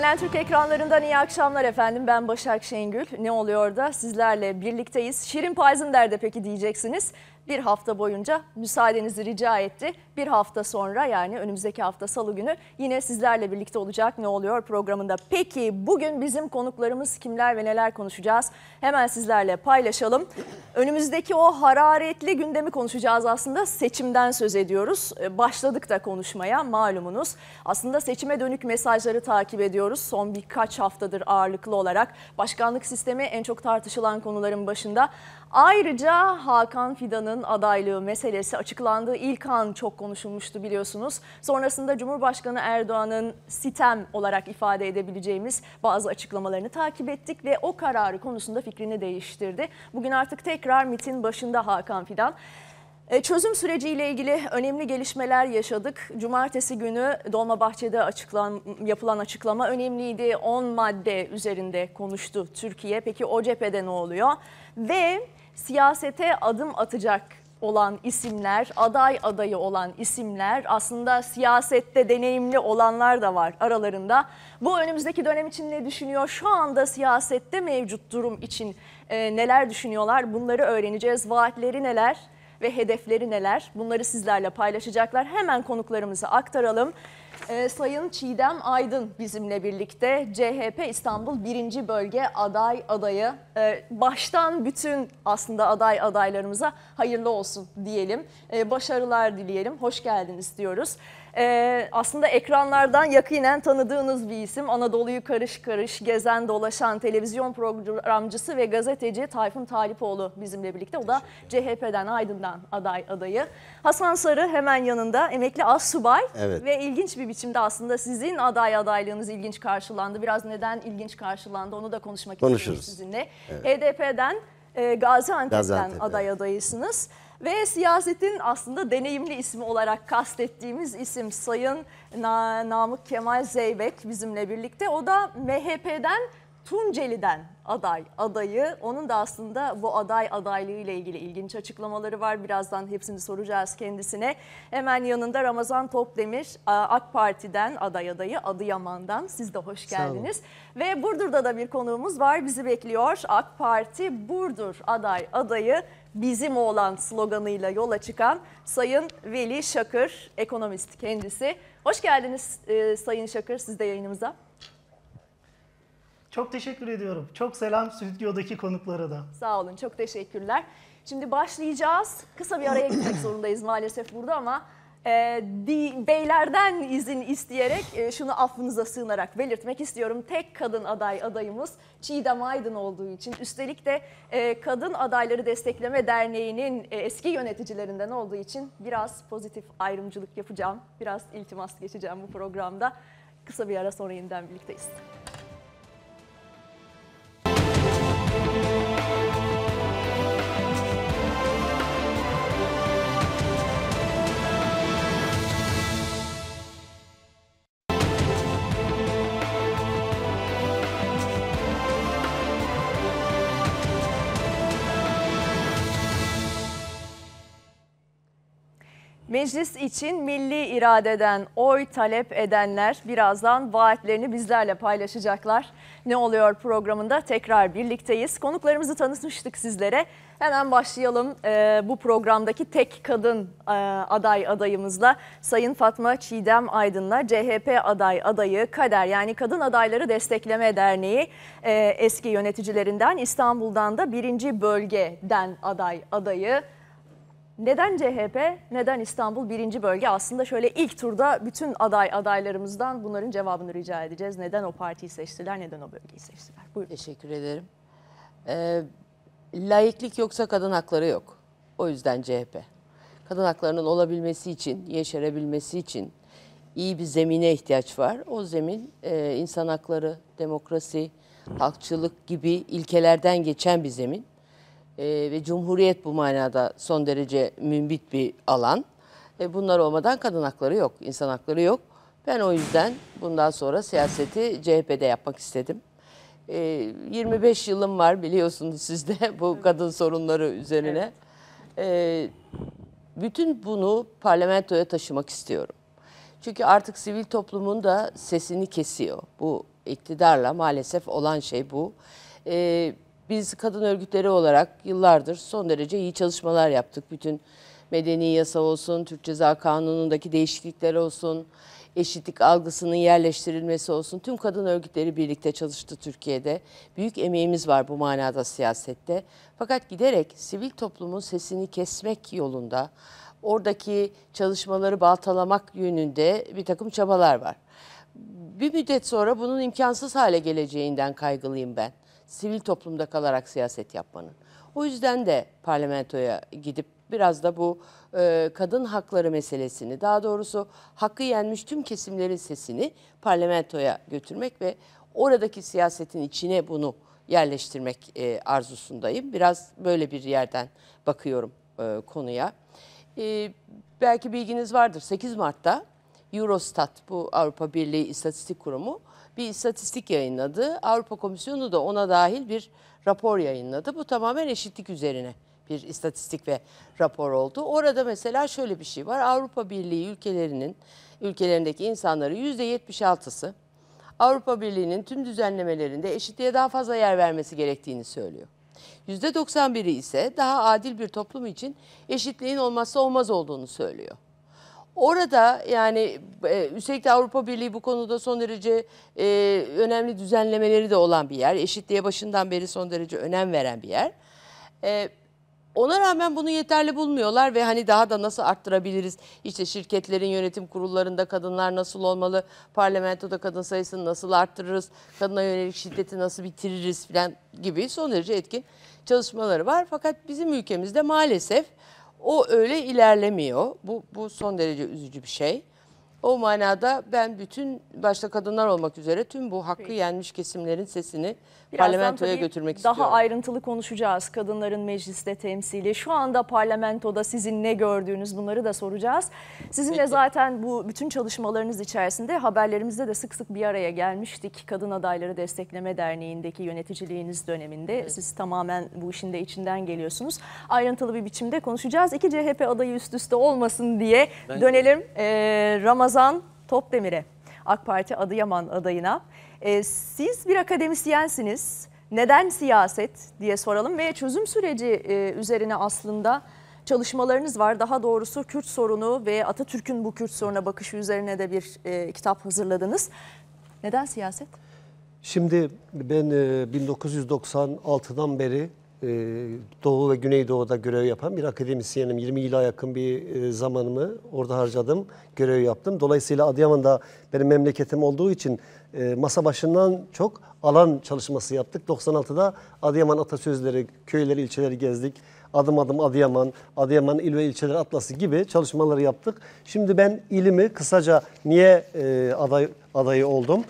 Genel Türk ekranlarından iyi akşamlar efendim. Ben Başak Şengül. Ne oluyor da sizlerle birlikteyiz. Şirin Payzın nerede peki diyeceksiniz bir hafta boyunca müsaadenizi rica etti. Bir hafta sonra yani önümüzdeki hafta salı günü yine sizlerle birlikte olacak ne oluyor programında. Peki bugün bizim konuklarımız kimler ve neler konuşacağız? Hemen sizlerle paylaşalım. Önümüzdeki o hararetli gündemi konuşacağız aslında seçimden söz ediyoruz. E, başladık da konuşmaya malumunuz. Aslında seçime dönük mesajları takip ediyoruz. Son birkaç haftadır ağırlıklı olarak başkanlık sistemi en çok tartışılan konuların başında. Ayrıca Hakan Fidan'ın adaylığı meselesi açıklandığı ilk an çok konuşulmuştu biliyorsunuz. Sonrasında Cumhurbaşkanı Erdoğan'ın sitem olarak ifade edebileceğimiz bazı açıklamalarını takip ettik ve o kararı konusunda fikrini değiştirdi. Bugün artık tekrar MIT'in başında Hakan Fidan. E, çözüm süreciyle ilgili önemli gelişmeler yaşadık. Cumartesi günü Dolmabahçe'de açıklan, yapılan açıklama önemliydi. 10 madde üzerinde konuştu Türkiye. Peki o cephede ne oluyor? Ve siyasete adım atacak olan isimler, aday adayı olan isimler, aslında siyasette deneyimli olanlar da var aralarında. Bu önümüzdeki dönem için ne düşünüyor? Şu anda siyasette mevcut durum için e, neler düşünüyorlar? Bunları öğreneceğiz. Vaatleri neler? ve hedefleri neler? Bunları sizlerle paylaşacaklar. Hemen konuklarımızı aktaralım. E, Sayın Çiğdem Aydın bizimle birlikte CHP İstanbul 1. Bölge aday adayı. E, baştan bütün aslında aday adaylarımıza hayırlı olsun diyelim. E, başarılar dileyelim. Hoş geldiniz diyoruz. Ee, aslında ekranlardan yakinen tanıdığınız bir isim. Anadolu'yu karış karış gezen dolaşan televizyon programcısı ve gazeteci Tayfun Talipoğlu bizimle birlikte. O da CHP'den, Aydın'dan aday adayı. Hasan Sarı hemen yanında emekli az subay evet. ve ilginç bir biçimde aslında sizin aday adaylığınız ilginç karşılandı. Biraz neden ilginç karşılandı onu da konuşmak istiyorum sizinle. Evet. HDP'den e, e, Gaziantep'ten Gaziantep, aday evet. Ve siyasetin aslında deneyimli ismi olarak kastettiğimiz isim Sayın Namık Kemal Zeybek bizimle birlikte. O da MHP'den Tunceli'den aday adayı. Onun da aslında bu aday adaylığı ile ilgili ilginç açıklamaları var. Birazdan hepsini soracağız kendisine. Hemen yanında Ramazan Topdemir AK Parti'den aday adayı Adıyaman'dan. Siz de hoş geldiniz. Ve Burdur'da da bir konuğumuz var. Bizi bekliyor. AK Parti Burdur aday adayı bizim oğlan sloganıyla yola çıkan Sayın Veli Şakır, ekonomist kendisi. Hoş geldiniz e, Sayın Şakır siz de yayınımıza. Çok teşekkür ediyorum. Çok selam stüdyodaki konuklara da. Sağ olun, çok teşekkürler. Şimdi başlayacağız. Kısa bir araya gitmek zorundayız maalesef burada ama e, di, beylerden izin isteyerek e, şunu affınıza sığınarak belirtmek istiyorum. Tek kadın aday adayımız Çiğdem Aydın olduğu için üstelik de e, Kadın Adayları Destekleme Derneği'nin e, eski yöneticilerinden olduğu için biraz pozitif ayrımcılık yapacağım. Biraz iltimas geçeceğim bu programda. Kısa bir ara sonra yeniden birlikteyiz. Meclis için milli iradeden oy talep edenler birazdan vaatlerini bizlerle paylaşacaklar. Ne oluyor programında tekrar birlikteyiz. Konuklarımızı tanıtmıştık sizlere. Hemen başlayalım ee, bu programdaki tek kadın e, aday adayımızla Sayın Fatma Çiğdem Aydın'la CHP aday adayı Kader yani Kadın Adayları Destekleme Derneği e, eski yöneticilerinden İstanbul'dan da birinci bölgeden aday adayı neden CHP, neden İstanbul birinci bölge? Aslında şöyle ilk turda bütün aday adaylarımızdan bunların cevabını rica edeceğiz. Neden o partiyi seçtiler, neden o bölgeyi seçtiler? Buyurun. Teşekkür ederim. Ee, laiklik yoksa kadın hakları yok. O yüzden CHP. Kadın haklarının olabilmesi için, yeşerebilmesi için iyi bir zemine ihtiyaç var. O zemin e, insan hakları, demokrasi, halkçılık gibi ilkelerden geçen bir zemin e, ve Cumhuriyet bu manada son derece mümbit bir alan. E, bunlar olmadan kadın hakları yok, insan hakları yok. Ben o yüzden bundan sonra siyaseti CHP'de yapmak istedim. E, ee, 25 yılım var biliyorsunuz sizde bu kadın sorunları üzerine. Evet. E, bütün bunu parlamentoya taşımak istiyorum. Çünkü artık sivil toplumun da sesini kesiyor. Bu iktidarla maalesef olan şey bu. E, biz kadın örgütleri olarak yıllardır son derece iyi çalışmalar yaptık. Bütün medeni yasa olsun, Türk Ceza Kanunu'ndaki değişiklikler olsun, eşitlik algısının yerleştirilmesi olsun. Tüm kadın örgütleri birlikte çalıştı Türkiye'de. Büyük emeğimiz var bu manada siyasette. Fakat giderek sivil toplumun sesini kesmek yolunda, oradaki çalışmaları baltalamak yönünde bir takım çabalar var. Bir müddet sonra bunun imkansız hale geleceğinden kaygılıyım ben sivil toplumda kalarak siyaset yapmanın. O yüzden de parlamentoya gidip biraz da bu e, kadın hakları meselesini, daha doğrusu hakkı yenmiş tüm kesimlerin sesini parlamentoya götürmek ve oradaki siyasetin içine bunu yerleştirmek e, arzusundayım. Biraz böyle bir yerden bakıyorum e, konuya. E, belki bilginiz vardır 8 Mart'ta Eurostat bu Avrupa Birliği İstatistik Kurumu bir istatistik yayınladı. Avrupa Komisyonu da ona dahil bir rapor yayınladı. Bu tamamen eşitlik üzerine bir istatistik ve rapor oldu. Orada mesela şöyle bir şey var. Avrupa Birliği ülkelerinin ülkelerindeki insanların %76'sı Avrupa Birliği'nin tüm düzenlemelerinde eşitliğe daha fazla yer vermesi gerektiğini söylüyor. %91'i ise daha adil bir toplum için eşitliğin olmazsa olmaz olduğunu söylüyor. Orada yani e, üstelik de Avrupa Birliği bu konuda son derece e, önemli düzenlemeleri de olan bir yer. Eşitliğe başından beri son derece önem veren bir yer. E, ona rağmen bunu yeterli bulmuyorlar ve hani daha da nasıl arttırabiliriz? İşte şirketlerin yönetim kurullarında kadınlar nasıl olmalı? Parlamentoda kadın sayısını nasıl arttırırız? Kadına yönelik şiddeti nasıl bitiririz filan gibi son derece etkin çalışmaları var. Fakat bizim ülkemizde maalesef o öyle ilerlemiyor. Bu, bu son derece üzücü bir şey. O manada ben bütün başta kadınlar olmak üzere tüm bu hakkı yenmiş kesimlerin sesini parlamentoya götürmek daha istiyorum. Daha ayrıntılı konuşacağız kadınların mecliste temsili. Şu anda parlamentoda sizin ne gördüğünüz bunları da soracağız. Sizinle Peki. zaten bu bütün çalışmalarınız içerisinde haberlerimizde de sık sık bir araya gelmiştik. Kadın Adayları Destekleme Derneği'ndeki yöneticiliğiniz döneminde evet. siz tamamen bu işin de içinden geliyorsunuz. Ayrıntılı bir biçimde konuşacağız. İki CHP adayı üst üste olmasın diye ben... dönelim. Ee, Ramazan Topdemir'e. AK Parti Adıyaman adayına. E, siz bir akademisyensiniz. Neden siyaset diye soralım ve çözüm süreci e, üzerine aslında çalışmalarınız var. Daha doğrusu Kürt sorunu ve Atatürk'ün bu Kürt soruna bakışı üzerine de bir e, kitap hazırladınız. Neden siyaset? Şimdi ben 1996'dan e, beri e, Doğu ve Güneydoğu'da görev yapan bir akademisyenim. 20 yıla yakın bir e, zamanımı orada harcadım, görev yaptım. Dolayısıyla Adıyaman'da benim memleketim olduğu için e, masa başından çok alan çalışması yaptık. 96'da Adıyaman atasözleri, köyleri, ilçeleri gezdik. Adım adım Adıyaman, Adıyaman il ve ilçeler atlası gibi çalışmaları yaptık. Şimdi ben ilimi kısaca niye aday adayı oldum?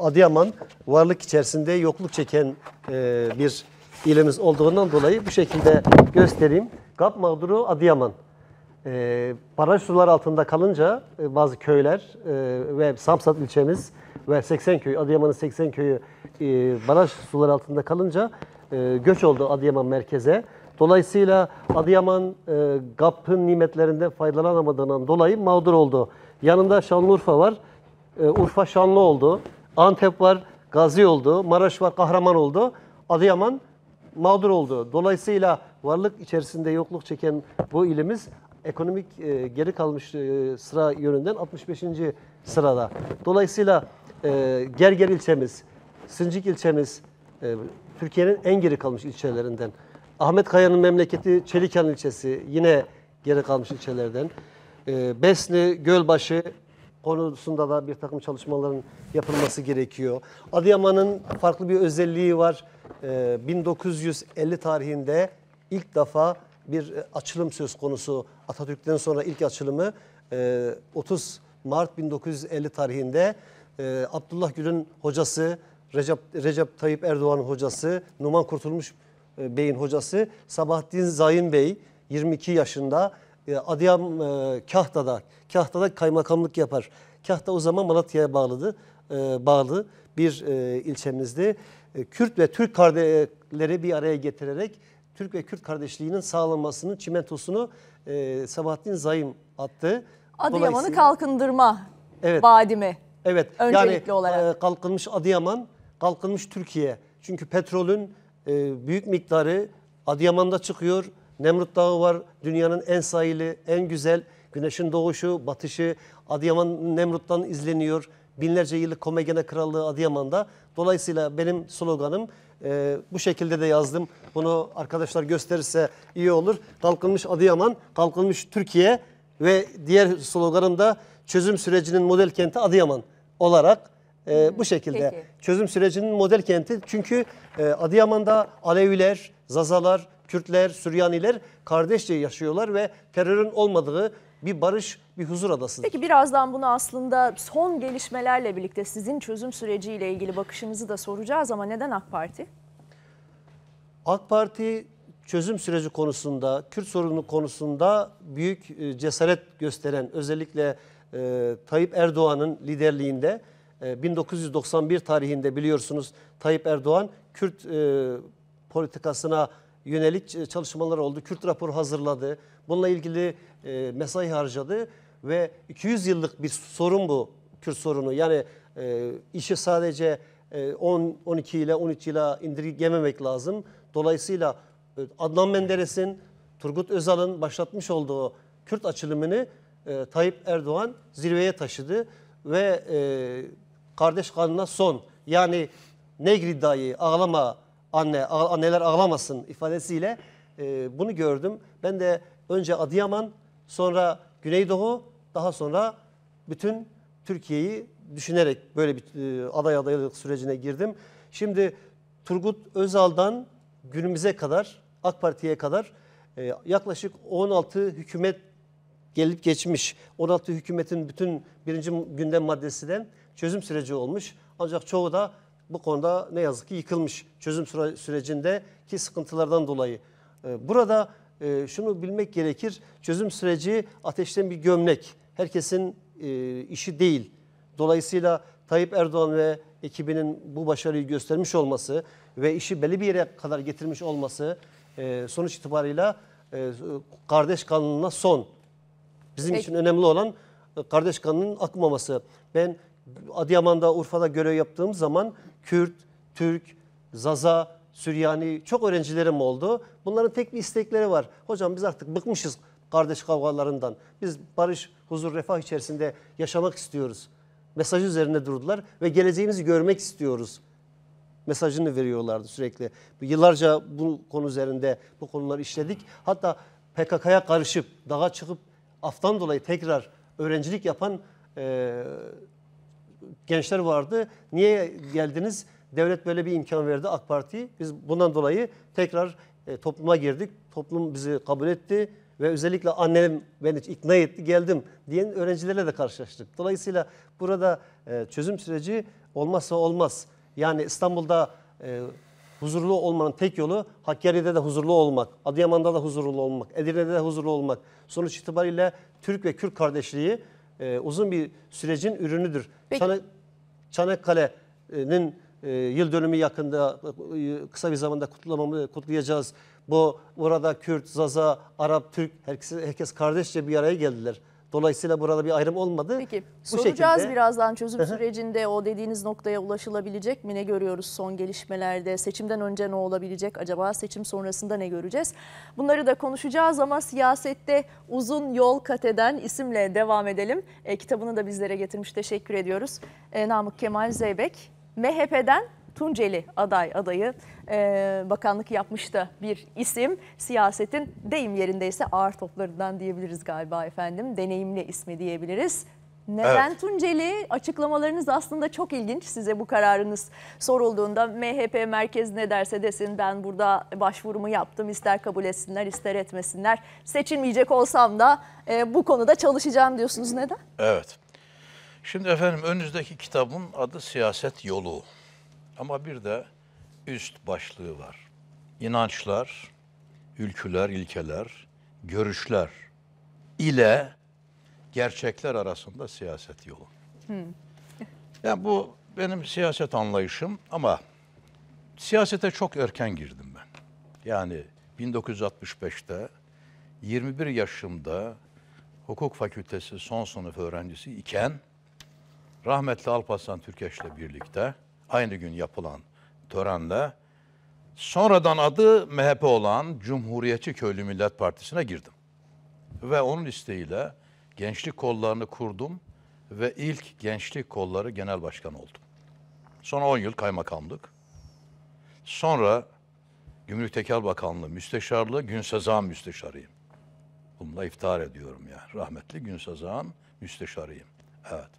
Adıyaman varlık içerisinde yokluk çeken bir ilimiz olduğundan dolayı bu şekilde göstereyim. GAP mağduru Adıyaman. E, baraj sular altında kalınca e, bazı köyler e, ve Samsat ilçemiz ve 80 köyü, Adıyaman'ın 80 köyü e, baraj sular altında kalınca e, göç oldu Adıyaman merkeze. Dolayısıyla Adıyaman e, GAP'ın nimetlerinden faydalanamadığından dolayı mağdur oldu. Yanında Şanlıurfa var. E, Urfa Şanlı oldu. Antep var. Gazi oldu. Maraş var. Kahraman oldu. Adıyaman mağdur oldu. Dolayısıyla varlık içerisinde yokluk çeken bu ilimiz ekonomik e, geri kalmış e, sıra yönünden 65. sırada. Dolayısıyla e, Gerger ilçemiz, Sincik ilçemiz e, Türkiye'nin en geri kalmış ilçelerinden. Ahmet Kaya'nın memleketi Çelikan ilçesi yine geri kalmış ilçelerden. E, Besni, Gölbaşı konusunda da bir takım çalışmaların yapılması gerekiyor. Adıyaman'ın farklı bir özelliği var. 1950 ee, tarihinde ilk defa bir e, açılım söz konusu. Atatürk'ten sonra ilk açılımı 30 e, Mart 1950 tarihinde e, Abdullah Gül'ün hocası, Recep, Recep Tayyip Erdoğan'ın hocası, Numan Kurtulmuş Bey'in hocası, Sabahattin Zayin Bey 22 yaşında e, Adıyaman e, Kahta'da, Kahta'da kaymakamlık yapar. Kahta o zaman Malatya'ya bağlıdı, bağlı bir ilçemizdi. E, Kürt ve Türk kardeşleri bir araya getirerek Türk ve Kürt kardeşliğinin sağlanmasının çimentosunu e, Sabahattin Zayım attı. Adıyaman'ı kalkındırma evet. badimi. Evet. Öncelikli yani, e, olarak. kalkınmış Adıyaman, kalkınmış Türkiye. Çünkü petrolün e, büyük miktarı Adıyaman'da çıkıyor. Nemrut Dağı var. Dünyanın en sahili, en güzel. Güneşin doğuşu, batışı Adıyaman Nemrut'tan izleniyor binlerce yıllık Komegene Krallığı Adıyaman'da. Dolayısıyla benim sloganım e, bu şekilde de yazdım. Bunu arkadaşlar gösterirse iyi olur. Kalkınmış Adıyaman, kalkınmış Türkiye ve diğer sloganım da çözüm sürecinin model kenti Adıyaman olarak e, bu şekilde. Peki. Çözüm sürecinin model kenti çünkü e, Adıyaman'da Aleviler, Zazalar, Kürtler, Süryaniler kardeşçe yaşıyorlar ve terörün olmadığı, bir barış, bir huzur adası. Peki birazdan bunu aslında son gelişmelerle birlikte sizin çözüm süreciyle ilgili bakışınızı da soracağız ama neden AK Parti? AK Parti çözüm süreci konusunda, Kürt sorunu konusunda büyük e, cesaret gösteren özellikle e, Tayyip Erdoğan'ın liderliğinde e, 1991 tarihinde biliyorsunuz Tayyip Erdoğan Kürt e, politikasına yönelik e, çalışmalar oldu. Kürt raporu hazırladı. Bununla ilgili e, mesai harcadı ve 200 yıllık bir sorun bu Kürt sorunu. Yani e, işi sadece e, 10, 12 ile 13 ile indirgememek lazım. Dolayısıyla e, Adnan Menderes'in, Turgut Özal'ın başlatmış olduğu Kürt açılımını e, Tayyip Erdoğan zirveye taşıdı ve e, kardeş kanına son. Yani Negri dayı ağlama anne, anneler ağlamasın ifadesiyle e, bunu gördüm. Ben de önce Adıyaman sonra Güneydoğu, daha sonra bütün Türkiye'yi düşünerek böyle bir e, aday adaylık sürecine girdim. Şimdi Turgut Özal'dan günümüze kadar, AK Parti'ye kadar e, yaklaşık 16 hükümet gelip geçmiş. 16 hükümetin bütün birinci gündem maddesinden çözüm süreci olmuş. Ancak çoğu da bu konuda ne yazık ki yıkılmış çözüm sürecindeki sıkıntılardan dolayı. E, burada e, şunu bilmek gerekir. Çözüm süreci ateşten bir gömlek. Herkesin e, işi değil. Dolayısıyla Tayyip Erdoğan ve ekibinin bu başarıyı göstermiş olması ve işi belli bir yere kadar getirmiş olması e, sonuç itibarıyla e, kardeş kanununa son. Bizim Peki. için önemli olan e, kardeş kanının akmaması. Ben Adıyaman'da, Urfa'da görev yaptığım zaman Kürt, Türk, Zaza, Süryani çok öğrencilerim oldu. Bunların tek bir istekleri var. Hocam biz artık bıkmışız kardeş kavgalarından. Biz barış, huzur, refah içerisinde yaşamak istiyoruz. Mesajı üzerine durdular ve geleceğimizi görmek istiyoruz. Mesajını veriyorlardı sürekli. Yıllarca bu konu üzerinde bu konular işledik. Hatta PKK'ya karışıp, dağa çıkıp aftan dolayı tekrar öğrencilik yapan e, gençler vardı. Niye geldiniz? Devlet böyle bir imkan verdi AK Parti'yi. Biz bundan dolayı tekrar e, topluma girdik. Toplum bizi kabul etti ve özellikle annem beni ikna etti geldim diyen öğrencilerle de karşılaştık. Dolayısıyla burada e, çözüm süreci olmazsa olmaz. Yani İstanbul'da e, huzurlu olmanın tek yolu Hakkari'de de huzurlu olmak, Adıyaman'da da huzurlu olmak, Edirne'de de huzurlu olmak. Sonuç itibariyle Türk ve Kürt kardeşliği e, uzun bir sürecin ürünüdür. Peki. Çanakkale'nin ee, yıl dönümü yakında e, kısa bir zamanda kutlamamı kutlayacağız. Bu burada Kürt, Zaza, Arap, Türk herkes, herkes kardeşçe bir araya geldiler. Dolayısıyla burada bir ayrım olmadı. Peki Bu soracağız şekilde... birazdan çözüm sürecinde o dediğiniz noktaya ulaşılabilecek mi? Ne görüyoruz son gelişmelerde? Seçimden önce ne olabilecek? Acaba seçim sonrasında ne göreceğiz? Bunları da konuşacağız ama siyasette uzun yol kat eden isimle devam edelim. E, kitabını da bizlere getirmiş teşekkür ediyoruz. E, Namık Kemal Zeybek MHP'den Tunceli aday adayı e, bakanlık yapmış bir isim. Siyasetin deyim yerindeyse ağır toplarından diyebiliriz galiba efendim. Deneyimli ismi diyebiliriz. Neden evet. Tunceli? Açıklamalarınız aslında çok ilginç. Size bu kararınız sorulduğunda MHP merkezi ne derse desin ben burada başvurumu yaptım. İster kabul etsinler ister etmesinler. Seçilmeyecek olsam da e, bu konuda çalışacağım diyorsunuz. Neden? Evet. Şimdi efendim önünüzdeki kitabın adı Siyaset Yolu. Ama bir de üst başlığı var. İnançlar, ülküler, ilkeler, görüşler ile gerçekler arasında siyaset yolu. Hmm. Yani bu benim siyaset anlayışım ama siyasete çok erken girdim ben. Yani 1965'te 21 yaşımda hukuk fakültesi son sınıf öğrencisi iken rahmetli Alparslan Türkeş'le birlikte aynı gün yapılan törenle sonradan adı MHP olan Cumhuriyetçi Köylü Millet Partisi'ne girdim. Ve onun isteğiyle gençlik kollarını kurdum ve ilk gençlik kolları genel başkan oldum. Sonra 10 yıl kaymakamlık. Sonra Gümrük Tekel Bakanlığı müsteşarlığı Gün müsteşarıyım. Bununla iftihar ediyorum yani. Rahmetli Gün müsteşarıyım. Evet.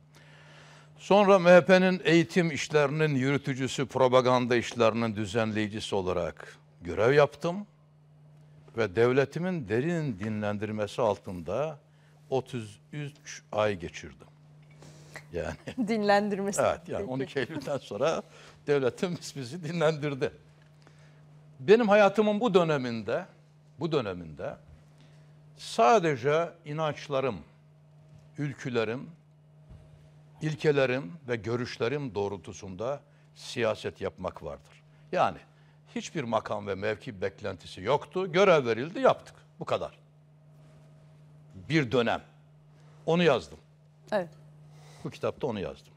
Sonra MHP'nin eğitim işlerinin yürütücüsü, propaganda işlerinin düzenleyicisi olarak görev yaptım. Ve devletimin derin dinlendirmesi altında 33 ay geçirdim. Yani dinlendirmesi. Evet yani 12 Eylül'den sonra devletimiz bizi dinlendirdi. Benim hayatımın bu döneminde bu döneminde sadece inançlarım, ülkülerim, ilkelerim ve görüşlerim doğrultusunda siyaset yapmak vardır. Yani hiçbir makam ve mevki beklentisi yoktu. Görev verildi, yaptık. Bu kadar. Bir dönem. Onu yazdım. Evet. Bu kitapta onu yazdım.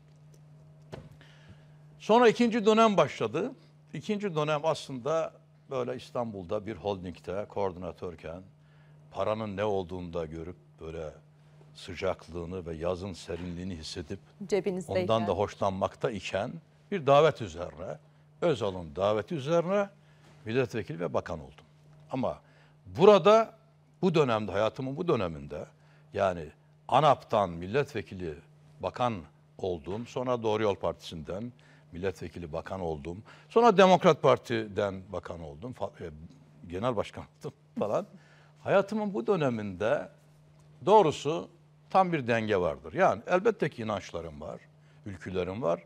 Sonra ikinci dönem başladı. İkinci dönem aslında böyle İstanbul'da bir holdingde koordinatörken paranın ne olduğunu da görüp böyle sıcaklığını ve yazın serinliğini hissedip Cebinizdeyken. ondan da hoşlanmakta iken bir davet üzerine Özal'ın daveti üzerine milletvekili ve bakan oldum. Ama burada bu dönemde hayatımın bu döneminde yani ANAP'tan milletvekili bakan oldum. Sonra Doğru Yol Partisi'nden milletvekili bakan oldum. Sonra Demokrat Parti'den bakan oldum. E, genel başkan oldum falan. Hayatımın bu döneminde doğrusu tam bir denge vardır. Yani elbette ki inançlarım var, ülkülerim var,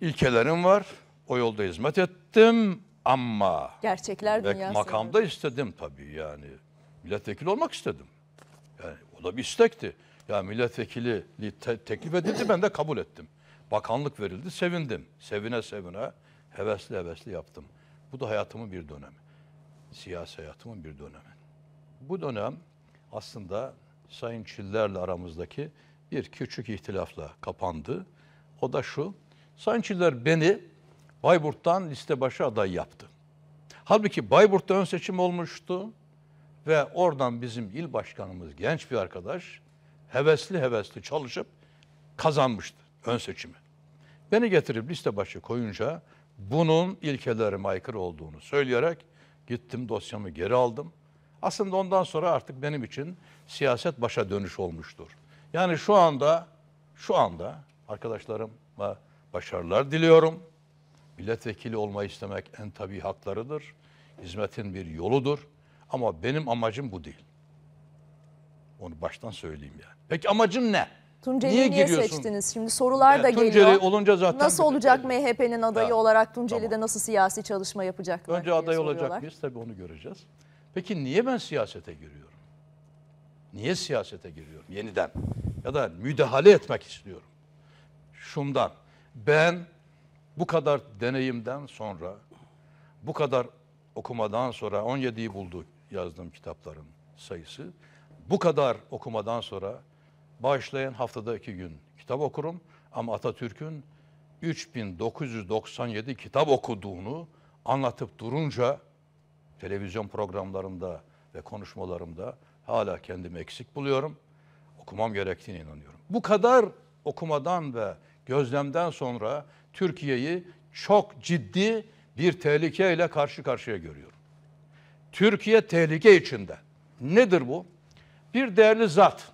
ilkelerim var. O yolda hizmet ettim ama gerçekler dünyası. Makamda istedim tabii yani. Milletvekili olmak istedim. Yani o da bir istekti. Ya milletvekili te teklif edildi ben de kabul ettim. Bakanlık verildi sevindim. Sevine sevine hevesli hevesli yaptım. Bu da hayatımın bir dönemi. Siyasi hayatımın bir dönemi. Bu dönem aslında Sayın Çiller'le aramızdaki bir küçük ihtilafla kapandı. O da şu, Sayın Çiller beni Bayburt'tan liste başı aday yaptı. Halbuki Bayburt'ta ön seçim olmuştu ve oradan bizim il başkanımız genç bir arkadaş hevesli hevesli çalışıp kazanmıştı ön seçimi. Beni getirip liste başı koyunca bunun ilkelerime aykırı olduğunu söyleyerek gittim dosyamı geri aldım. Aslında ondan sonra artık benim için siyaset başa dönüş olmuştur. Yani şu anda şu anda arkadaşlarıma başarılar diliyorum. Milletvekili olmayı istemek en tabi haklarıdır. Hizmetin bir yoludur. Ama benim amacım bu değil. Onu baştan söyleyeyim yani. Peki amacın ne? Tunceli'yi niye, niye giriyorsun? seçtiniz? Şimdi sorular da Tunceli geliyor. Tunceli olunca zaten... Nasıl olacak MHP'nin adayı ya, olarak Tunceli'de tamam. nasıl siyasi çalışma yapacaklar? Önce aday olacak biz tabii onu göreceğiz. Peki niye ben siyasete giriyorum? Niye siyasete giriyorum yeniden? Ya da müdahale etmek istiyorum. Şundan. Ben bu kadar deneyimden sonra, bu kadar okumadan sonra 17'yi buldu yazdığım kitapların sayısı. Bu kadar okumadan sonra başlayan haftada iki gün kitap okurum ama Atatürk'ün 3997 kitap okuduğunu anlatıp durunca televizyon programlarında ve konuşmalarımda hala kendimi eksik buluyorum. Okumam gerektiğine inanıyorum. Bu kadar okumadan ve gözlemden sonra Türkiye'yi çok ciddi bir tehlikeyle karşı karşıya görüyorum. Türkiye tehlike içinde. Nedir bu? Bir değerli zat,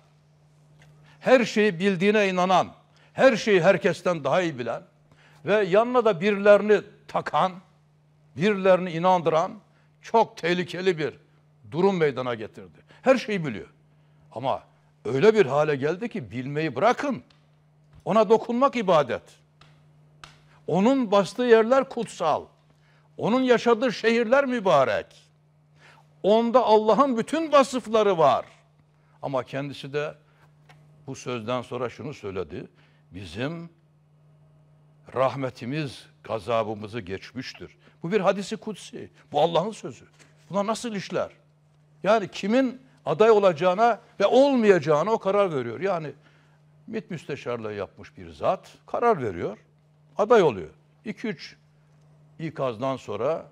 her şeyi bildiğine inanan, her şeyi herkesten daha iyi bilen ve yanına da birilerini takan, birilerini inandıran çok tehlikeli bir durum meydana getirdi. Her şeyi biliyor. Ama öyle bir hale geldi ki bilmeyi bırakın. Ona dokunmak ibadet. Onun bastığı yerler kutsal. Onun yaşadığı şehirler mübarek. Onda Allah'ın bütün vasıfları var. Ama kendisi de bu sözden sonra şunu söyledi. Bizim rahmetimiz gazabımızı geçmiştir. Bu bir hadisi kutsi. Bu Allah'ın sözü. Buna nasıl işler? Yani kimin aday olacağına ve olmayacağına o karar veriyor. Yani MİT müsteşarlığı yapmış bir zat karar veriyor. Aday oluyor. 2-3 ikazdan sonra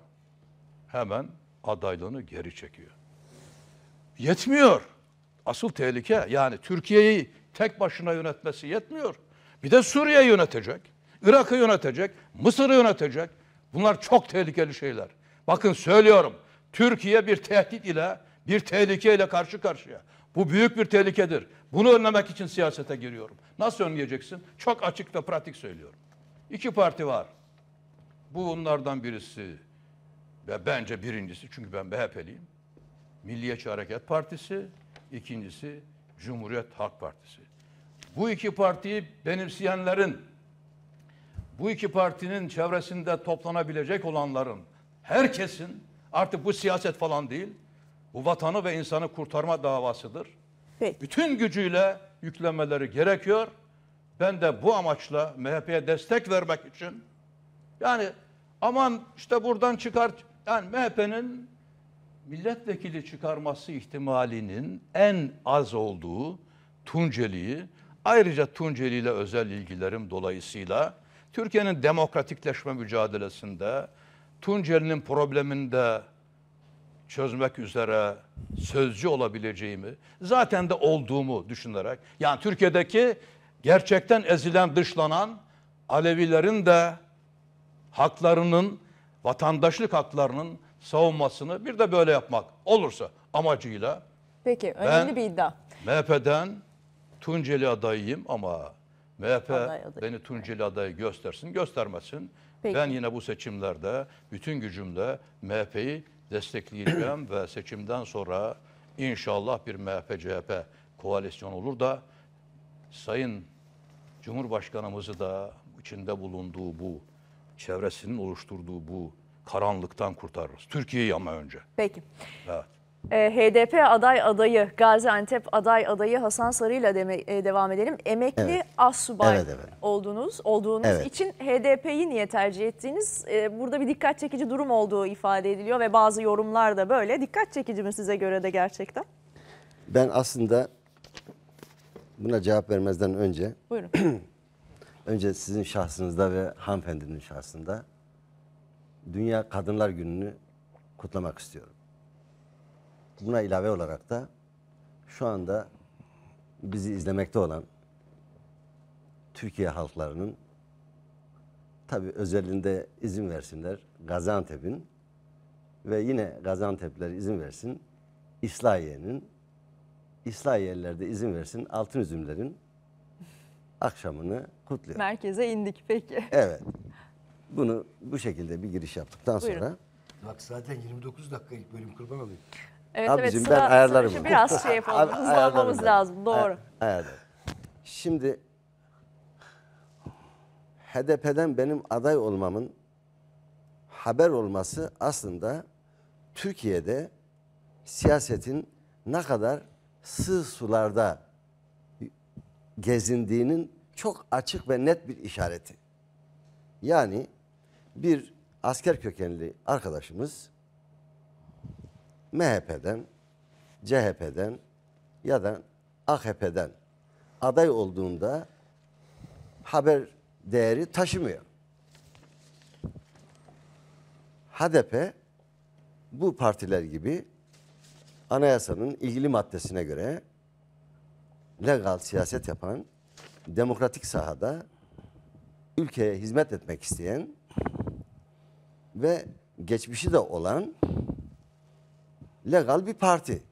hemen adaylığını geri çekiyor. Yetmiyor. Asıl tehlike yani Türkiye'yi tek başına yönetmesi yetmiyor. Bir de Suriye yönetecek, Irak'ı yönetecek, Mısır'ı yönetecek. Bunlar çok tehlikeli şeyler. Bakın söylüyorum. Türkiye bir tehdit ile, bir tehlike ile karşı karşıya. Bu büyük bir tehlikedir. Bunu önlemek için siyasete giriyorum. Nasıl önleyeceksin? Çok açık ve pratik söylüyorum. İki parti var. Bu bunlardan birisi ve bence birincisi çünkü ben BHP'liyim. Milliyetçi Hareket Partisi, ikincisi Cumhuriyet Halk Partisi. Bu iki partiyi benimseyenlerin bu iki partinin çevresinde toplanabilecek olanların, herkesin artık bu siyaset falan değil, bu vatanı ve insanı kurtarma davasıdır. Peki. Bütün gücüyle yüklenmeleri gerekiyor. Ben de bu amaçla MHP'ye destek vermek için yani aman işte buradan çıkar yani MHP'nin milletvekili çıkarması ihtimalinin en az olduğu Tunceli'yi ayrıca Tunceli ile özel ilgilerim dolayısıyla Türkiye'nin demokratikleşme mücadelesinde, Tunceli'nin probleminde çözmek üzere sözcü olabileceğimi, zaten de olduğumu düşünerek, yani Türkiye'deki gerçekten ezilen, dışlanan Alevilerin de haklarının, vatandaşlık haklarının savunmasını bir de böyle yapmak olursa amacıyla. Peki önemli ben, bir iddia. MHP'den Tunceli adayıyım ama MHP beni Tunceli adayı göstersin, göstermesin. Peki. Ben yine bu seçimlerde bütün gücümle MHP'yi destekleyeceğim ve seçimden sonra inşallah bir MHP-CHP koalisyon olur da Sayın Cumhurbaşkanımızı da içinde bulunduğu bu, çevresinin oluşturduğu bu karanlıktan kurtarırız. Türkiye'yi ama önce. Peki. Evet. Ee, HDP aday adayı, Gaziantep aday adayı Hasan Sarı ile de, e, devam edelim. Emekli evet. assubay evet, evet. oldunuz, olduğunuz evet. için HDP'yi niye tercih ettiğiniz ee, burada bir dikkat çekici durum olduğu ifade ediliyor ve bazı yorumlar da böyle. Dikkat çekici mi size göre de gerçekten? Ben aslında buna cevap vermezden önce önce sizin şahsınızda ve hanımefendinin şahsında Dünya Kadınlar Günü'nü kutlamak istiyorum. Buna ilave olarak da şu anda bizi izlemekte olan Türkiye halklarının tabi özelinde izin versinler Gaziantep'in ve yine Gaziantep'ler izin versin İslahiye'nin İslahiye'liler izin versin altın üzümlerin akşamını kutluyor. Merkeze indik peki. Evet. Bunu bu şekilde bir giriş yaptıktan Buyurun. sonra. Bak zaten 29 dakikalık bölüm kurban olayım. Evet, Abicim evet, sıra, ben ayarlarım. Sıra, biraz şey yapalım. Hızlanmamız lazım. Doğru. Ayarlarım. Şimdi HDP'den benim aday olmamın haber olması aslında Türkiye'de siyasetin ne kadar sığ sularda gezindiğinin çok açık ve net bir işareti. Yani bir asker kökenli arkadaşımız MHP'den, CHP'den ya da AKP'den aday olduğunda haber değeri taşımıyor. HDP bu partiler gibi anayasanın ilgili maddesine göre legal siyaset yapan, demokratik sahada ülkeye hizmet etmek isteyen ve geçmişi de olan legal bir parti.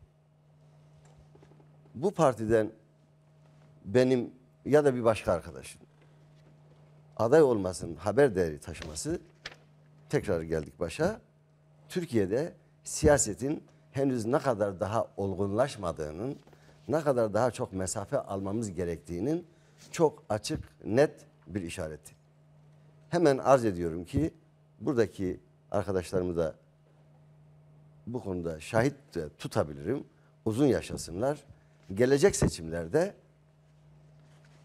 Bu partiden benim ya da bir başka arkadaşım aday olmasının haber değeri taşıması tekrar geldik başa. Türkiye'de siyasetin henüz ne kadar daha olgunlaşmadığının, ne kadar daha çok mesafe almamız gerektiğinin çok açık, net bir işareti. Hemen arz ediyorum ki buradaki arkadaşlarımı da bu konuda şahit de tutabilirim. Uzun yaşasınlar. Gelecek seçimlerde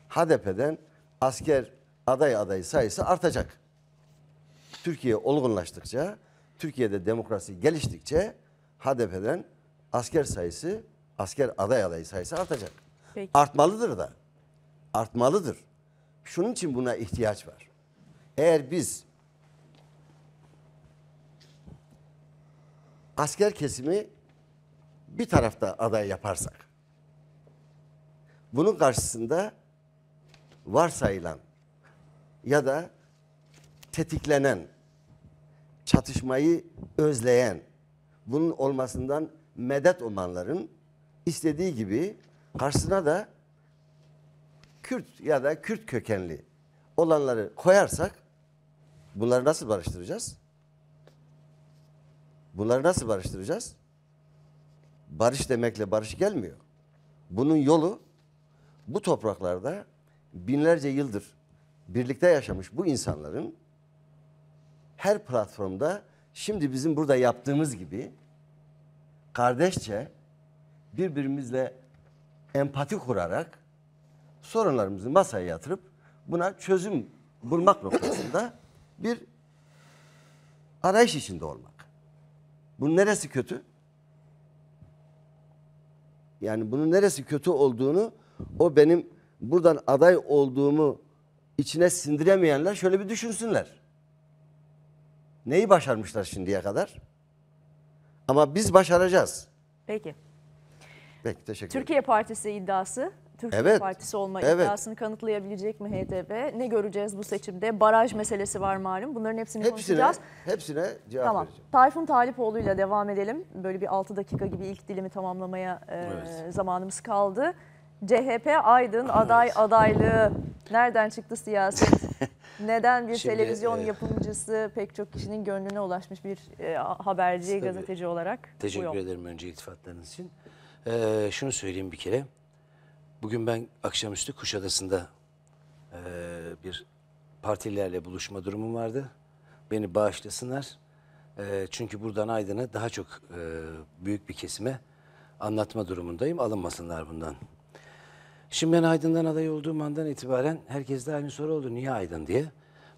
HDP'den asker aday adayı sayısı artacak. Türkiye olgunlaştıkça, Türkiye'de demokrasi geliştikçe HDP'den asker sayısı, asker aday adayı sayısı artacak. Peki. Artmalıdır da. Artmalıdır. Şunun için buna ihtiyaç var. Eğer biz asker kesimi bir tarafta aday yaparsak bunun karşısında varsayılan ya da tetiklenen çatışmayı özleyen bunun olmasından medet umanların istediği gibi karşısına da Kürt ya da Kürt kökenli olanları koyarsak bunları nasıl barıştıracağız? Bunları nasıl barıştıracağız? Barış demekle barış gelmiyor. Bunun yolu bu topraklarda binlerce yıldır birlikte yaşamış bu insanların her platformda şimdi bizim burada yaptığımız gibi kardeşçe birbirimizle empati kurarak sorunlarımızı masaya yatırıp buna çözüm bulmak noktasında bir arayış içinde olmak. Bu neresi kötü? Yani bunun neresi kötü olduğunu o benim buradan aday olduğumu içine sindiremeyenler şöyle bir düşünsünler. Neyi başarmışlar şimdiye kadar? Ama biz başaracağız. Peki. Peki teşekkür ederim. Türkiye Partisi iddiası Türk evet. Partisi olma evet. iddiasını kanıtlayabilecek mi HDP? Ne göreceğiz bu seçimde? Baraj meselesi var malum. Bunların hepsini hepsine, konuşacağız. Hepsine cevap tamam. vereceğim. Tayfun Talipoğlu ile devam edelim. Böyle bir 6 dakika gibi ilk dilimi tamamlamaya e, evet. zamanımız kaldı. CHP Aydın evet. aday adaylığı nereden çıktı siyaset? Neden bir Şimdi, televizyon e, yapımcısı pek çok kişinin gönlüne ulaşmış bir e, haberci, gazeteci olarak? Teşekkür ederim önce iltifatlarınız için. Ee, şunu söyleyeyim bir kere. Bugün ben akşamüstü Kuşadası'nda e, bir partilerle buluşma durumum vardı. Beni bağışlasınlar. E, çünkü buradan Aydın'a daha çok e, büyük bir kesime anlatma durumundayım. Alınmasınlar bundan. Şimdi ben Aydın'dan aday olduğum andan itibaren herkes de aynı soru oldu. Niye Aydın diye.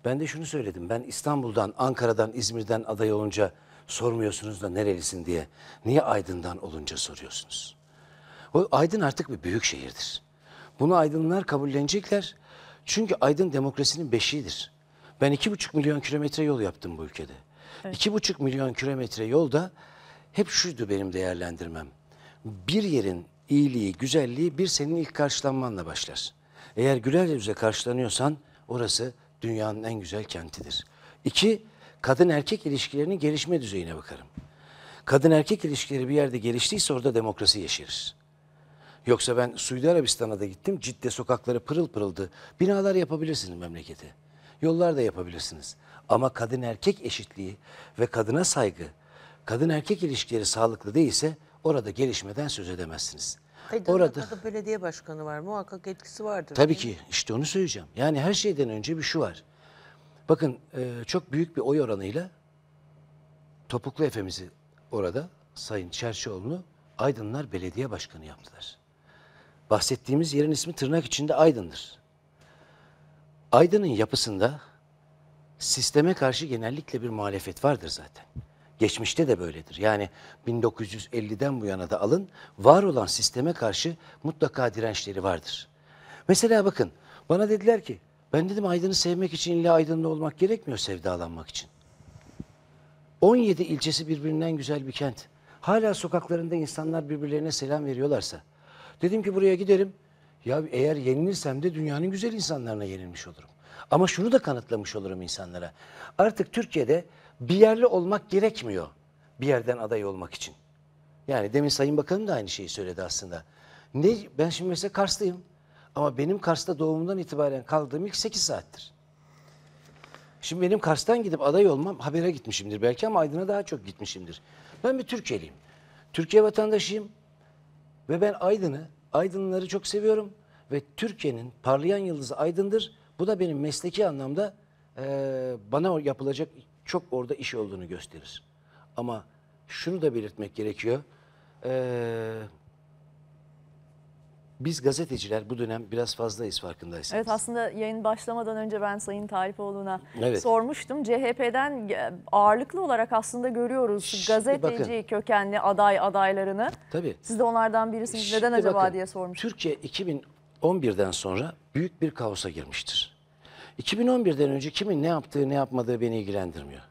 Ben de şunu söyledim. Ben İstanbul'dan, Ankara'dan, İzmir'den aday olunca sormuyorsunuz da nerelisin diye. Niye Aydın'dan olunca soruyorsunuz? O Aydın artık bir büyük şehirdir. Bunu aydınlar kabullenecekler. Çünkü Aydın demokrasinin beşiğidir. Ben iki buçuk milyon kilometre yol yaptım bu ülkede. Evet. İki buçuk milyon kilometre yolda hep şuydu benim değerlendirmem. Bir yerin iyiliği, güzelliği bir senin ilk karşılanmanla başlar. Eğer güler yüzle karşılanıyorsan orası dünyanın en güzel kentidir. İki, kadın erkek ilişkilerinin gelişme düzeyine bakarım. Kadın erkek ilişkileri bir yerde geliştiyse orada demokrasi yeşerir. Yoksa ben Suudi Arabistan'a da gittim. Cidde sokakları pırıl pırıldı. Binalar yapabilirsiniz memleketi. Yollar da yapabilirsiniz. Ama kadın erkek eşitliği ve kadına saygı, kadın erkek ilişkileri sağlıklı değilse orada gelişmeden söz edemezsiniz. Aydınlıkta orada da belediye başkanı var. Muhakkak etkisi vardır. Tabii ki. işte onu söyleyeceğim. Yani her şeyden önce bir şu var. Bakın e, çok büyük bir oy oranıyla Topuklu Efe'mizi orada Sayın Çerçioğlu'nu Aydınlar Belediye Başkanı yaptılar. Bahsettiğimiz yerin ismi tırnak içinde Aydın'dır. Aydın'ın yapısında sisteme karşı genellikle bir muhalefet vardır zaten. Geçmişte de böyledir. Yani 1950'den bu yana da alın, var olan sisteme karşı mutlaka dirençleri vardır. Mesela bakın, bana dediler ki, ben dedim Aydın'ı sevmek için illa Aydın'da olmak gerekmiyor sevdalanmak için. 17 ilçesi birbirinden güzel bir kent. Hala sokaklarında insanlar birbirlerine selam veriyorlarsa, Dedim ki buraya giderim. Ya eğer yenilirsem de dünyanın güzel insanlarına yenilmiş olurum. Ama şunu da kanıtlamış olurum insanlara. Artık Türkiye'de bir yerli olmak gerekmiyor bir yerden aday olmak için. Yani demin Sayın Bakanım da aynı şeyi söyledi aslında. Ne ben şimdi mesela Karslıyım. Ama benim Kars'ta doğumundan itibaren kaldığım ilk 8 saattir. Şimdi benim Kars'tan gidip aday olmam habere gitmişimdir belki ama Aydın'a daha çok gitmişimdir. Ben bir Türkiye'liyim. Türkiye vatandaşıyım. Ve ben Aydın'ı, Aydınları çok seviyorum ve Türkiye'nin parlayan yıldızı Aydın'dır. Bu da benim mesleki anlamda e, bana yapılacak çok orada iş olduğunu gösterir. Ama şunu da belirtmek gerekiyor. Eee biz gazeteciler bu dönem biraz fazlayız farkındaysanız. Evet aslında yayın başlamadan önce ben Sayın Talipoğlu'na evet. sormuştum. CHP'den e, ağırlıklı olarak aslında görüyoruz Şimdi gazeteci bakın, kökenli aday adaylarını. Tabii. Siz de onlardan birisiniz Şimdi neden acaba bakın, diye sormuştum. Türkiye 2011'den sonra büyük bir kaosa girmiştir. 2011'den önce kimin ne yaptığı ne yapmadığı beni ilgilendirmiyor.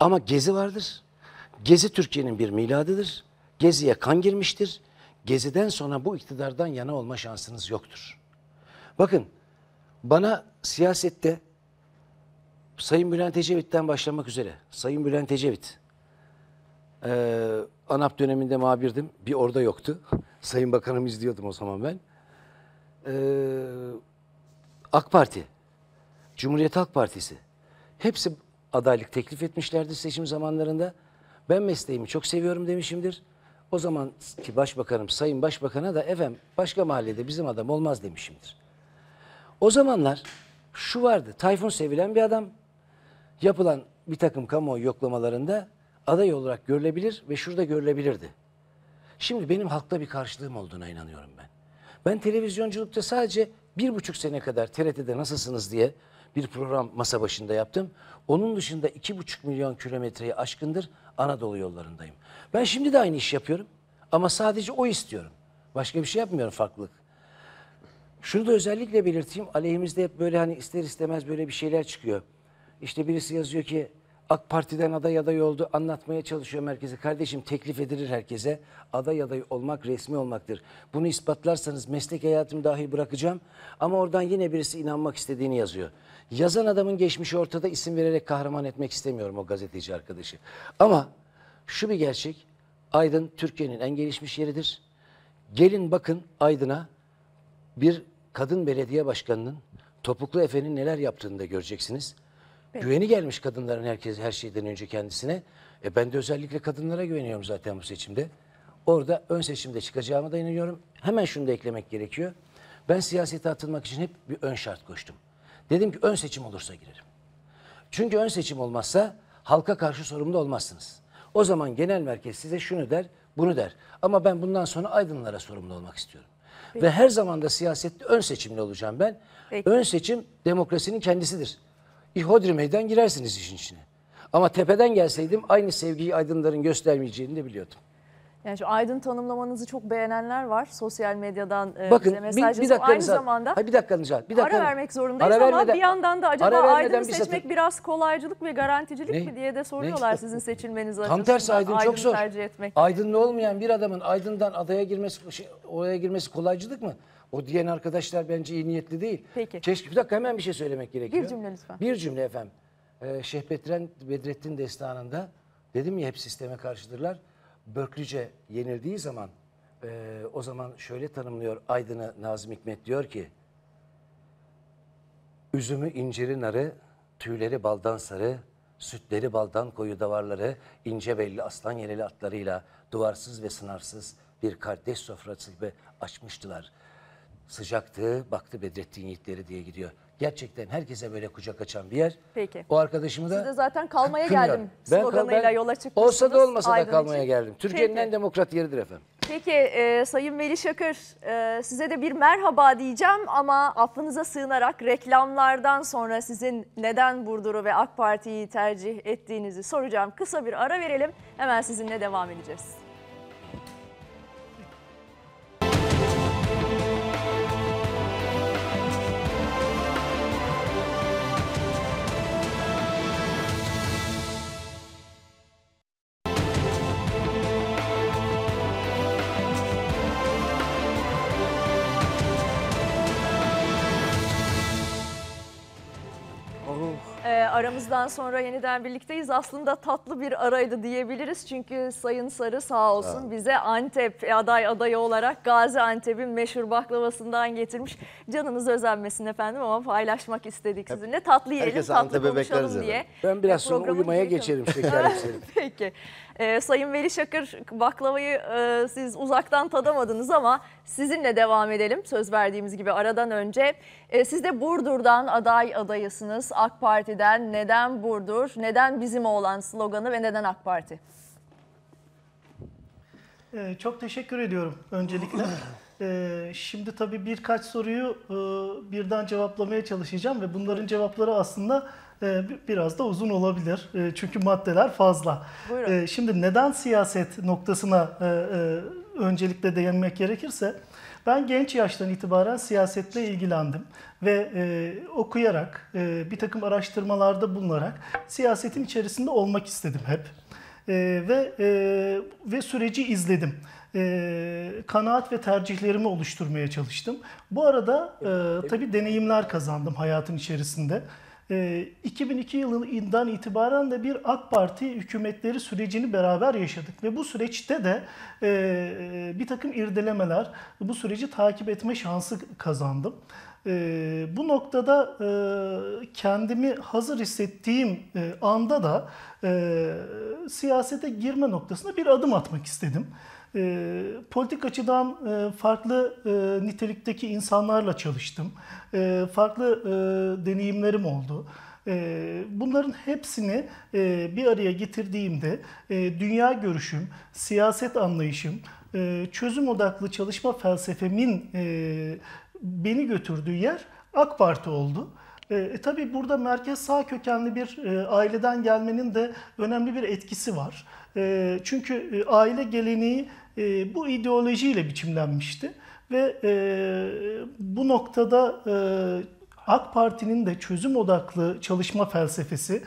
Ama Gezi vardır. Gezi Türkiye'nin bir miladıdır. Gezi'ye kan girmiştir. Gezi'den sonra bu iktidardan yana olma şansınız yoktur. Bakın bana siyasette Sayın Bülent Ecevit'ten başlamak üzere. Sayın Bülent Ecevit. Ee, ANAP döneminde muhabirdim. Bir orada yoktu. Sayın Bakanım izliyordum o zaman ben. Ee, AK Parti, Cumhuriyet Halk Partisi. Hepsi adaylık teklif etmişlerdi seçim zamanlarında. Ben mesleğimi çok seviyorum demişimdir. O zaman ki başbakanım, sayın başbakana da efendim başka mahallede bizim adam olmaz demişimdir. O zamanlar şu vardı. Tayfun sevilen bir adam. Yapılan bir takım kamuoyu yoklamalarında aday olarak görülebilir ve şurada görülebilirdi. Şimdi benim halkta bir karşılığım olduğuna inanıyorum ben. Ben televizyonculukta sadece bir buçuk sene kadar TRT'de nasılsınız diye bir program masa başında yaptım. Onun dışında 2,5 milyon kilometreyi aşkındır Anadolu yollarındayım. Ben şimdi de aynı iş yapıyorum ama sadece o istiyorum. Başka bir şey yapmıyorum farklılık. Şunu da özellikle belirteyim. Aleyhimizde hep böyle hani ister istemez böyle bir şeyler çıkıyor. İşte birisi yazıyor ki AK Parti'den aday aday oldu anlatmaya çalışıyor merkeze. Kardeşim teklif edilir herkese. Aday aday olmak resmi olmaktır. Bunu ispatlarsanız meslek hayatımı dahi bırakacağım. Ama oradan yine birisi inanmak istediğini yazıyor. Yazan adamın geçmişi ortada isim vererek kahraman etmek istemiyorum o gazeteci arkadaşı. Ama şu bir gerçek. Aydın Türkiye'nin en gelişmiş yeridir. Gelin bakın Aydın'a bir kadın belediye başkanının topuklu efenin neler yaptığını da göreceksiniz. Peki. Güveni gelmiş kadınların herkes her şeyden önce kendisine. E ben de özellikle kadınlara güveniyorum zaten bu seçimde. Orada ön seçimde çıkacağıma da inanıyorum. Hemen şunu da eklemek gerekiyor. Ben siyasete atılmak için hep bir ön şart koştum. Dedim ki ön seçim olursa girerim. Çünkü ön seçim olmazsa halka karşı sorumlu olmazsınız. O zaman genel merkez size şunu der, bunu der. Ama ben bundan sonra aydınlara sorumlu olmak istiyorum. Peki. Ve her zaman da siyasette ön seçimli olacağım ben. Peki. Ön seçim demokrasinin kendisidir. İhodri meydan girersiniz işin içine. Ama tepeden gelseydim aynı sevgiyi aydınların göstermeyeceğini de biliyordum. Yani şu aydın tanımlamanızı çok beğenenler var. Sosyal medyadan e, Bakın, bize mesaj bir, bir dakika aynı mesela, zamanda. Hayır, bir dakikanızı bir dakika. Ara vermek zorundayız ara vermeden, ama bir yandan da acaba aydını seçmek satır. biraz kolaycılık ve garanticilik ne? mi diye de soruyorlar ne? sizin seçilmeniz açısından. Tam tersi aydın, aydın çok zor. Tercih etmek. Aydınlı olmayan bir adamın aydından adaya girmesi şey, oraya girmesi kolaycılık mı? O diyen arkadaşlar bence iyi niyetli değil. Peki. Keşke, bir dakika hemen bir şey söylemek gerekiyor. Bir cümle lütfen. Bir cümle efendim. Ee, Şeyh Bedrettin, destanında dedim ya hep sisteme karşıdırlar. Börklüce yenildiği zaman e, o zaman şöyle tanımlıyor Aydın'a Nazım Hikmet diyor ki Üzümü inciri narı, tüyleri baldan sarı, sütleri baldan koyu davarları, ince belli aslan yereli atlarıyla duvarsız ve sınarsız bir kardeş sofrası gibi açmıştılar.'' Sıcaktı, baktı Bedrettin Yiğitleri diye gidiyor. Gerçekten herkese böyle kucak açan bir yer. Peki. O arkadaşımı da Siz de zaten kalmaya kınıyorum. geldim Ben- sloganıyla ben- yola çıkmışsınız. Olsa da olmasa da kalmaya için. geldim. Türkiye'nin en demokrat yeridir efendim. Peki e, Sayın Melih Şakır e, size de bir merhaba diyeceğim ama affınıza sığınarak reklamlardan sonra sizin neden Burdur'u ve AK Parti'yi tercih ettiğinizi soracağım. Kısa bir ara verelim hemen sizinle devam edeceğiz. Aramızdan sonra yeniden birlikteyiz. Aslında tatlı bir araydı diyebiliriz. Çünkü Sayın Sarı sağ olsun ha. bize Antep aday adayı olarak Gaziantep'in meşhur baklavasından getirmiş. Canınız özenmesin efendim ama paylaşmak istedik sizinle. Tatlı yiyelim, Herkes tatlı konuşalım diye. Ben biraz sonra uyumaya geçelim şeker Peki. E, Sayın Veli Şakır baklavayı e, siz uzaktan tadamadınız ama sizinle devam edelim. Söz verdiğimiz gibi aradan önce. E, siz de Burdur'dan aday adayısınız. AK Parti'den neden Burdur, neden bizim olan sloganı ve neden AK Parti? E, çok teşekkür ediyorum öncelikle. Ee, şimdi tabii birkaç soruyu e, birden cevaplamaya çalışacağım ve bunların cevapları aslında ee, biraz da uzun olabilir. Ee, çünkü maddeler fazla. Buyurun. Ee, şimdi neden siyaset noktasına e, e, öncelikle değinmek gerekirse ben genç yaştan itibaren siyasetle ilgilendim ve e, okuyarak, e, bir takım araştırmalarda bulunarak siyasetin içerisinde olmak istedim hep e, ve e, ve süreci izledim. E, kanaat ve tercihlerimi oluşturmaya çalıştım. Bu arada e, e tabii deneyimler kazandım hayatın içerisinde. 2002 ee, yılından itibaren de bir AK Parti hükümetleri sürecini beraber yaşadık ve bu süreçte de e, bir takım irdelemeler, bu süreci takip etme şansı kazandım. Ee, bu noktada e, kendimi hazır hissettiğim e, anda da siyasete girme noktasında bir adım atmak istedim. E, politik açıdan e, farklı e, nitelikteki insanlarla çalıştım. E, farklı e, deneyimlerim oldu. E, bunların hepsini e, bir araya getirdiğimde e, dünya görüşüm, siyaset anlayışım, e, çözüm odaklı çalışma felsefemin e, beni götürdüğü yer AK Parti oldu. E, e, tabii burada merkez sağ kökenli bir e, aileden gelmenin de önemli bir etkisi var. E, çünkü e, aile geleneği e, bu ideolojiyle biçimlenmişti. Ve e, bu noktada e, AK Parti'nin de çözüm odaklı çalışma felsefesi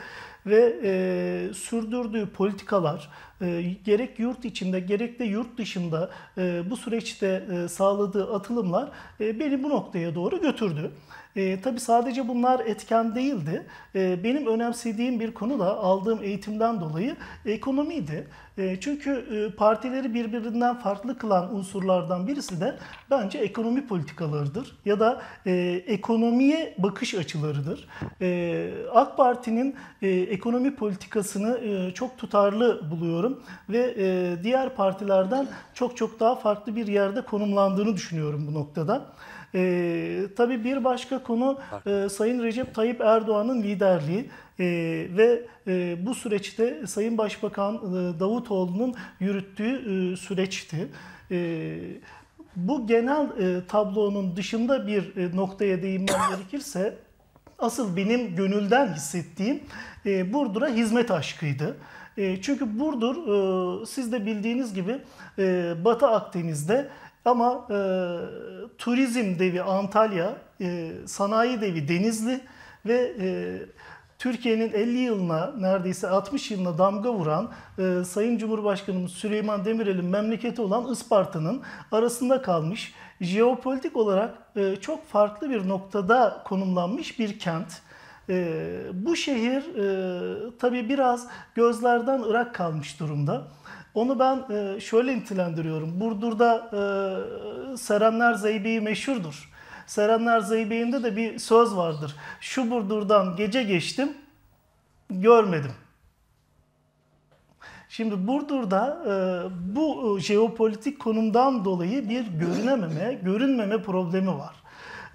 ve e, sürdürdüğü politikalar e, gerek yurt içinde gerek de yurt dışında e, bu süreçte e, sağladığı atılımlar e, beni bu noktaya doğru götürdü. E, tabii sadece bunlar etken değildi. E, benim önemsediğim bir konu da aldığım eğitimden dolayı ekonomiydi. E, çünkü e, partileri birbirinden farklı kılan unsurlardan birisi de bence ekonomi politikalarıdır ya da e, ekonomiye bakış açılarıdır. E, AK Parti'nin e, ekonomi politikasını e, çok tutarlı buluyorum ve e, diğer partilerden çok çok daha farklı bir yerde konumlandığını düşünüyorum bu noktada. E, tabii bir başka konu e, Sayın Recep Tayyip Erdoğan'ın liderliği e, ve e, bu süreçte Sayın Başbakan e, Davutoğlu'nun yürüttüğü e, süreçti. E, bu genel e, tablonun dışında bir e, noktaya değinmem gerekirse asıl benim gönülden hissettiğim e, Burdur'a hizmet aşkıydı. E, çünkü Burdur e, siz de bildiğiniz gibi e, Batı Akdeniz'de ama e, turizm devi Antalya, e, sanayi devi Denizli ve e, Türkiye'nin 50 yılına neredeyse 60 yılına damga vuran e, Sayın Cumhurbaşkanımız Süleyman Demirel'in memleketi olan Isparta'nın arasında kalmış, jeopolitik olarak e, çok farklı bir noktada konumlanmış bir kent. E, bu şehir e, tabii biraz gözlerden ırak kalmış durumda. Onu ben e, şöyle nitelendiriyorum. Burdur'da e, Serenler Zeybi'yi meşhurdur. Serenler Zeybi'nde de bir söz vardır. Şu Burdur'dan gece geçtim, görmedim. Şimdi Burdur'da e, bu jeopolitik konumdan dolayı bir görünememe, görünmeme problemi var.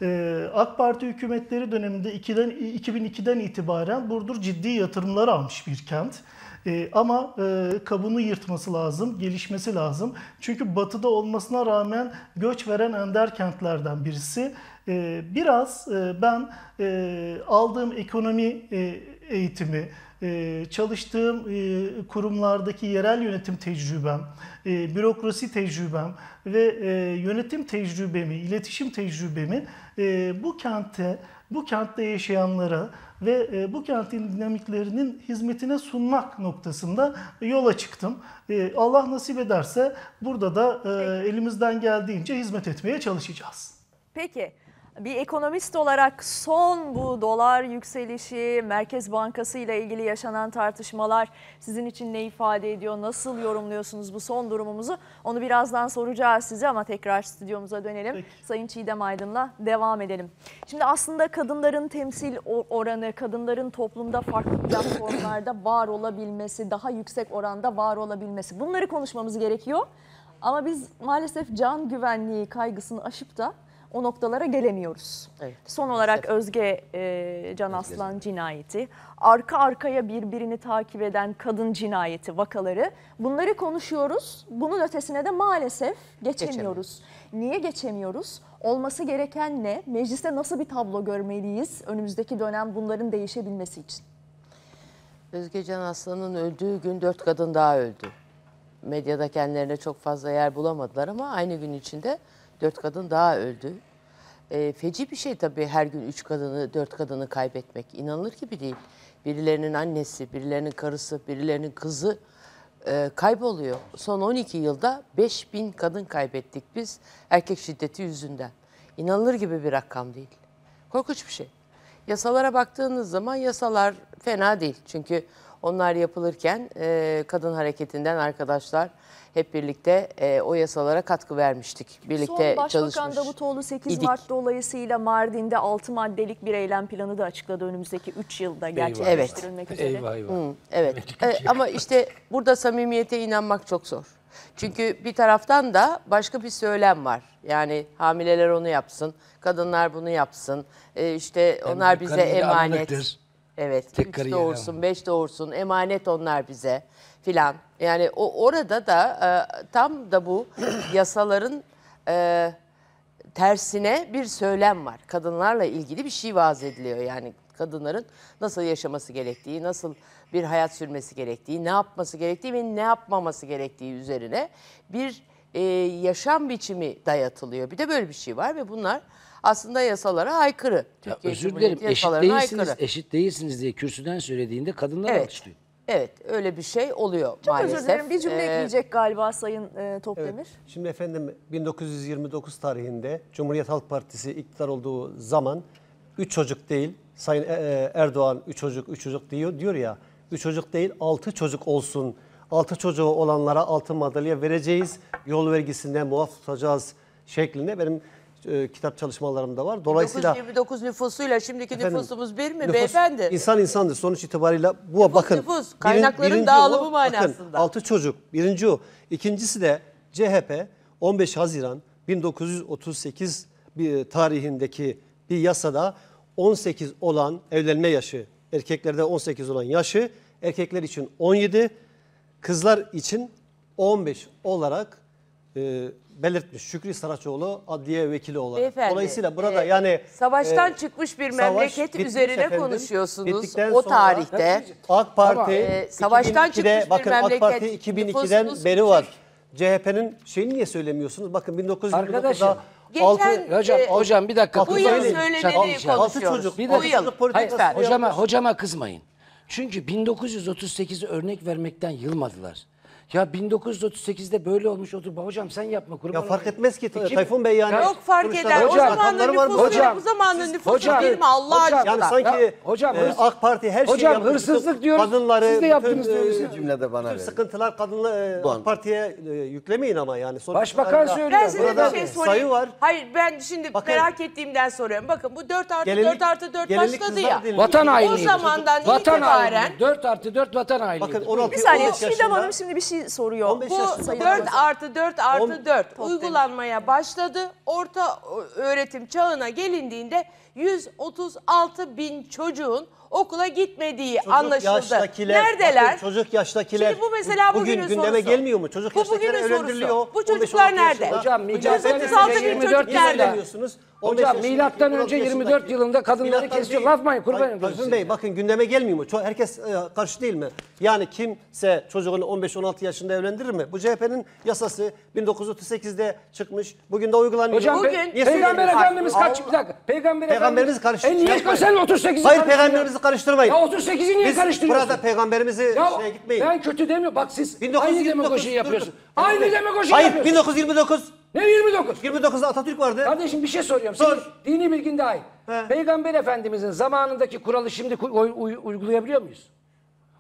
E, AK Parti hükümetleri döneminde 2002'den itibaren Burdur ciddi yatırımlar almış bir kent. E, ama e, kabını yırtması lazım, gelişmesi lazım. Çünkü batıda olmasına rağmen göç veren ender kentlerden birisi. E, biraz e, ben e, aldığım ekonomi e, eğitimi, ee, çalıştığım e, kurumlardaki yerel yönetim tecrübem, e, bürokrasi tecrübem ve e, yönetim tecrübemi, iletişim tecrübemi e, bu kente, bu kentte yaşayanlara ve e, bu kentin dinamiklerinin hizmetine sunmak noktasında yola çıktım. E, Allah nasip ederse burada da e, elimizden geldiğince hizmet etmeye çalışacağız. Peki. Bir ekonomist olarak son bu dolar yükselişi, Merkez Bankası ile ilgili yaşanan tartışmalar sizin için ne ifade ediyor? Nasıl yorumluyorsunuz bu son durumumuzu? Onu birazdan soracağız size ama tekrar stüdyomuza dönelim. Peki. Sayın Çiğdem Aydın'la devam edelim. Şimdi aslında kadınların temsil oranı, kadınların toplumda farklı platformlarda var olabilmesi, daha yüksek oranda var olabilmesi bunları konuşmamız gerekiyor. Ama biz maalesef can güvenliği kaygısını aşıp da o noktalara gelemiyoruz. Evet. Son olarak Mesela. Özge e, Can Aslan Özge. cinayeti, arka arkaya birbirini takip eden kadın cinayeti vakaları bunları konuşuyoruz. Bunun ötesine de maalesef geçemiyoruz. Geçelim. Niye geçemiyoruz? Olması gereken ne? Mecliste nasıl bir tablo görmeliyiz önümüzdeki dönem bunların değişebilmesi için? Özge Can Aslan'ın öldüğü gün dört kadın daha öldü. Medyada kendilerine çok fazla yer bulamadılar ama aynı gün içinde Dört kadın daha öldü. E, feci bir şey tabii her gün üç kadını, dört kadını kaybetmek. İnanılır gibi değil. Birilerinin annesi, birilerinin karısı, birilerinin kızı e, kayboluyor. Son 12 yılda 5000 kadın kaybettik biz erkek şiddeti yüzünden. İnanılır gibi bir rakam değil. Korkunç bir şey. Yasalara baktığınız zaman yasalar fena değil. Çünkü onlar yapılırken e, kadın hareketinden arkadaşlar hep birlikte e, o yasalara katkı vermiştik. Birlikte Son Başbakan Davutoğlu 8 idik. Mart dolayısıyla Mardin'de 6 maddelik bir eylem planı da açıkladı önümüzdeki 3 yılda gerçekleştirilmek üzere. Eyvah eyvah. Hı, evet e, ama işte burada samimiyete inanmak çok zor. Çünkü bir taraftan da başka bir söylem var. Yani hamileler onu yapsın, kadınlar bunu yapsın, e, işte onlar bize emanet. Anlıktır. Evet, Tek üç doğursun, beş doğursun, emanet onlar bize filan. Yani o orada da e, tam da bu yasaların e, tersine bir söylem var. Kadınlarla ilgili bir şey vaaz ediliyor yani kadınların nasıl yaşaması gerektiği, nasıl bir hayat sürmesi gerektiği, ne yapması gerektiği ve ne yapmaması gerektiği üzerine bir e, yaşam biçimi dayatılıyor. Bir de böyle bir şey var ve bunlar aslında yasalara aykırı. Ya özür dilerim eşit değilsiniz, aykırı. eşit değilsiniz diye kürsüden söylediğinde kadınlar evet. alkışlıyor. Evet öyle bir şey oluyor Çok maalesef. özür dilerim bir cümle ee, galiba Sayın e, Topdemir. Evet. Şimdi efendim 1929 tarihinde Cumhuriyet Halk Partisi iktidar olduğu zaman 3 çocuk değil Sayın e, e Erdoğan 3 çocuk 3 çocuk diyor, diyor ya 3 çocuk değil 6 çocuk olsun. 6 çocuğu olanlara altın madalya vereceğiz. Yol vergisinden muaf tutacağız şeklinde benim e, kitap çalışmalarım da var. E, Dolayısıyla 29 nüfusuyla şimdiki efendim, nüfusumuz bir mi nüfus, beyefendi? İnsan insandır. Sonuç itibariyle bu nüfus, bakın. Nüfus, kaynakların birin, dağılımı o, manasında. Bakın, altı çocuk. Birinci o. İkincisi de CHP 15 Haziran 1938 bir e, tarihindeki bir yasada 18 olan evlenme yaşı, erkeklerde 18 olan yaşı, erkekler için 17, kızlar için 15 olarak e, belirtmiş Şükrü Saraçoğlu adliye vekili olarak. Beyefendi, Dolayısıyla burada e, yani savaştan e, çıkmış bir memleket üzerine efendim, konuşuyorsunuz o tarihte. AK Parti tamam. e, savaştan çıkmış bakın, bir memleket. AK Parti 2002'den beri var. CHP'nin şeyini niye söylemiyorsunuz? Bakın 1929'da Geçen, altı, hocam, e, hocam bir dakika. Bu yıl söyleneni konuşuyoruz. Çocuk, bir dakika. Yıl. Hayır, hocama, hocama kızmayın. Çünkü 1938'i örnek vermekten yılmadılar. Ya 1938'de böyle olmuş otur. Hocam sen yapma kurban. Ya fark etmez ki İki- Tayfun Bey yani. Yok fark eder. o Hocam, zamanın rakamları var nüfusu, burada. bu zamanın nüfusu hocam, değil mi Allah hocam, aşkına? Yani sanki Ya, hocam, e, hırs- AK Parti her şeyi Hocam, hırsızlık diyoruz, kadınları, siz de yaptınız bütün, e, diyoruz Cümlede bana verin. sıkıntılar kadınla e, AK Parti'ye e, yüklemeyin ama yani. Sonuç Başbakan söylüyor. Ben size Burada şey bir şey sorayım. sayı var. Hayır ben şimdi Bakın- merak ettiğimden soruyorum. Bakın bu 4 artı Gelinlik- 4 artı 4 gelinlik başladı kızlar ya. değil. Vatan O hainliği. zamandan Vatan itibaren- hainliği. 4 artı 4 vatan hainliği. Bakın 16, Bir saniye 15 Çiğdem yaşında- Hanım şimdi bir şey şey soruyor. 15 Bu yaşında 4 artı 4 artı On- 4 Top uygulanmaya başladı. Orta öğretim çağına gelindiğinde 136 bin çocuğun okula gitmediği çocuk anlaşıldı. Yaştakiler, Neredeler? Bakın, çocuk yaştakiler. Şimdi bu mesela bugün bugünün gündeme sorusu. gelmiyor mu? Çocuk bu yaştakiler öldürülüyor. Bu çocuklar nerede? Hocam milattan önce 24 yılında. Hocam milattan önce 24 yılında kadınları kesiyor. Laf mı kurban Dursun Bey bakın gündeme gelmiyor mu? Herkes e, karşı değil mi? Yani kimse çocuğunu 15-16 yaşında evlendirir mi? Bu CHP'nin yasası 1938'de çıkmış. Bugün de uygulanıyor. Hocam bugün, Peygamber Efendimiz kaç? Bir dakika. Peygamber Efendimiz karıştı. E niye sen 38 Hayır Peygamberimizi karıştırmayın. Ya 38'i niye Biz karıştırıyorsun? Burada peygamberimizi ya, şeye gitmeyin. Ben kötü demiyorum. Bak siz 1929, aynı demagojiyi yapıyorsun. Dur, dur. Aynı demagojiyi Hayır, 1929. Ne 29? 29'da Atatürk vardı. Kardeşim bir şey soruyorum. Sor. Senin dini bilgin dahil. Peygamber Efendimizin zamanındaki kuralı şimdi uygulayabiliyor muyuz?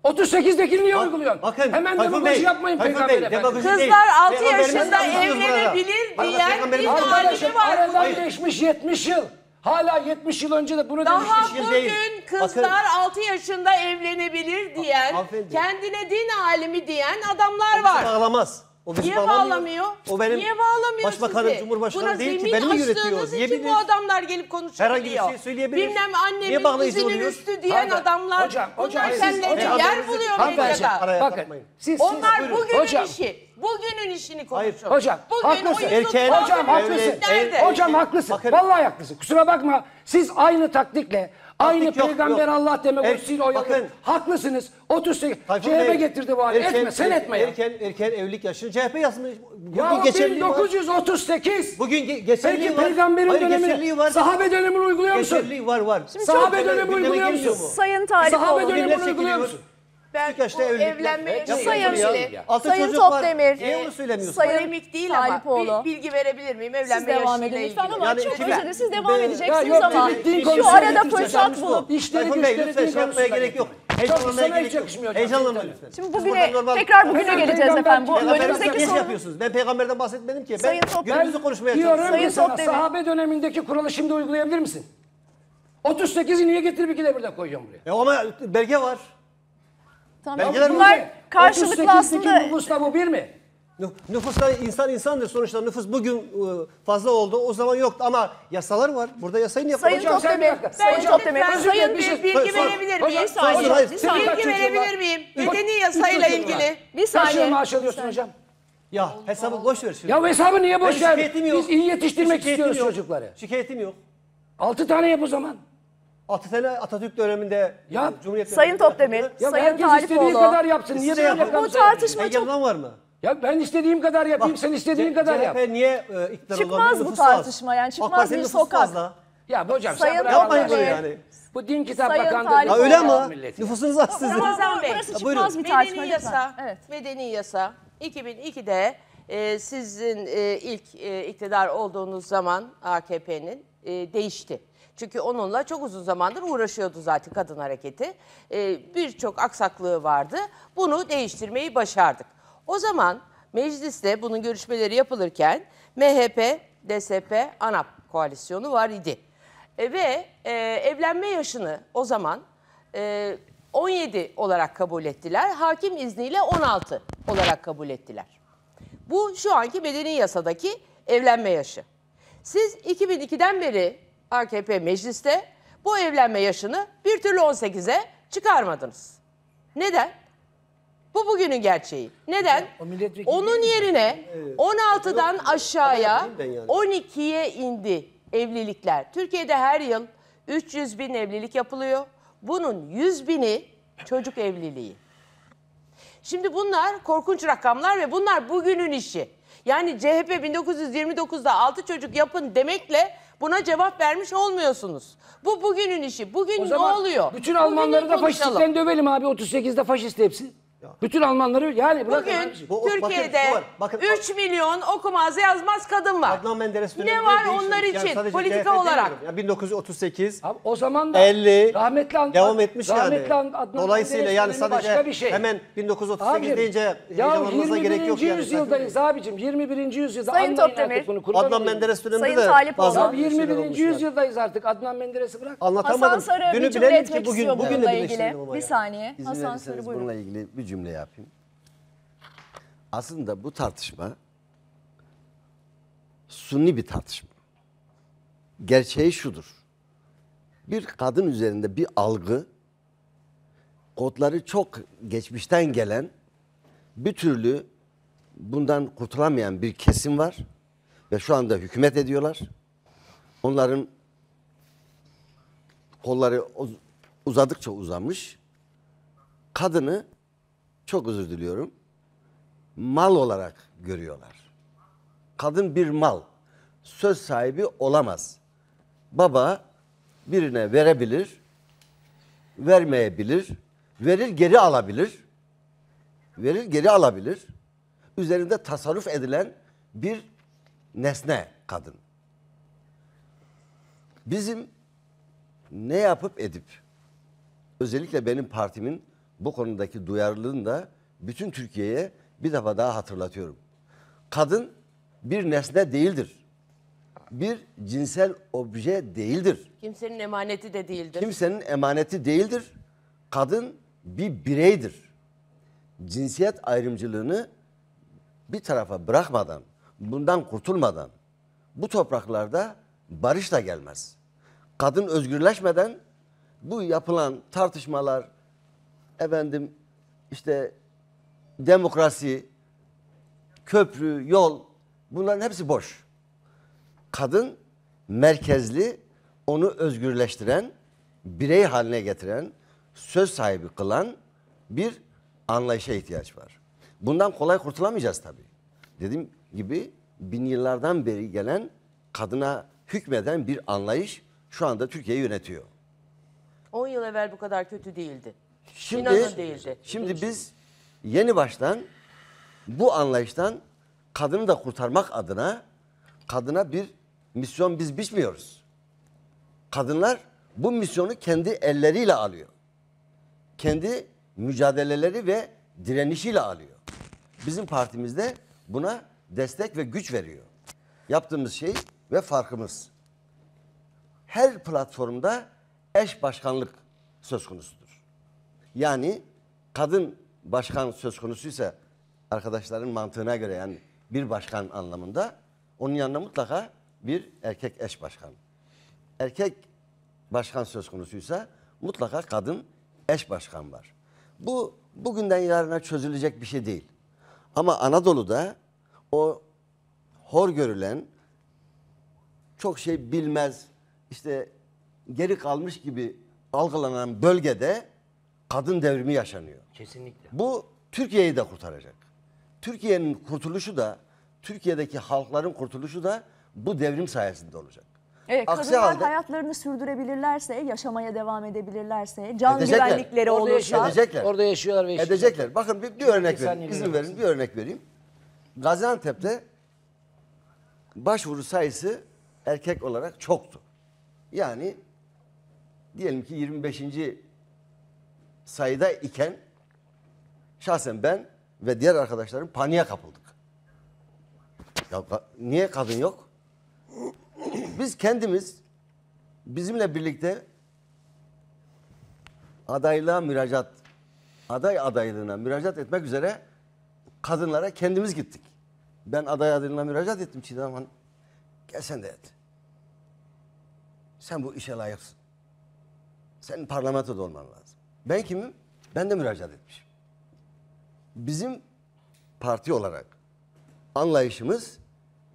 38'dekini niye uyguluyorsun? Bakın, Hemen demagoji Bey, yapmayın Peygamber efendim. Kızlar 6 yaşında evlenebilir diye bir alimi var. Aradan geçmiş 70 yıl. Hala 70 yıl önce de bunu demiş. Daha şey bugün değil. kızlar Bakın. 6 yaşında evlenebilir diyen, Hanımefendi. kendine din alimi diyen adamlar var. Bağlamaz. O bizi Niye bağlamıyor. bağlamıyor? O benim Niye bağlamıyor başbakanım, sizi? cumhurbaşkanım Buna değil ki, zemin beni mi yönetiyor? açtığınız Niye için bu bilmiyoruz? adamlar gelip konuşabiliyor. Herhangi bir şey söyleyebilir. Bilmem Niye annemin Niye dizinin oluyoruz? üstü diyen Hanımefendi, adamlar. hocam, hocam, Bunlar siz- kendilerine Hanımefendi, yer buluyor Hanımefendi, medyada. araya Bakın, takmayın. siz, siz- Onlar buyurun. bugünün Hocam, işi. Bugünün işini konuşalım. Hocam Bugün haklısın. oyunun Hocam haklısın. nerede? Hocam haklısın. Bakın- Vallahi haklısın. Kusura bakma. Siz aynı taktikle Aynı yok, peygamber yok. Allah demagojisiyle Er- oyalı. Haklısınız. 38 sek- CHP getirdi bu hale. Etme sen etme ya. Erken, erken evlilik yaşını CHP yazmış. Bugün Ya geçerli var. Bugün geçerliği Peki var. peygamberin Hayır, geçerliği dönemini, var. sahabe dönemini uyguluyor musun? Geçerliği var var. Sahabe çok- uyguluyor musun? Sayın Tarık Sahabe Oğlu. uyguluyor musun? ben Birkaç bu da evlilikler- evlenme Ya Sayın ya. Sayın Topdemir, e, Niye bunu söylemiyorsun? Sayın polemik değil Talipoğlu. ama bir bilgi verebilir miyim Siz devam yaşıyla edin ilgili? lütfen ama Yani çok iki- özür dilerim. Siz devam Ya edeceksiniz yok, ama bir- şu konuşuyor, arada fırsat bu. bulup. İşleri Tayfun Bey güçleri lütfen şey yapmaya gerek yok. Heyecanlanmaya sana gerek yok. hocam. lütfen. Şimdi Siz bugüne burada normal- tekrar bugüne geleceğiz efendim. Bu Ben peygamberden önümüzdeki giriş soru. yapıyorsunuz. Ben peygamberden bahsetmedim ki. Sayın Ben Toprak- günümüzü konuşmaya çalışıyorum. Sayın Topdemir. sahabe dönemindeki kuralı şimdi uygulayabilir misin? 38'i niye getirip iki de burada koyuyorsun buraya? E ama belge var. Tamam. Belgeler bunlar mi? karşılıklı aslında. nüfusla bu bir mi? Nüfusta insan insandır sonuçta nüfus bugün e, fazla oldu o zaman yoktu ama yasalar var burada yasayı yapalım. Sayın Hocam, Topdemir, Sayın Topdemir, Sayın bir, şey, bilgi sor, verebilir miyim? Bir saniye, hayır, bir saniye. bilgi verebilir miyim? Medeni yasayla ilgili. Bir saniye. Kaç yıl maaş alıyorsun hocam? Ya hesabı boş ver şimdi. Ya hesabı niye boş ver? Biz iyi yetiştirmek istiyoruz çocukları. Şikayetim yok. Altı tane yap o zaman. Atatürk, Atatürk döneminde Ya, e, Cumhuriyet Sayın Topdemir, Ya Sayın herkes istediği Tarifoğlu. kadar yapsın. Niye böyle yapalım? Bu tartışma çok- Yalan var mı? Ya ben istediğim kadar yapayım, sen istediğin kadar yap. CHP niye e, iktidar Çıkmaz bu tartışma yani, çıkmaz bir nüfusu sokak. fazla. Ya hocam Sayın sen bırak Yapmayın bunu yani. Bu din kitap Sayın bakanlığı. Tarif- öyle mi? Nüfusunuz az sizin. Ramazan Tamam, Bey. Burası çıkmaz bir tartışma Medeni yasa, medeni yasa 2002'de sizin e, ilk e, iktidar olduğunuz zaman AKP'nin değişti. Çünkü onunla çok uzun zamandır uğraşıyordu zaten kadın hareketi. Ee, birçok aksaklığı vardı. Bunu değiştirmeyi başardık. O zaman mecliste bunun görüşmeleri yapılırken MHP, DSP, ANAP koalisyonu var idi. E, ve e, evlenme yaşını o zaman 17 e, olarak kabul ettiler. Hakim izniyle 16 olarak kabul ettiler. Bu şu anki medeni yasadaki evlenme yaşı. Siz 2002'den beri AKP mecliste bu evlenme yaşını bir türlü 18'e çıkarmadınız. Neden? Bu bugünün gerçeği. Neden? Onun yerine Evet. 16'dan aşağıya ben yani. 12'ye indi evlilikler. Türkiye'de her yıl 300 bin evlilik yapılıyor. Bunun 100 bini çocuk evliliği. Şimdi bunlar korkunç rakamlar ve bunlar bugünün işi. Yani CHP 1929'da 6 çocuk yapın demekle Buna cevap vermiş olmuyorsunuz. Bu bugünün işi. Bugün O ne zaman oluyor? bütün Almanları da Bugünü faşistlikten dövelim abi. 38'de faşist hepsi. Bütün Almanları yani Bugün Bu- Türkiye'de şu Bakın, 3 milyon okumaz yazmaz kadın var. Adnan Menderes Ne var onlar için sadece politika demiyorum. olarak? Ya 1938 Abi o zaman da 50 rahmetli adnan devam etmiş rahmetli yani. Adnan Dolayısıyla yani dönemi sadece başka bir şey. hemen 1938 Abicim, deyince heyecanlanmasına gerek yok. yani. 21. yüzyıldayız abicim. 21. yüzyılda Sayın anmayın Topdemir, artık bunu. Adnan olayım. Menderes döneminde Sayın de Talip bazı Oğlan. 21. yüzyıldayız artık. Adnan Menderes'i bırak. Anlatamadım. Hasan Sarı bir cümle etmek istiyor bugünle bununla ilgili. Bir saniye. İzin Hasan Sarı buyurun. bununla ilgili bir cümle cümle yapayım. Aslında bu tartışma sunni bir tartışma. Gerçeği şudur. Bir kadın üzerinde bir algı, kodları çok geçmişten gelen, bir türlü bundan kurtulamayan bir kesim var ve şu anda hükümet ediyorlar. Onların kolları uzadıkça uzamış. Kadını çok özür diliyorum, mal olarak görüyorlar. Kadın bir mal, söz sahibi olamaz. Baba birine verebilir, vermeyebilir, verir geri alabilir, verir geri alabilir. Üzerinde tasarruf edilen bir nesne kadın. Bizim ne yapıp edip özellikle benim partimin bu konudaki duyarlılığını da bütün Türkiye'ye bir defa daha hatırlatıyorum. Kadın bir nesne değildir. Bir cinsel obje değildir. Kimsenin emaneti de değildir. Kimsenin emaneti değildir. Kadın bir bireydir. Cinsiyet ayrımcılığını bir tarafa bırakmadan, bundan kurtulmadan bu topraklarda barış da gelmez. Kadın özgürleşmeden bu yapılan tartışmalar, efendim işte demokrasi, köprü, yol bunların hepsi boş. Kadın merkezli onu özgürleştiren, birey haline getiren, söz sahibi kılan bir anlayışa ihtiyaç var. Bundan kolay kurtulamayacağız tabii. Dediğim gibi bin yıllardan beri gelen kadına hükmeden bir anlayış şu anda Türkiye'yi yönetiyor. 10 yıl evvel bu kadar kötü değildi. Şimdi, İnanın değildi. Şimdi Hiç. biz yeni baştan bu anlayıştan kadını da kurtarmak adına kadına bir misyon biz biçmiyoruz. Kadınlar bu misyonu kendi elleriyle alıyor. Kendi mücadeleleri ve direnişiyle alıyor. Bizim partimizde buna destek ve güç veriyor. Yaptığımız şey ve farkımız. Her platformda eş başkanlık söz konusudur. Yani kadın başkan söz konusuysa arkadaşların mantığına göre yani bir başkan anlamında onun yanına mutlaka bir erkek eş başkan. Erkek başkan söz konusuysa mutlaka kadın eş başkan var. Bu bugünden yarına çözülecek bir şey değil. Ama Anadolu'da o hor görülen çok şey bilmez işte geri kalmış gibi algılanan bölgede kadın devrimi yaşanıyor. Kesinlikle. Bu Türkiye'yi de kurtaracak. Türkiye'nin kurtuluşu da Türkiye'deki halkların kurtuluşu da bu devrim sayesinde olacak. Evet, Aksi kadınlar halde, hayatlarını sürdürebilirlerse, yaşamaya devam edebilirlerse, can edecekler. güvenlikleri orada olursa. Edecekler. Orada yaşıyorlar ve yaşıyorlar. Edecekler. Bakın bir, bir örnek bir vereyim. İzin verin bir örnek vereyim. Gaziantep'te başvuru sayısı erkek olarak çoktu. Yani diyelim ki 25 sayıda iken şahsen ben ve diğer arkadaşlarım paniğe kapıldık. Ya niye kadın yok? Biz kendimiz bizimle birlikte adaylığa müracaat, aday adaylığına müracaat etmek üzere kadınlara kendimiz gittik. Ben aday adaylığına müracaat ettim Çiğdem Hanım. Gel sen de et. Sen bu işe layıksın. Senin parlamentoda olman lazım. Ben kimim? Ben de müracaat etmişim. Bizim parti olarak anlayışımız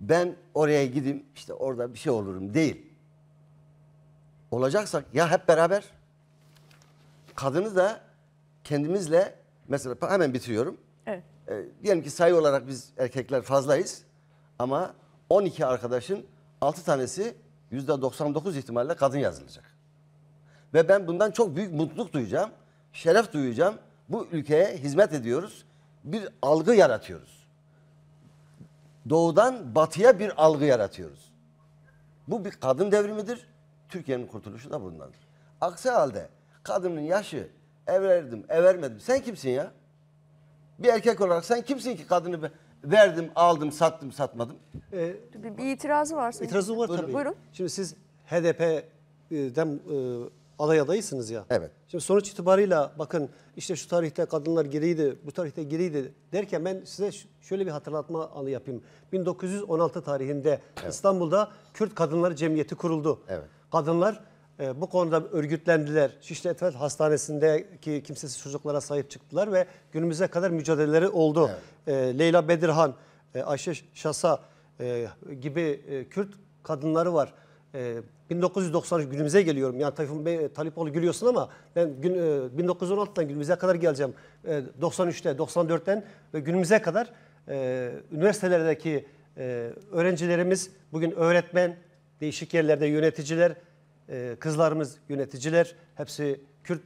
ben oraya gideyim işte orada bir şey olurum değil. Olacaksak ya hep beraber kadını da kendimizle mesela hemen bitiriyorum. Evet. E, diyelim ki sayı olarak biz erkekler fazlayız ama 12 arkadaşın 6 tanesi %99 ihtimalle kadın yazılacak. Ve ben bundan çok büyük mutluluk duyacağım şeref duyacağım. Bu ülkeye hizmet ediyoruz. Bir algı yaratıyoruz. Doğudan batıya bir algı yaratıyoruz. Bu bir kadın devrimidir. Türkiye'nin kurtuluşu da bundandır. Aksi halde kadının yaşı everdim, evermedim. Sen kimsin ya? Bir erkek olarak sen kimsin ki kadını verdim, aldım, sattım, satmadım? Ee, bir, itirazı var. Senin. İtirazı var buyurun. tabii. Buyurun. Şimdi siz HDP'den e, aday adaysınız ya. Evet. Şimdi sonuç itibarıyla bakın işte şu tarihte kadınlar geriydi, bu tarihte geriydi derken ben size şöyle bir hatırlatma anı yapayım. 1916 tarihinde evet. İstanbul'da Kürt kadınları Cemiyeti kuruldu. Evet. Kadınlar e, bu konuda örgütlendiler. Şişli Etfet Hastanesi'ndeki kimsesiz çocuklara sahip çıktılar ve günümüze kadar mücadeleleri oldu. Evet. E, Leyla Bedirhan, e, Ayşe Şasa e, gibi e, Kürt kadınları var. E, 1993 günümüze geliyorum. Yani Tayfun Bey, e, Talipoğlu gülüyorsun ama ben gün, 1916'dan e, günümüze kadar geleceğim. 93'te, e, 94'ten ve günümüze kadar üniversitelerdeki öğrencilerimiz bugün öğretmen, değişik yerlerde yöneticiler, kızlarımız yöneticiler, hepsi Kürt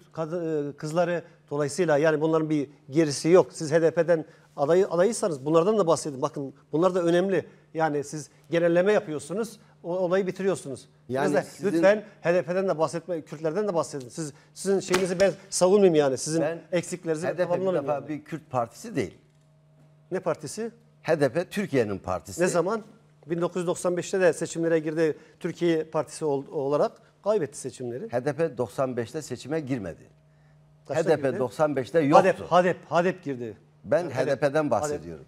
kızları. Dolayısıyla yani bunların bir gerisi yok. Siz HDP'den aday, adayıysanız bunlardan da bahsedin. Bakın bunlar da önemli. Yani siz genelleme yapıyorsunuz, olayı bitiriyorsunuz. Yani Biraz da sizin- lütfen HDP'den de bahsetme, Kürtlerden de bahsedin. Siz sizin şeyinizi ben savunmayayım yani. Sizin Ben eksiklerinizi HDP bir defa yani. bir Kürt partisi değil. Ne partisi? HDP Türkiye'nin partisi. Ne zaman? 1995'te de seçimlere girdi Türkiye Partisi olarak kaybetti seçimleri. HDP 95'te seçime girmedi. Kaçta HDP girdi? 95'te yoktu. HDP HDP HDP girdi. Ben HDP'den bahsediyorum.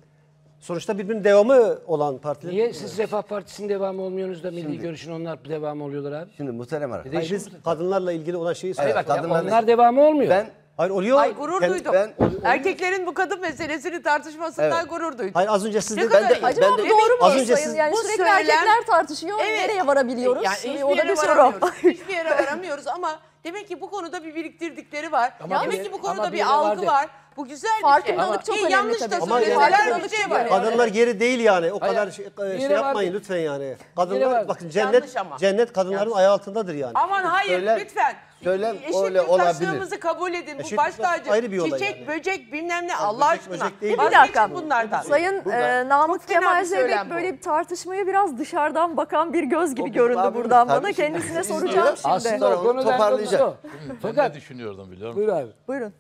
Sonuçta birbirinin devamı olan partiler. Niye siz Refah Partisi'nin devamı olmuyorsunuz da Milli Görüş'ün onlar devamı oluyorlar abi? Şimdi muhterem arkadaşlar. Hayır, biz kadınlarla ilgili olan şeyi Hayır, bak, ya onlar devamı olmuyor. Ben Hayır oluyor. Ay gurur Kend- duydum. ben- Erkeklerin bu kadın meselesini tartışmasından Evet. gurur duydum. Hayır az önce siz de, ben kadar- de, Acaba ben de doğru mu? Az önce siz- yani Bu sürekli söylem- erkekler tartışıyor. Evet. Nereye varabiliyoruz? Yani hiçbir Ee, o da yere bir soru. Hiçbir yere varamıyoruz ama demek ki bu konuda bir biriktirdikleri var. Ama demek bir- ki bu konuda bir bir algı vardı. var. Bu güzel bir şey. çok İyi, önemli yanlış da tabii. Ama söyleseler yani- bir şey var. yani. Kadınlar geri değil yani. O kadar şey, e, şey Yeri var. yapmayın lütfen yani. Kadınlar var. bakın cennet Yanlış ama. cennet kadınların ayağı altındadır yani. Aman e, hayır Söylem- lütfen. söylem e, Eşit öyle olabilir. kadar e, bu Eşitlik baş tacı, ayrı bir olay çiçek, yani. böcek bilmem ne Allah böcek, aşkına. böcek değil. Bir Vazgeçin dakika. bunlardan. Sayın Burada. e, Namık fena Kemal bir Zeybek söylem bu. böyle bir tartışmaya biraz dışarıdan bakan bir göz gibi göründü buradan bana. Kendisine soracağım şimdi. Aslında o Sonra onu konudan toparlayacak. konuştu. Ben ne Fakat düşünüyordum biliyor musun? buyur abi. Buyurun.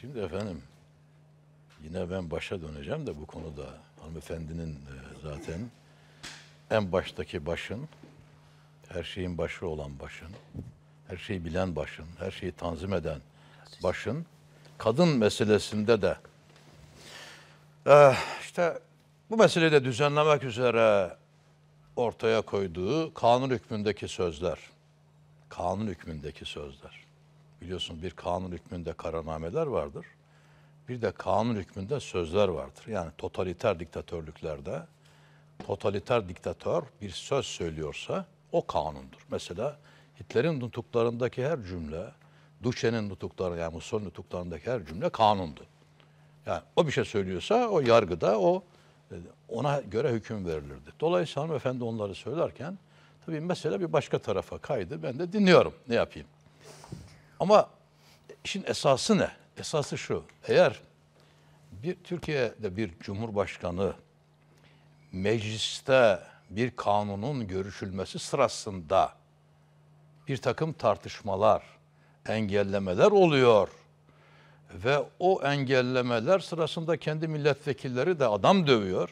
Şimdi efendim Yine ben başa döneceğim de bu konuda hanımefendinin e, zaten en baştaki başın, her şeyin başı olan başın, her şeyi bilen başın, her şeyi tanzim eden başın, kadın meselesinde de eh, işte bu meseleyi de düzenlemek üzere ortaya koyduğu kanun hükmündeki sözler, kanun hükmündeki sözler. biliyorsun bir kanun hükmünde kararnameler vardır. Bir de kanun hükmünde sözler vardır. Yani totaliter diktatörlüklerde totaliter diktatör bir söz söylüyorsa o kanundur. Mesela Hitler'in nutuklarındaki her cümle, Duce'nin nutukları yani Mussolini nutuklarındaki her cümle kanundu. Yani o bir şey söylüyorsa o yargıda o e, ona göre hüküm verilirdi. Dolayısıyla hanımefendi onları söylerken tabii mesela bir başka tarafa kaydı. Ben de dinliyorum. Ne yapayım? Ama işin esası ne? esası şu. Eğer bir Türkiye'de bir cumhurbaşkanı mecliste bir kanunun görüşülmesi sırasında bir takım tartışmalar, engellemeler oluyor. Ve o engellemeler sırasında kendi milletvekilleri de adam dövüyor.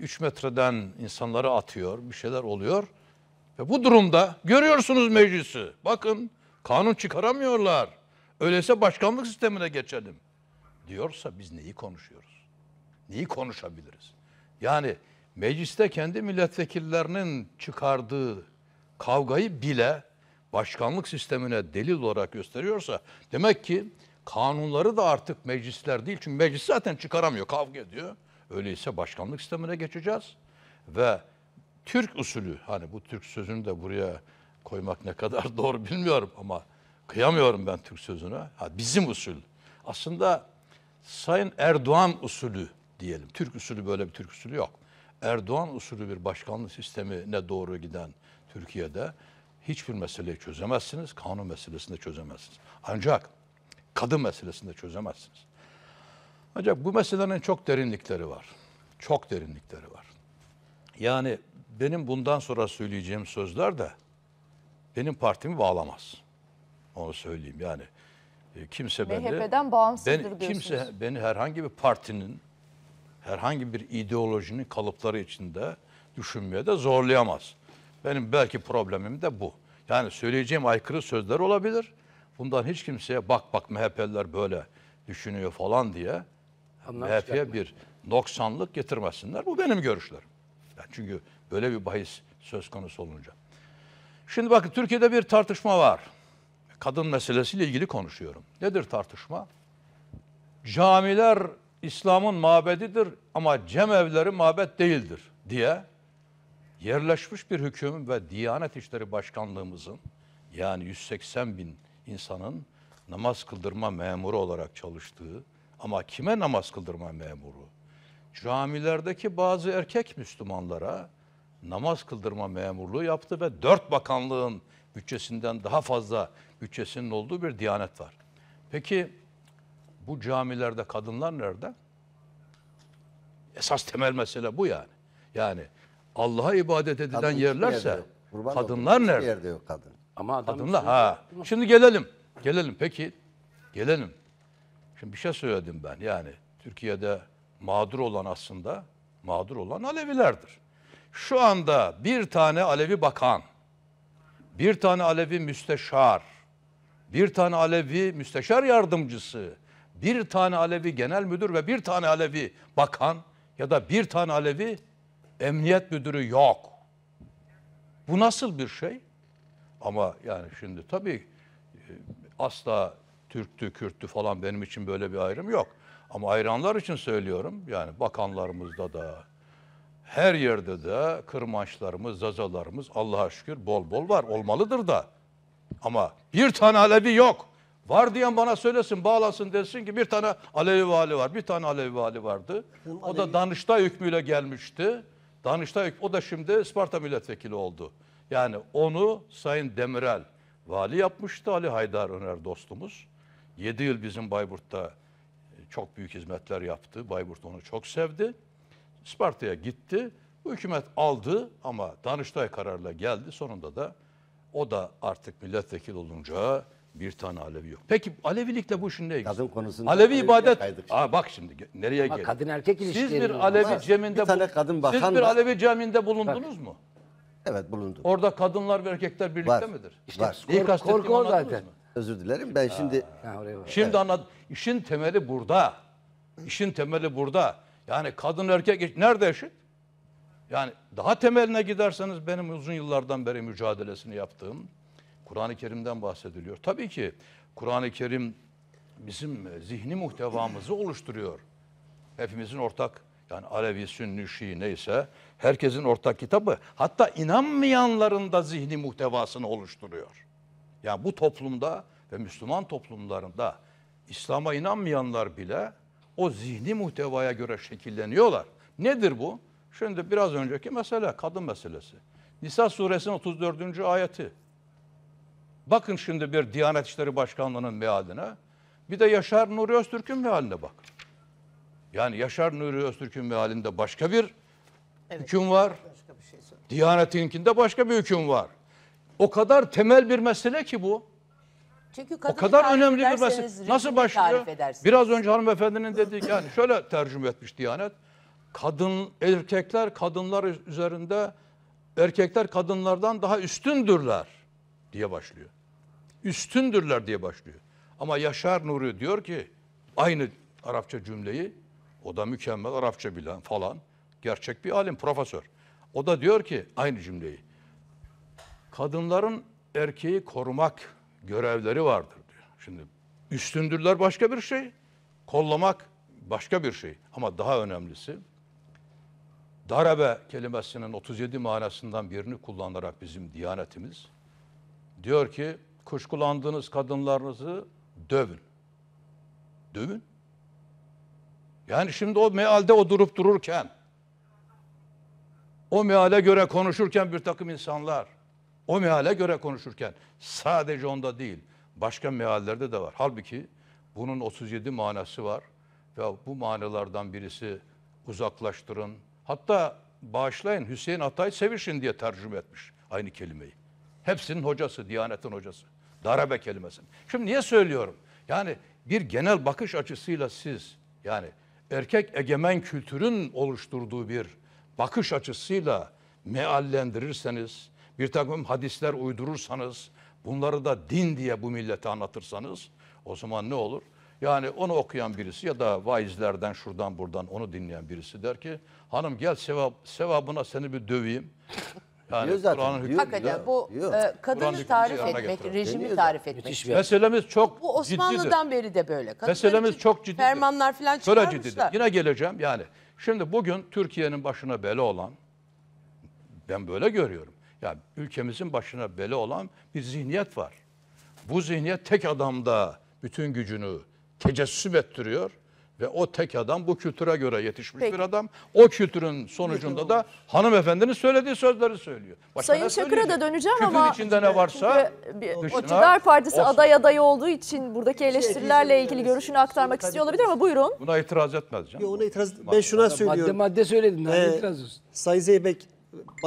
3 metreden insanları atıyor, bir şeyler oluyor. Ve bu durumda görüyorsunuz meclisi. Bakın kanun çıkaramıyorlar. Öyleyse başkanlık sistemine geçelim. Diyorsa biz neyi konuşuyoruz? Neyi konuşabiliriz? Yani mecliste kendi milletvekillerinin çıkardığı kavgayı bile başkanlık sistemine delil olarak gösteriyorsa demek ki kanunları da artık meclisler değil. Çünkü meclis zaten çıkaramıyor, kavga ediyor. Öyleyse başkanlık sistemine geçeceğiz ve Türk usulü hani bu Türk sözünü de buraya koymak ne kadar doğru bilmiyorum ama Kıyamıyorum ben Türk sözüne. Ha, bizim usul. Aslında Sayın Erdoğan usulü diyelim. Türk usulü böyle bir Türk usulü yok. Erdoğan usulü bir başkanlık sistemi ne doğru giden Türkiye'de hiçbir meseleyi çözemezsiniz. Kanun meselesinde çözemezsiniz. Ancak kadın meselesinde çözemezsiniz. Ancak bu meselelerin çok derinlikleri var. Çok derinlikleri var. Yani benim bundan sonra söyleyeceğim sözler de benim partimi bağlamaz. Onu söyleyeyim yani. E, kimse MHP'den bağımsızdır ben, diyorsunuz. Kimse beni herhangi bir partinin, herhangi bir ideolojinin kalıpları içinde düşünmeye de zorlayamaz. Benim belki problemim de bu. Yani söyleyeceğim aykırı sözler olabilir. Bundan hiç kimseye bak bak MHP'liler böyle düşünüyor falan diye MHP'ye bir noksanlık getirmesinler. Bu benim görüşlerim. Yani çünkü böyle bir bahis söz konusu olunca. Şimdi bakın Türkiye'de bir tartışma var kadın meselesiyle ilgili konuşuyorum. Nedir tartışma? Camiler İslam'ın mabedidir ama cemevleri mabet değildir diye yerleşmiş bir hüküm ve Diyanet İşleri Başkanlığımızın yani 180 bin insanın namaz kıldırma memuru olarak çalıştığı ama kime namaz kıldırma memuru? Camilerdeki bazı erkek Müslümanlara namaz kıldırma memurluğu yaptı ve dört bakanlığın bütçesinden daha fazla bütçesinin olduğu bir diyanet var. Peki bu camilerde kadınlar nerede? Esas temel mesele bu yani. Yani Allah'a ibadet edilen Kadın yerlerse yerde yok. kadınlar olduğum nerede? yerde yok kadın. Ama Kadınlar ha. Şey- Şimdi gelelim. Gelelim peki. Gelelim. Şimdi bir şey söyledim ben. Yani Türkiye'de mağdur olan aslında mağdur olan Alevilerdir. Şu anda bir tane Alevi bakan, bir tane Alevi müsteşar, bir tane Alevi müsteşar yardımcısı, bir tane Alevi genel müdür ve bir tane Alevi bakan ya da bir tane Alevi emniyet müdürü yok. Bu nasıl bir şey? Ama yani şimdi tabii e, asla Türktü, Kürttü falan benim için böyle bir ayrım yok. Ama ayranlar için söylüyorum. Yani bakanlarımızda da, her yerde de kırmaçlarımız, zazalarımız Allah'a şükür bol bol var. Olmalıdır da. Ama bir tane Alevi yok. Var diyen bana söylesin, bağlasın desin ki bir tane Alevi vali var. Bir tane Alevi vali vardı. o Alevi... da Danıştay hükmüyle gelmişti. Danıştay o da şimdi Sparta milletvekili oldu. Yani onu Sayın Demirel vali yapmıştı Ali Haydar Öner dostumuz. 7 yıl bizim Bayburt'ta e, çok büyük hizmetler yaptı. Bayburt onu çok sevdi. Sparta'ya gitti. Bu hükümet aldı ama Danıştay kararıyla geldi. Sonunda da o da artık milletvekili olunca bir tane Alevi yok. Peki Alevilikle bu işin Kadın konusunda Alevi ibadet. kaydık Aa bak şimdi nereye geldi? kadın erkek ilişkileri. Siz ilişkileri bir olmaz. Alevi ceminde Bir tane kadın bakan Siz bir var. Alevi ceminde bulundunuz mu? Evet bulundum. Orada kadınlar ve erkekler birlikte Var. midir? İşte Var. İyi kork- kastettiğimi korku o zaten. mı? Özür dilerim. Ben şimdi Ha, oraya bak. Şimdi anladım. İşin temeli burada. İşin temeli burada. Yani kadın erkek eş- nerede eşit? Yani daha temeline giderseniz benim uzun yıllardan beri mücadelesini yaptığım Kur'an-ı Kerim'den bahsediliyor. Tabii ki Kur'an-ı Kerim bizim e, zihni muhtevamızı oluşturuyor. Hepimizin ortak yani Alevi, Sünni, Şii neyse herkesin ortak kitabı hatta inanmayanların da zihni muhtevasını oluşturuyor. Yani bu toplumda ve Müslüman toplumlarında İslam'a inanmayanlar bile o zihni muhtevaya göre şekilleniyorlar. Nedir bu? Şimdi biraz önceki mesele kadın meselesi. Nisa suresinin 34. ayeti. Bakın şimdi bir Diyanet İşleri Başkanlığı'nın mealine. Bir de Yaşar Nuri Öztürk'ün mealine bak. Yani Yaşar Nuri Öztürk'ün mealinde başka bir evet, hüküm var. Başka bir şey Diyanetinkinde başka bir hüküm var. O kadar temel bir mesele ki bu. Çünkü o kadar önemli bir mesele. Nasıl başlıyor? Biraz önce hanımefendinin dediği yani şöyle tercüme etmiş Diyanet kadın erkekler kadınlar üzerinde erkekler kadınlardan daha üstündürler diye başlıyor. Üstündürler diye başlıyor. Ama Yaşar Nuri diyor ki aynı Arapça cümleyi o da mükemmel Arapça bilen falan gerçek bir alim profesör. O da diyor ki aynı cümleyi kadınların erkeği korumak görevleri vardır diyor. Şimdi üstündürler başka bir şey, kollamak başka bir şey ama daha önemlisi darabe kelimesinin 37 manasından birini kullanarak bizim diyanetimiz diyor ki kuşkulandığınız kadınlarınızı dövün. Dövün. Yani şimdi o mealde o durup dururken o meale göre konuşurken bir takım insanlar o meale göre konuşurken sadece onda değil başka meallerde de var. Halbuki bunun 37 manası var ve bu manalardan birisi uzaklaştırın, Hatta bağışlayın Hüseyin Atay Sevişin diye tercüme etmiş aynı kelimeyi. Hepsinin hocası, Diyanet'in hocası. Darabe kelimesi. Şimdi niye söylüyorum? Yani bir genel bakış açısıyla siz yani erkek egemen kültürün oluşturduğu bir bakış açısıyla meallendirirseniz, bir takım hadisler uydurursanız, bunları da din diye bu millete anlatırsanız o zaman ne olur? Yani onu okuyan birisi ya da vaizlerden şuradan buradan onu dinleyen birisi der ki hanım gel sevap, sevabına seni bir döveyim. Yani Kur'an'ın hükmü. Hakikaten bu e, kadını tarif etmek, getiren. rejimi tarif etmek. Meselemiz çok Bu ciddidir. Osmanlı'dan beri de böyle. Kadınlar Meselemiz çok ciddi. Fermanlar falan Şöyle ciddidir. Yine geleceğim yani. Şimdi bugün Türkiye'nin başına bela olan, ben böyle görüyorum. Ya ülkemizin başına bela olan bir zihniyet var. Bu zihniyet tek adamda bütün gücünü, tecessüm ettiriyor. Ve o tek adam bu kültüre göre yetişmiş Peki. bir adam. O kültürün sonucunda da hanımefendinin söylediği sözleri söylüyor. Başka Sayın Şakır'a da döneceğim Kültün ama içinde ne varsa bir, Partisi olsun. aday adayı olduğu için buradaki şey, eleştirilerle şey, ilgili görüşünü aktarmak şey, istiyor şey, olabilir ama buyurun. Buna itiraz etmez canım. Yo, ona itiraz, ben şuna söylüyorum. Madde madde söyledin. Ee, itiraz olsun. Sayın Zeybek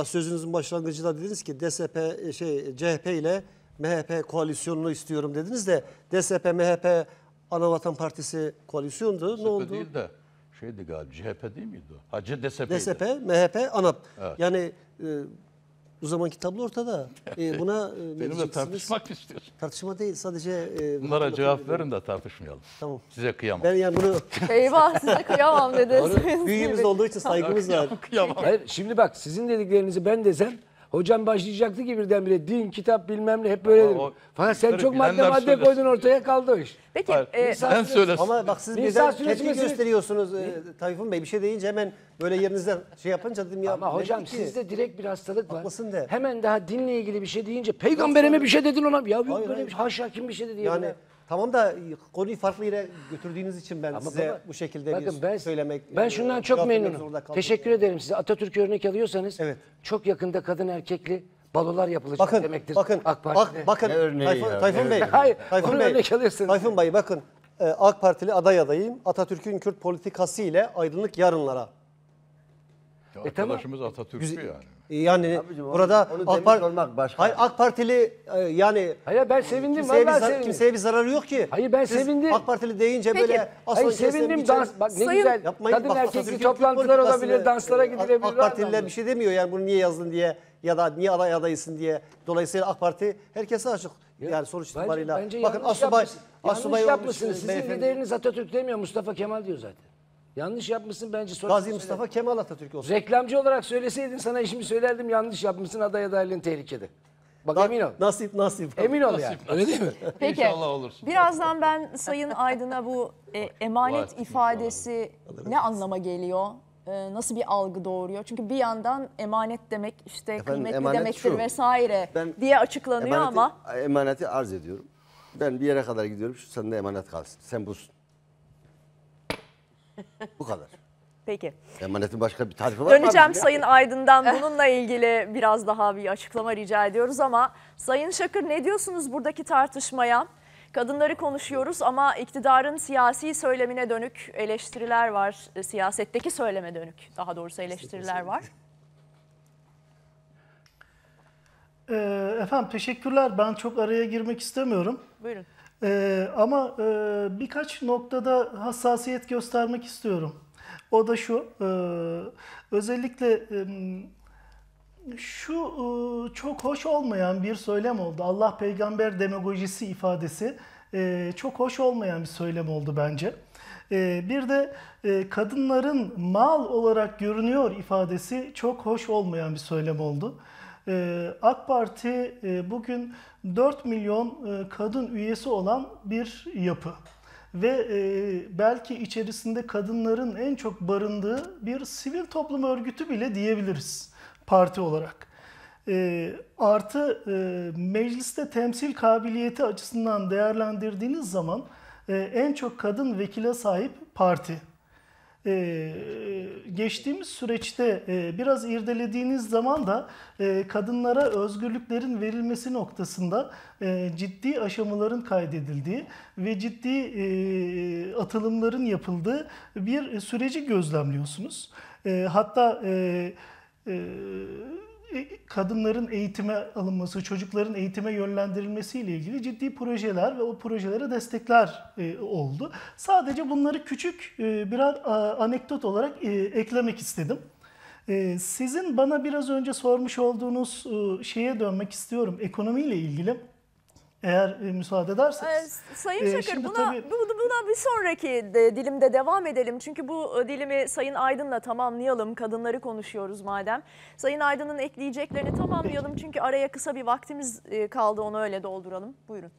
sözünüzün başlangıcında dediniz ki DSP şey CHP ile MHP koalisyonunu istiyorum dediniz de DSP MHP Anavatan Partisi koalisyondu. DSP ne oldu? değil de şeydi galiba CHP değil miydi o? Hacı DSP, MHP, ANAP. Evet. Yani e, o zamanki tablo ortada. E, buna e, Benimle tartışmak mı istiyorsun? Tartışma değil sadece... E, Bunlara cevap verin de, tartışmayalım. Tamam. Size kıyamam. Ben yani bunu... Eyvah size kıyamam dediniz. Büyüğümüz olduğu için saygımız var. kıyamam. Hayır, şimdi bak sizin dediklerinizi ben desem Hocam başlayacaktı ki birdenbire din, kitap bilmem ne hep böyledir. Ama o Falan sen çok madde madde söylesin. koydun ortaya kaldı o iş. Peki Hayır. e, Sen söylesin. Ama bak siz birden tepki gösteriyorsunuz e, Tayfun Bey. Bir şey deyince hemen böyle yerinizden şey yapınca dedim ya. Ama hocam ki? sizde direkt bir hastalık var. Haklısın de. Hemen daha dinle ilgili bir şey deyince peygamberime bir şey dedin ona. Ya yok Hayır, böyle hayır. bir şey, haşa kim bir şey dedi. Yani Yani Tamam da konuyu farklı yere götürdüğünüz için ben Ama size bu şekilde bakın bir ben, söylemek Ben e, şundan çok memnunum. Teşekkür ederim size. Atatürk örnek alıyorsanız evet. çok yakında kadın erkekli balolar yapılacak bakın, demektir. Bakın, AK Parti. Bak, bakın, örneği Tayfun, Tayfun Bey. Hayır, Tayfun Bey, örnek alıyorsunuz. Tayfun Bey bakın e, AK Partili aday adayım. Atatürk'ün Kürt politikası ile aydınlık yarınlara. Ya e arkadaşımız tamam. Atatürk'ü yani. Ee, yani Abicim, burada onu demiş Par- olmak başka. Hayır, AK Partili e, yani Hayır ben sevindim. kimseye bir, vallahi sevindim. kimseye bir zararı yok ki. Hayır, ben Siz sevindim. AK Partili deyince Peki. böyle aslan Hayır sevindim dans. Bak ne Sayın- güzel. Yapmayın. Kadın Bak, erkekli toplantılar olabilir, danslara e, gidilebilir. AK Partililer bir şey demiyor yani bunu niye yazdın diye ya da niye aday adaysın diye. Dolayısıyla AK Parti herkese açık. yani sonuç bence- itibariyle. Bakın yanlış Asubay, yapmışsınız. Asubay Yanlış olmuş, yapmışsınız. Sizin lideriniz Atatürk demiyor, Mustafa Kemal diyor zaten. Yanlış yapmışsın bence. Sonra Gazi Mustafa söyler. Kemal Atatürk olsun. Reklamcı olarak söyleseydin sana işimi söylerdim yanlış yapmışsın aday adaylığın tehlikede. Bak Na, emin ol. Nasip nasip. Emin ol nasip, yani. Nasip. Öyle değil mi? Peki. İnşallah olur. Birazdan ben Sayın Aydın'a bu e, emanet Var, ifadesi inşallah. ne anlama geliyor? E, nasıl bir algı doğuruyor? Çünkü bir yandan emanet demek işte Efendim, kıymetli demektir şu, vesaire ben diye açıklanıyor emaneti, ama. Emaneti arz ediyorum. Ben bir yere kadar gidiyorum. Şu sende emanet kalsın. Sen busun. Bu kadar. Peki. Emanetin başka bir tarifi var mı? Döneceğim mı? Sayın Aydın'dan bununla ilgili biraz daha bir açıklama rica ediyoruz ama Sayın Şakır ne diyorsunuz buradaki tartışmaya? Kadınları konuşuyoruz ama iktidarın siyasi söylemine dönük eleştiriler var. E, siyasetteki söyleme dönük daha doğrusu eleştiriler var. Ee, efendim teşekkürler. Ben çok araya girmek istemiyorum. Buyurun. Ee, ama e, birkaç noktada hassasiyet göstermek istiyorum. O da şu, e, özellikle e, şu e, çok hoş olmayan bir söylem oldu. Allah peygamber demagojisi ifadesi e, çok hoş olmayan bir söylem oldu bence. E, bir de e, kadınların mal olarak görünüyor ifadesi çok hoş olmayan bir söylem oldu. Ee, AK Parti e, bugün 4 milyon e, kadın üyesi olan bir yapı ve e, belki içerisinde kadınların en çok barındığı bir sivil toplum örgütü bile diyebiliriz parti olarak. artı mecliste temsil kabiliyeti açısından değerlendirdiğiniz zaman en çok kadın vekile sahip parti. Ee, geçtiğimiz süreçte e, biraz irdelediğiniz zaman da e, kadınlara özgürlüklerin verilmesi noktasında e, ciddi aşamaların kaydedildiği ve ciddi atılımların yapıldığı bir süreci gözlemliyorsunuz. hatta e, e, kadınların eğitime alınması, çocukların eğitime yönlendirilmesiyle ilgili ciddi projeler ve o projelere destekler e, oldu. Sadece bunları küçük e, birer anekdot olarak eklemek istedim. Sizin bana biraz önce sormuş olduğunuz şeye dönmek istiyorum ekonomiyle ilgili. Eğer e, müsaade ederseniz. E, Sayın Çakır, ee, e, şimdi buna, tabii... buna bir sonraki de, dilimde devam edelim. Çünkü bu e, dilimi Sayın Aydın'la tamamlayalım. Kadınları konuşuyoruz madem. Sayın Aydın'ın ekleyeceklerini tamamlayalım. Peki. Çünkü araya kısa bir vaktimiz e, kaldı. Onu öyle dolduralım. Buyurun.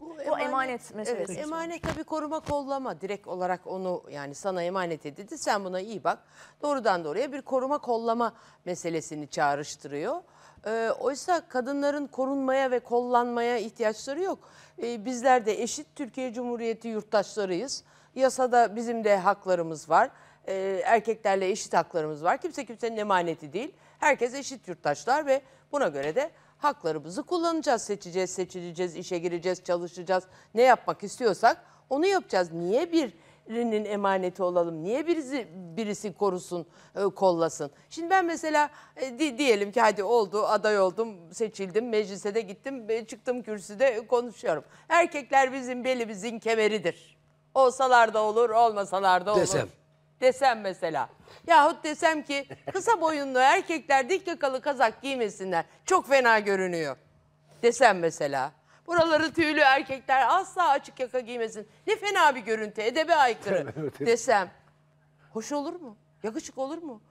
Bu, bu emanet, emanet meselesi. Evet, emanet tabii koruma kollama direkt olarak onu yani sana emanet edildi. Sen buna iyi bak. Doğrudan doğruya bir koruma kollama meselesini çağrıştırıyor. E, oysa kadınların korunmaya ve kollanmaya ihtiyaçları yok. E, bizler de eşit Türkiye Cumhuriyeti yurttaşlarıyız. Yasada bizim de haklarımız var. E, erkeklerle eşit haklarımız var. Kimse kimsenin emaneti değil. Herkes eşit yurttaşlar ve buna göre de haklarımızı kullanacağız, seçeceğiz, seçileceğiz, işe gireceğiz, çalışacağız. Ne yapmak istiyorsak onu yapacağız. Niye bir birinin emaneti olalım. Niye birisi birisi korusun, e, kollasın? Şimdi ben mesela e, diyelim ki hadi oldu, aday oldum, seçildim, meclise de gittim, e, çıktım kürsüde konuşuyorum. Erkekler bizim belimizin kemeridir. Olsalar da olur, olmasalar da olur. Desem. Desem mesela. Yahut desem ki kısa boyunlu erkekler dik yakalı kazak giymesinler. Çok fena görünüyor. Desem mesela. Buraları tüylü erkekler asla açık yaka giymesin. Ne fena bir görüntü. Edebe aykırı desem. Hoş olur mu? Yakışık olur mu?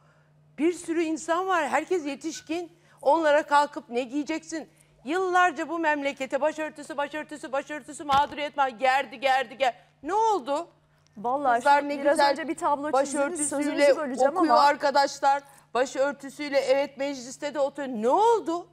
Bir sürü insan var. Herkes yetişkin. Onlara kalkıp ne giyeceksin? Yıllarca bu memlekete başörtüsü, başörtüsü, başörtüsü mağduriyet var. Gerdi, gerdi, gerdi. Ne oldu? Vallahi Kızlar ne biraz güzel önce bir tablo çizdiniz sözünüzü okuyor ama. arkadaşlar. Başörtüsüyle evet mecliste de oturuyor. Ne oldu?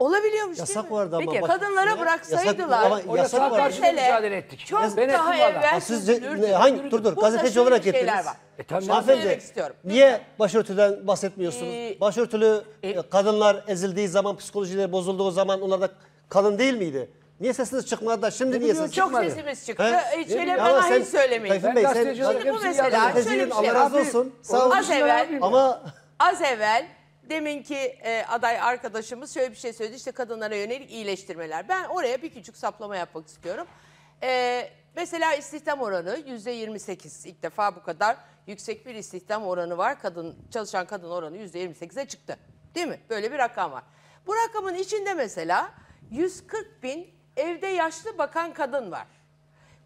Olabiliyormuş Yasak değil mi? vardı ama. Peki bak- kadınlara Ya- şey. bıraksaydılar. yasak- ama O yasak yasak var. karşısında Mesele mücadele ettik. Çok Ben daha ettim valla. evvel Ha, Siz sürdürdü, ne, hangi, sürdürdü. dur dur Burada gazeteci şöyle olarak şeyler getirdiniz. var. E, tamam. Şunu Hanımefendi, söylemek istiyorum. niye başörtüden bahsetmiyorsunuz? Ee, Başörtülü e-, e, kadınlar ezildiği zaman, psikolojileri bozulduğu zaman onlar da kadın değil miydi? Niye sesiniz çıkmadı da şimdi niye sesiniz Çok çıkmadı? sesimiz çıktı. He? Hiç hele Ama bana sen- hiç söylemeyin. Tayfun Ben Bey sen gazeteci olarak Şimdi bu hepsini mesela yazdım. şöyle bir Gazetecinin şey Allah razı var. Şey olsun. Sağ olun. Az evvel, Ama az evvel Deminki e, aday arkadaşımız şöyle bir şey söyledi. İşte kadınlara yönelik iyileştirmeler. Ben oraya bir küçük saplama yapmak istiyorum. E, mesela istihdam oranı yüzde %28. İlk defa bu kadar yüksek bir istihdam oranı var. Kadın Çalışan kadın oranı yüzde %28'e çıktı. Değil mi? Böyle bir rakam var. Bu rakamın içinde mesela 140 bin evde yaşlı bakan kadın var.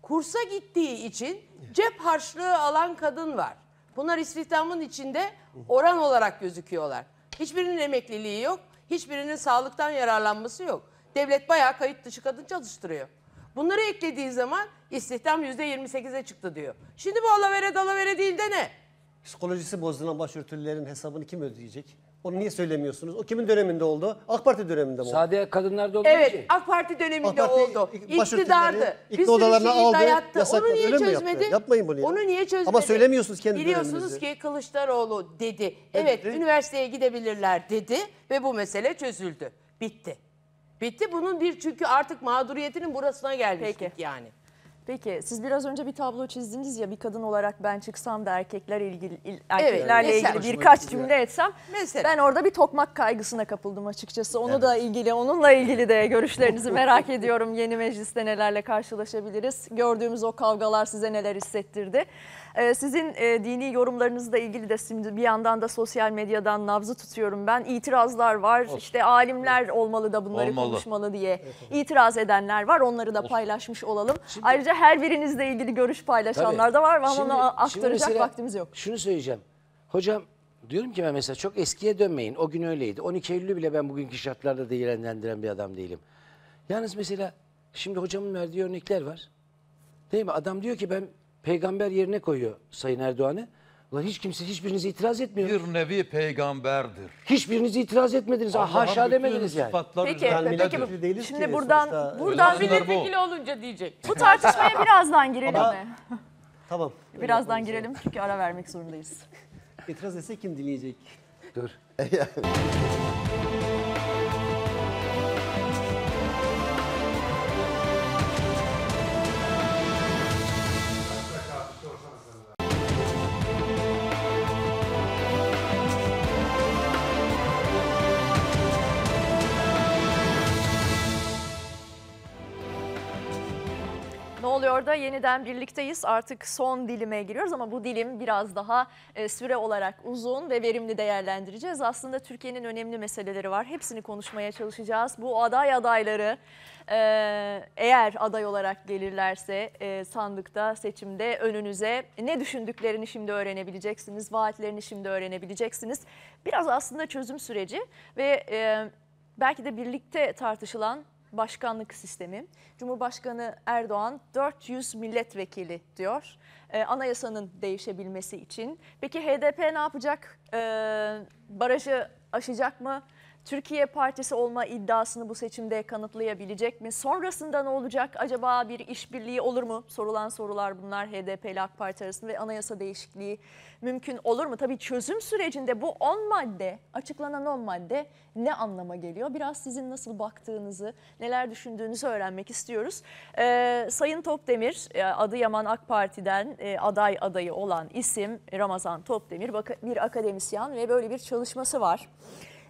Kursa gittiği için cep harçlığı alan kadın var. Bunlar istihdamın içinde oran olarak gözüküyorlar. Hiçbirinin emekliliği yok. Hiçbirinin sağlıktan yararlanması yok. Devlet bayağı kayıt dışı kadın çalıştırıyor. Bunları eklediği zaman istihdam yüzde %28'e çıktı diyor. Şimdi bu alavere dalavere değil de ne? Psikolojisi bozulan başörtülülerin hesabını kim ödeyecek? Onu niye söylemiyorsunuz? O kimin döneminde oldu? AK Parti döneminde mi oldu? Sadece kadınlarda oldu Evet, ki. AK Parti döneminde AK Parti oldu. İktidardı. İkti Bir sürü aldı, dayattı. Yasakladı. Onu niye Öyle çözmedi? Yapmayın bunu ya. Onu niye çözmedi? Ama söylemiyorsunuz kendi Biliyorsunuz ki Kılıçdaroğlu dedi. Evet, evet üniversiteye gidebilirler dedi ve bu mesele çözüldü. Bitti. Bitti. Bunun bir çünkü artık mağduriyetinin burasına gelmiştik Peki. yani. Peki siz biraz önce bir tablo çizdiniz ya bir kadın olarak ben çıksam da erkekler ilgili il, erkeklerle evet, ilgili birkaç cümle etsem. Mesela. Ben orada bir tokmak kaygısına kapıldım açıkçası. Onu evet. da ilgili onunla ilgili de görüşlerinizi merak ediyorum. Yeni mecliste nelerle karşılaşabiliriz? Gördüğümüz o kavgalar size neler hissettirdi? Ee, sizin e, dini yorumlarınızla ilgili de şimdi bir yandan da sosyal medyadan nabzı tutuyorum ben. İtirazlar var. Olsun. İşte alimler olmalı da bunları olmalı. konuşmalı diye evet, itiraz edenler var. Onları da Olsun. paylaşmış olalım. Şimdi, Ayrıca her birinizle ilgili görüş paylaşanlar tabii. da var ama şimdi, onu aktaracak şimdi vaktimiz yok. Şunu söyleyeceğim. Hocam Diyorum ki ben mesela çok eskiye dönmeyin. O gün öyleydi. 12 Eylül'ü bile ben bugünkü şartlarda değerlendiren bir adam değilim. Yalnız mesela şimdi hocamın verdiği örnekler var. Değil mi? Adam diyor ki ben peygamber yerine koyuyor Sayın Erdoğan'ı. Ulan hiç kimse hiçbiriniz itiraz etmiyor. Bir nevi peygamberdir. Hiçbiriniz itiraz etmediniz. Allah'ın haşa demediniz yani. Peki, peki bu- değiliz şimdi ki buradan sonuçta. buradan Özellikle bu. milletvekili olunca diyecek. Bu tartışmaya birazdan girelim mi? Tamam. Birazdan yapalım. girelim çünkü ara vermek zorundayız. İtiraz etse kim dinleyecek? Dur. Burada yeniden birlikteyiz. Artık son dilime giriyoruz ama bu dilim biraz daha e, süre olarak uzun ve verimli değerlendireceğiz. Aslında Türkiye'nin önemli meseleleri var. Hepsini konuşmaya çalışacağız. Bu aday adayları e, eğer aday olarak gelirlerse e, sandıkta seçimde önünüze ne düşündüklerini şimdi öğrenebileceksiniz. Vaatlerini şimdi öğrenebileceksiniz. Biraz aslında çözüm süreci ve belki de birlikte tartışılan başkanlık sistemi. Cumhurbaşkanı Erdoğan 400 milletvekili diyor e, anayasanın değişebilmesi için. Peki HDP ne yapacak? E, barajı aşacak mı? Türkiye Partisi olma iddiasını bu seçimde kanıtlayabilecek mi? Sonrasında ne olacak? Acaba bir işbirliği olur mu? Sorulan sorular bunlar HDP ile AK Parti arasında ve anayasa değişikliği mümkün olur mu? Tabii çözüm sürecinde bu 10 madde, açıklanan 10 madde ne anlama geliyor? Biraz sizin nasıl baktığınızı, neler düşündüğünüzü öğrenmek istiyoruz. Ee, Sayın Topdemir, e, Adıyaman AK Parti'den e, aday adayı olan isim Ramazan Topdemir bir akademisyen ve böyle bir çalışması var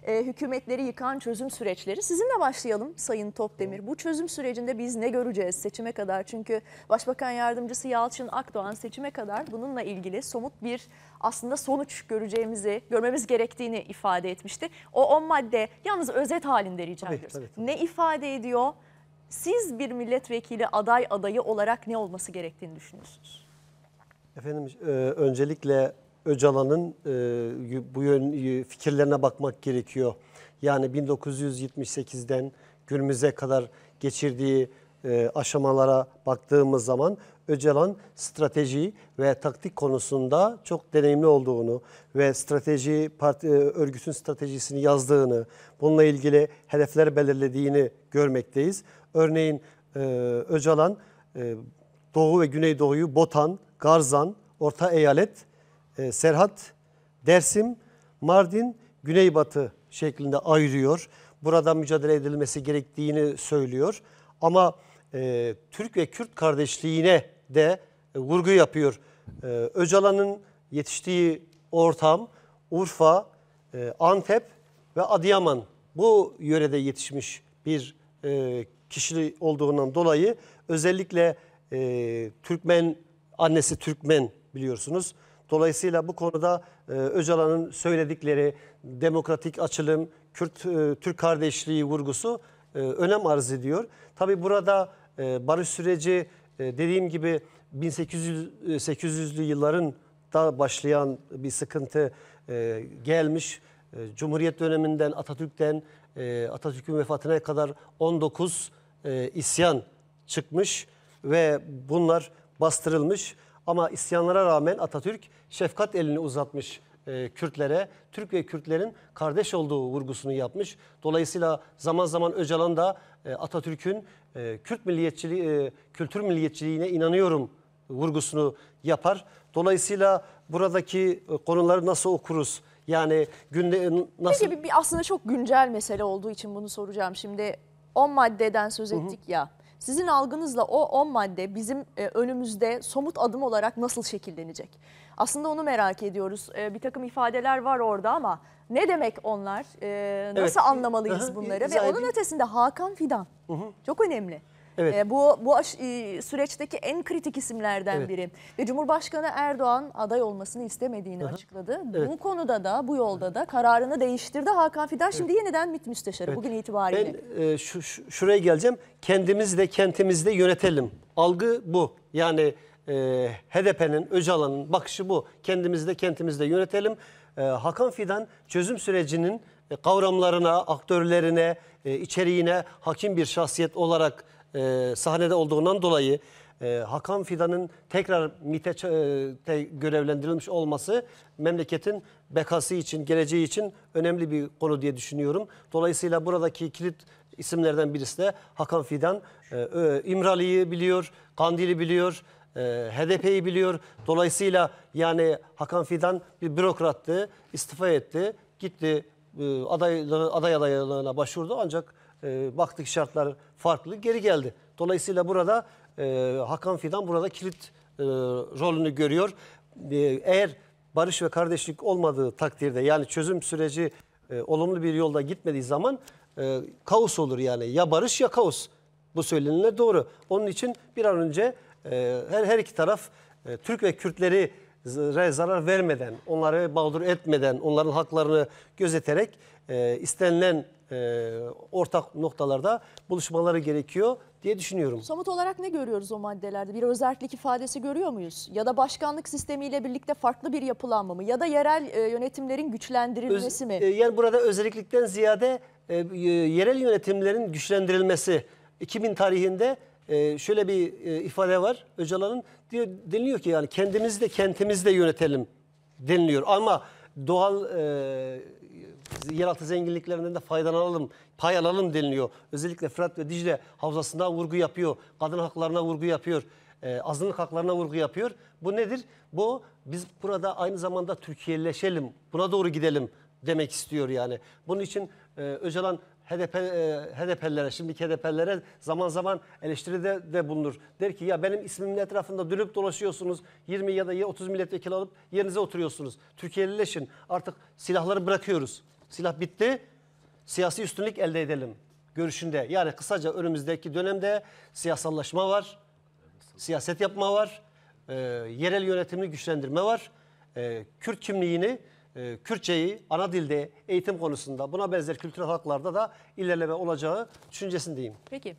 e, hükümetleri yıkan çözüm süreçleri. Sizinle başlayalım Sayın Topdemir. Bu çözüm sürecinde biz ne göreceğiz seçime kadar? Çünkü Başbakan Yardımcısı Yalçın Akdoğan seçime kadar bununla ilgili somut bir aslında sonuç göreceğimizi, görmemiz gerektiğini ifade etmişti. O 10 madde yalnız özet halinde rica tabii, ediyoruz. Tabii, tabii. Ne ifade ediyor? Siz bir milletvekili aday adayı olarak ne olması gerektiğini düşünüyorsunuz? Efendim e, öncelikle Öcalan'ın e, bu yön fikirlerine bakmak gerekiyor. Yani 1978'den günümüze kadar geçirdiği e, aşamalara baktığımız zaman Öcalan strateji ve taktik konusunda çok deneyimli olduğunu ve strateji parti, e, örgütün stratejisini yazdığını, bununla ilgili hedefler belirlediğini görmekteyiz. Örneğin e, Öcalan e, Doğu ve Güneydoğu'yu Botan, Garzan, Orta Eyalet e, Serhat, Dersim, Mardin, Güneybatı şeklinde ayırıyor. Burada mücadele edilmesi gerektiğini söylüyor. Ama e, Türk ve Kürt kardeşliğine de e, vurgu yapıyor. E, Öcalan'ın yetiştiği ortam Urfa, e, Antep ve Adıyaman bu yörede yetişmiş bir e, kişi olduğundan dolayı özellikle e, Türkmen annesi Türkmen biliyorsunuz. Dolayısıyla bu konuda e, Öcalan'ın söyledikleri demokratik açılım, Kürt-Türk e, kardeşliği vurgusu e, önem arz ediyor. Tabi burada e, barış süreci e, dediğim gibi 1800'lü e, yılların da başlayan bir sıkıntı e, gelmiş. E, Cumhuriyet döneminden Atatürk'ten e, Atatürk'ün vefatına kadar 19 e, isyan çıkmış ve bunlar bastırılmış. Ama isyanlara rağmen Atatürk şefkat elini uzatmış e, Kürtlere, Türk ve Kürtlerin kardeş olduğu vurgusunu yapmış. Dolayısıyla zaman zaman Öcalan da e, Atatürk'ün e, Kürt milliyetçiliği, e, kültür milliyetçiliğine inanıyorum vurgusunu yapar. Dolayısıyla buradaki e, konuları nasıl okuruz? Yani günde nasıl... Bir, bir aslında çok güncel mesele olduğu için bunu soracağım. Şimdi 10 maddeden söz ettik hı hı. ya. Sizin algınızla o 10 madde bizim e, önümüzde somut adım olarak nasıl şekillenecek? Aslında onu merak ediyoruz. E, bir takım ifadeler var orada ama ne demek onlar? E, nasıl evet. anlamalıyız bunları? Ve onun ötesinde Hakan Fidan. Hı hı. Çok önemli. Evet. E, bu bu aş, e, süreçteki en kritik isimlerden evet. biri. Ve Cumhurbaşkanı Erdoğan aday olmasını istemediğini hı açıkladı. Evet. Bu konuda da bu yolda da kararını değiştirdi Hakan Fidan. Şimdi evet. yeniden MİT Müsteşarı evet. bugün itibariyle. Ben e, şu, şu, şuraya geleceğim. Kendimiz de kentimizde yönetelim. Algı bu. Yani e, HDP'nin, Öcalan'ın bakışı bu. Kendimizde kentimizde yönetelim. E, Hakan Fidan çözüm sürecinin e, kavramlarına, aktörlerine, e, içeriğine hakim bir şahsiyet olarak e, sahnede olduğundan dolayı e, Hakan Fidan'ın tekrar MİT'e e, görevlendirilmiş olması memleketin bekası için, geleceği için önemli bir konu diye düşünüyorum. Dolayısıyla buradaki kilit isimlerden birisi de Hakan Fidan. E, İmralı'yı biliyor, Kandil'i biliyor, e, HDP'yi biliyor. Dolayısıyla yani Hakan Fidan bir bürokrattı, istifa etti, gitti e, aday, aday başvurdu ancak e, baktık şartlar farklı geri geldi. Dolayısıyla burada e, Hakan Fidan burada kilit e, rolünü görüyor. E, eğer barış ve kardeşlik olmadığı takdirde yani çözüm süreci e, olumlu bir yolda gitmediği zaman e, kaos olur yani ya barış ya kaos. Bu söylenene doğru. Onun için bir an önce e, her, her iki taraf e, Türk ve Kürtleri zarar vermeden, onları mağdur etmeden, onların haklarını gözeterek e, istenilen e, ortak noktalarda buluşmaları gerekiyor diye düşünüyorum. Somut olarak ne görüyoruz o maddelerde? Bir özellik ifadesi görüyor muyuz? Ya da başkanlık sistemiyle birlikte farklı bir yapılanma mı? Ya da yerel e, yönetimlerin güçlendirilmesi Öz, mi? E, yani burada özelliklikten ziyade e, yerel yönetimlerin güçlendirilmesi. 2000 tarihinde e, şöyle bir e, ifade var Öcalan'ın. Diyor, deniliyor ki yani kendimizi de kentimizi de yönetelim deniliyor. Ama doğal e, yeraltı zenginliklerinden de faydalanalım, pay alalım deniliyor. Özellikle Fırat ve Dicle havzasında vurgu yapıyor, kadın haklarına vurgu yapıyor, e, azınlık haklarına vurgu yapıyor. Bu nedir? Bu biz burada aynı zamanda Türkiye'leşelim, buna doğru gidelim demek istiyor yani. Bunun için e, Öcalan HDP, e, HDP'lere, şimdiki HDP'lere zaman zaman eleştiride de bulunur. Der ki ya benim ismimin etrafında dönüp dolaşıyorsunuz. 20 ya da 30 milletvekili alıp yerinize oturuyorsunuz. Türkiye'lileşin. Artık silahları bırakıyoruz. Silah bitti. Siyasi üstünlük elde edelim görüşünde. Yani kısaca önümüzdeki dönemde siyasallaşma var. Siyaset yapma var. E, yerel yönetimini güçlendirme var. E, Kürt kimliğini e, Kürtçeyi ana dilde eğitim konusunda buna benzer kültürel haklarda da ilerleme olacağı düşüncesindeyim. Peki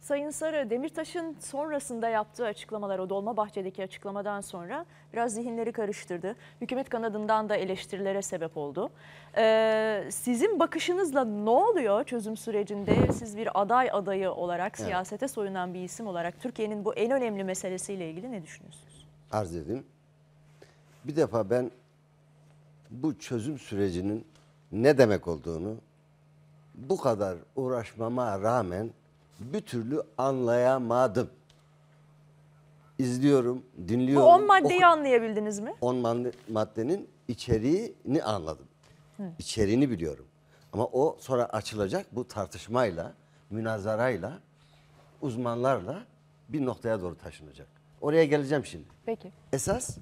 Sayın Sarı, Demirtaş'ın sonrasında yaptığı açıklamalar, o Dolmabahçe'deki açıklamadan sonra biraz zihinleri karıştırdı. Hükümet kanadından da eleştirilere sebep oldu. Ee, sizin bakışınızla ne oluyor çözüm sürecinde? Siz bir aday adayı olarak, evet. siyasete soyunan bir isim olarak Türkiye'nin bu en önemli meselesiyle ilgili ne düşünüyorsunuz? Arz edeyim. Bir defa ben bu çözüm sürecinin ne demek olduğunu bu kadar uğraşmama rağmen bir türlü anlayamadım. İzliyorum, Bu dinliyorum. 10 maddeyi Oku- anlayabildiniz mi? 10 maddenin içeriğini anladım. İçeriğini biliyorum. Ama o sonra açılacak bu tartışmayla, münazarayla, uzmanlarla bir noktaya doğru taşınacak. Oraya geleceğim şimdi. Peki. Esas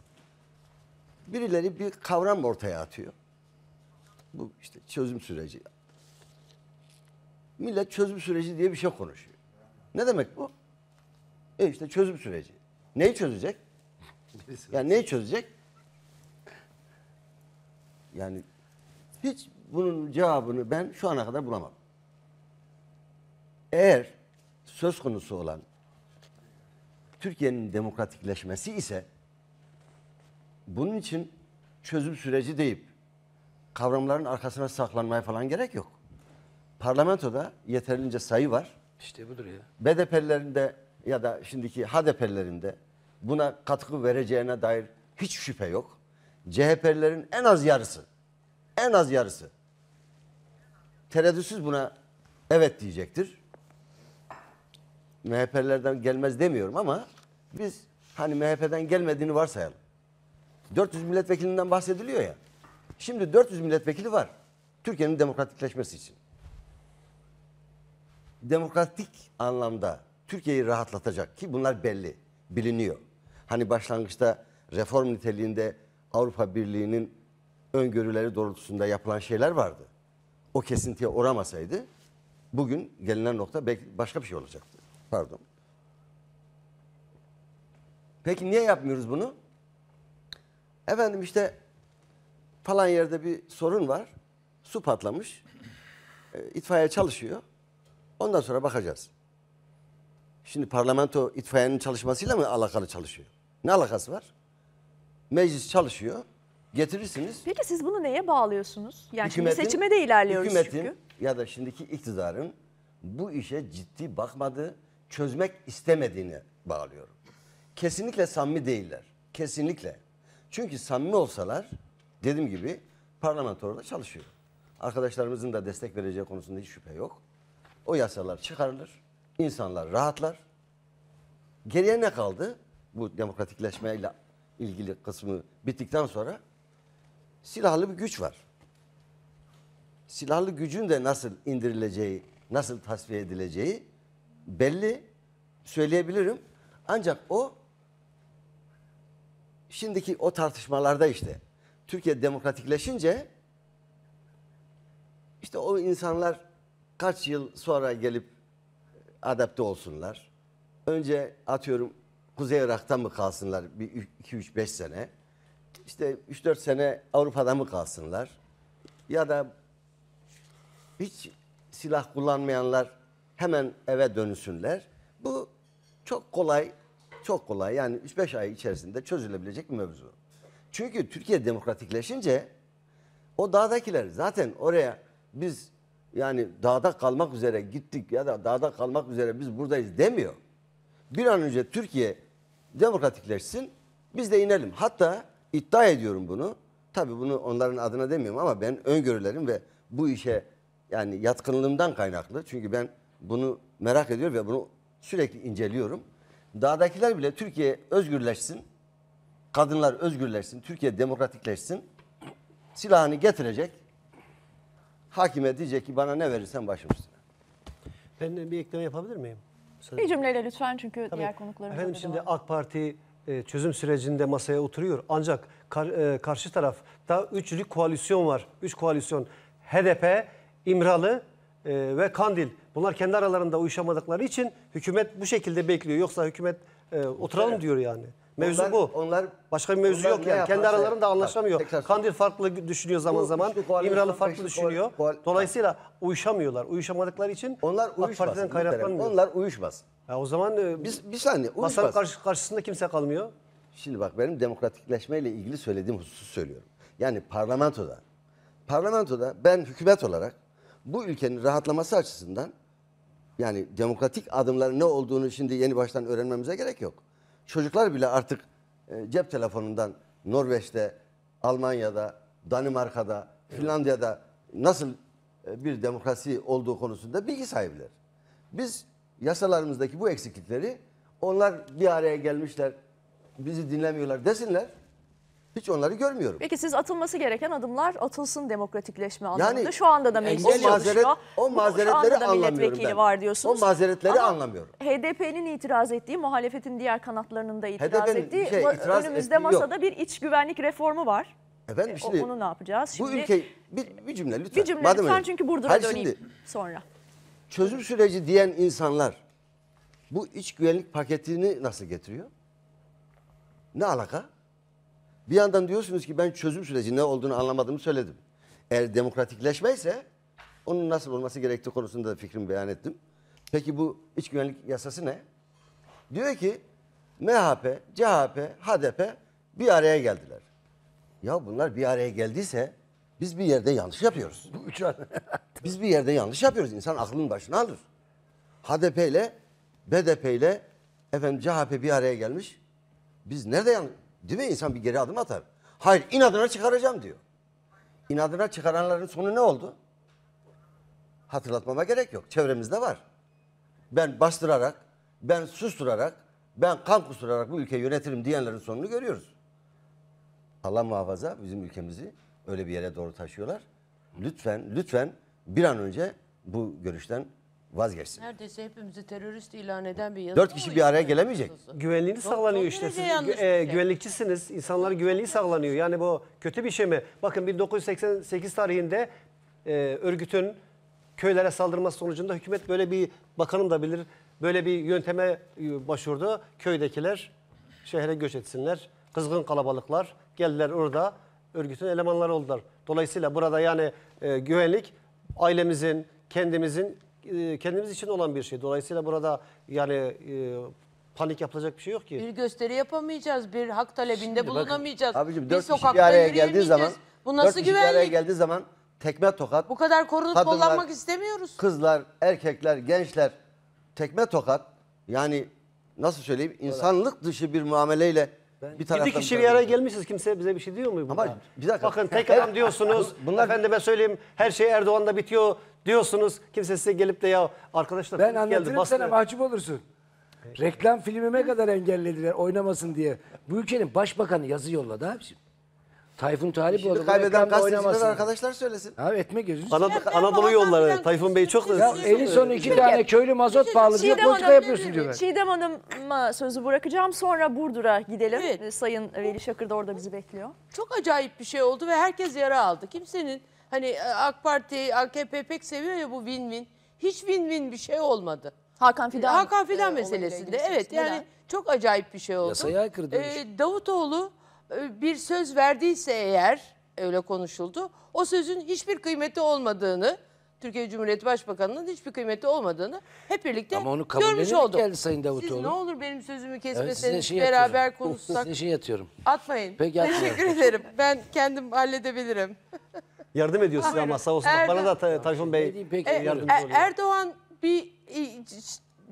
birileri bir kavram ortaya atıyor. Bu işte çözüm süreci, millet çözüm süreci diye bir şey konuşuyor. Ne demek bu? E işte çözüm süreci. Neyi çözecek? yani neyi çözecek? Yani hiç bunun cevabını ben şu ana kadar bulamam. Eğer söz konusu olan Türkiye'nin demokratikleşmesi ise bunun için çözüm süreci deyip kavramların arkasına saklanmaya falan gerek yok parlamentoda yeterince sayı var. İşte budur ya. BDP'lilerinde ya da şimdiki HDP'lilerinde buna katkı vereceğine dair hiç şüphe yok. CHP'lilerin en az yarısı, en az yarısı tereddütsüz buna evet diyecektir. MHP'lilerden gelmez demiyorum ama biz hani MHP'den gelmediğini varsayalım. 400 milletvekilinden bahsediliyor ya. Şimdi 400 milletvekili var. Türkiye'nin demokratikleşmesi için demokratik anlamda Türkiye'yi rahatlatacak ki bunlar belli, biliniyor. Hani başlangıçta reform niteliğinde Avrupa Birliği'nin öngörüleri doğrultusunda yapılan şeyler vardı. O kesintiye uğramasaydı bugün gelinen nokta belki başka bir şey olacaktı. Pardon. Peki niye yapmıyoruz bunu? Efendim işte falan yerde bir sorun var. Su patlamış. E, çalışıyor. Ondan sonra bakacağız. Şimdi parlamento itfaiyenin çalışmasıyla mı alakalı çalışıyor? Ne alakası var? Meclis çalışıyor. Getirirsiniz. Peki siz bunu neye bağlıyorsunuz? Yani hükümetin, şimdi seçime de ilerliyoruz hükümetin çünkü. ya da şimdiki iktidarın bu işe ciddi bakmadığı, çözmek istemediğini bağlıyorum. Kesinlikle samimi değiller. Kesinlikle. Çünkü samimi olsalar dediğim gibi parlamento parlamentoda çalışıyor. Arkadaşlarımızın da destek vereceği konusunda hiç şüphe yok. O yasalar çıkarılır. İnsanlar rahatlar. Geriye ne kaldı? Bu demokratikleşmeyle ilgili kısmı bittikten sonra silahlı bir güç var. Silahlı gücün de nasıl indirileceği, nasıl tasfiye edileceği belli söyleyebilirim. Ancak o şimdiki o tartışmalarda işte Türkiye demokratikleşince işte o insanlar kaç yıl sonra gelip e, adapte olsunlar. Önce atıyorum Kuzey Irak'ta mı kalsınlar bir 2-3-5 sene. İşte 3-4 sene Avrupa'da mı kalsınlar. Ya da hiç silah kullanmayanlar hemen eve dönülsünler. Bu çok kolay, çok kolay. Yani 3-5 ay içerisinde çözülebilecek bir mevzu. Çünkü Türkiye demokratikleşince o dağdakiler zaten oraya biz yani dağda kalmak üzere gittik ya da dağda kalmak üzere biz buradayız demiyor. Bir an önce Türkiye demokratikleşsin biz de inelim. Hatta iddia ediyorum bunu. Tabii bunu onların adına demiyorum ama ben öngörülerim ve bu işe yani yatkınlığımdan kaynaklı. Çünkü ben bunu merak ediyorum ve bunu sürekli inceliyorum. Dağdakiler bile Türkiye özgürleşsin. Kadınlar özgürleşsin. Türkiye demokratikleşsin. Silahını getirecek Hakime diyecek ki bana ne verirsen başım üstüne. Ben de bir ekleme yapabilir miyim? Söyle. Bir cümleyle lütfen çünkü Tabii. diğer konuklarımız... Efendim şimdi devam. AK Parti e, çözüm sürecinde masaya oturuyor. Ancak kar, e, karşı tarafta üçlü koalisyon var. Üç koalisyon. HDP, İmralı e, ve Kandil. Bunlar kendi aralarında uyuşamadıkları için hükümet bu şekilde bekliyor. Yoksa hükümet e, oturalım diyor yani. Mevzu onlar, bu. Onlar Başka bir mevzu yok yani. Kendi aralarında anlaşamıyor. Bak, Kandil farklı düşünüyor zaman bu, zaman. İmralı farklı düşünüyor. Koal, Dolayısıyla uyuşamıyorlar. Uyuşamadıkları için onlar AK Onlar uyuşmaz. Ya o zaman e, biz bir saniye uyuşmaz. Masanın karşı, karşısında kimse kalmıyor. Şimdi bak benim demokratikleşmeyle ilgili söylediğim hususu söylüyorum. Yani parlamentoda parlamentoda ben hükümet olarak bu ülkenin rahatlaması açısından yani demokratik adımların ne olduğunu şimdi yeni baştan öğrenmemize gerek yok. Çocuklar bile artık e, cep telefonundan Norveç'te, Almanya'da, Danimarka'da, Finlandiya'da nasıl e, bir demokrasi olduğu konusunda bilgi sahipler. Biz yasalarımızdaki bu eksiklikleri onlar bir araya gelmişler, bizi dinlemiyorlar desinler. Hiç onları görmüyorum. Peki siz atılması gereken adımlar atılsın demokratikleşme anlamında. Yani, şu anda da meclis o mazeret, O mazeretleri da anlamıyorum ben. var diyorsunuz. O mazeretleri Ama anlamıyorum. HDP'nin itiraz ettiği, muhalefetin diğer kanatlarının da itiraz HDP'nin ettiği şey, itiraz önümüzde ettiği masada yok. bir iç güvenlik reformu var. Efendim e, şimdi, onu ne yapacağız? Şimdi, bu ülke bir, bir cümle lütfen. Bir cümle Madem lütfen öyle. çünkü Burdur'a Hayır, döneyim şimdi, sonra. Çözüm süreci diyen insanlar bu iç güvenlik paketini nasıl getiriyor? Ne alaka? Bir yandan diyorsunuz ki ben çözüm süreci ne olduğunu anlamadığımı söyledim. Eğer demokratikleşme ise onun nasıl olması gerektiği konusunda da fikrimi beyan ettim. Peki bu iç güvenlik yasası ne? Diyor ki MHP, CHP, HDP bir araya geldiler. Ya bunlar bir araya geldiyse biz bir yerde yanlış yapıyoruz. Biz bir yerde yanlış yapıyoruz. İnsan aklının başına alır. HDP ile BDP ile efendim CHP bir araya gelmiş. Biz nerede yanlış? Değil mi? İnsan bir geri adım atar. Hayır inadına çıkaracağım diyor. İnadına çıkaranların sonu ne oldu? Hatırlatmama gerek yok. Çevremizde var. Ben bastırarak, ben susturarak, ben kan kusturarak bu ülkeyi yönetirim diyenlerin sonunu görüyoruz. Allah muhafaza bizim ülkemizi öyle bir yere doğru taşıyorlar. Lütfen, lütfen bir an önce bu görüşten vazgeçsin. Neredeyse hepimizi terörist ilan eden bir yazı. Dört kişi bir araya gelemeyecek. Güvenliğini sağlanıyor işte. Siz e, şey. güvenlikçisiniz. İnsanlar güvenliği sağlanıyor. Yani bu kötü bir şey, şey mi? Bakın 1988 tarihinde e, örgütün köylere saldırması sonucunda hükümet böyle bir bakanım da bilir böyle bir yönteme e, başvurdu. Köydekiler şehre göç etsinler. Kızgın kalabalıklar geldiler orada örgütün elemanları oldular. Dolayısıyla burada yani e, güvenlik ailemizin, kendimizin e, kendimiz için olan bir şey. Dolayısıyla burada yani e, panik yapılacak bir şey yok ki. Bir gösteri yapamayacağız, bir hak talebinde bakın, bulunamayacağız. Abicim bir dört kişi bir sokakta yürüyemeyeceğiz. zaman Bu dört nasıl kişi güvenlik? geldiği zaman tekme tokat Bu kadar korunup Kadınlar- kollanmak istemiyoruz. kızlar, erkekler, gençler tekme tokat yani nasıl söyleyeyim insanlık dışı bir muameleyle bir taraftan İki kişi bir araya gelmişiz. Kimse bize bir şey diyor mu? Ama bir dakika. Bakın tek adam diyorsunuz. Bunlar- Efendime söyleyeyim her şey Erdoğan'da bitiyor diyorsunuz. Kimse size gelip de ya arkadaşlar Ben geldi, anlatırım bastı." sana mahcup olursun. Reklam filmime kadar engellediler oynamasın diye. Bu ülkenin başbakanı yazı yolladı abiciğim. Tayfun Talip Şimdi olur. kaybeden gazeteciler arkadaşlar söylesin. Abi etme gözünü. Anadolu, Anadolu yolları. Tayfun Bey çok da... Ya sonu iki tane köylü mazot bağlı diye Çiğdem politika Hanım- yapıyorsun diyorlar. Çiğdem Hanım'a sözü bırakacağım. Sonra Burdur'a gidelim. Evet. Ee, Sayın Veli Şakır da orada bizi bekliyor. Çok acayip bir şey oldu ve herkes yara aldı. Kimsenin hani e, AK Parti, AKP pek seviyor ya bu win-win. Hiç win-win bir şey olmadı. Hakan Fidan. Hakan Fidan olayıyla e, meselesinde evet yani çok acayip bir şey oldu. Yasaya aykırı dönüş. E, şey. Davutoğlu bir söz verdiyse eğer öyle konuşuldu. O sözün hiçbir kıymeti olmadığını Türkiye Cumhuriyeti Başbakanı'nın hiçbir kıymeti olmadığını hep birlikte Ama onu görmüş olduk. geldi Sayın Davutoğlu. Siz ne olur benim sözümü kesmeseniz evet, beraber konuşsak. Size şey yatıyorum. Atmayın. Peki atmayın. Teşekkür ederim. Ben kendim halledebilirim. yardım ediyorsunuz ama sağ olsun. Erdo Bana da Tayfun Bey peki, e, yardımcı oluyor. E, Erdoğan bir e,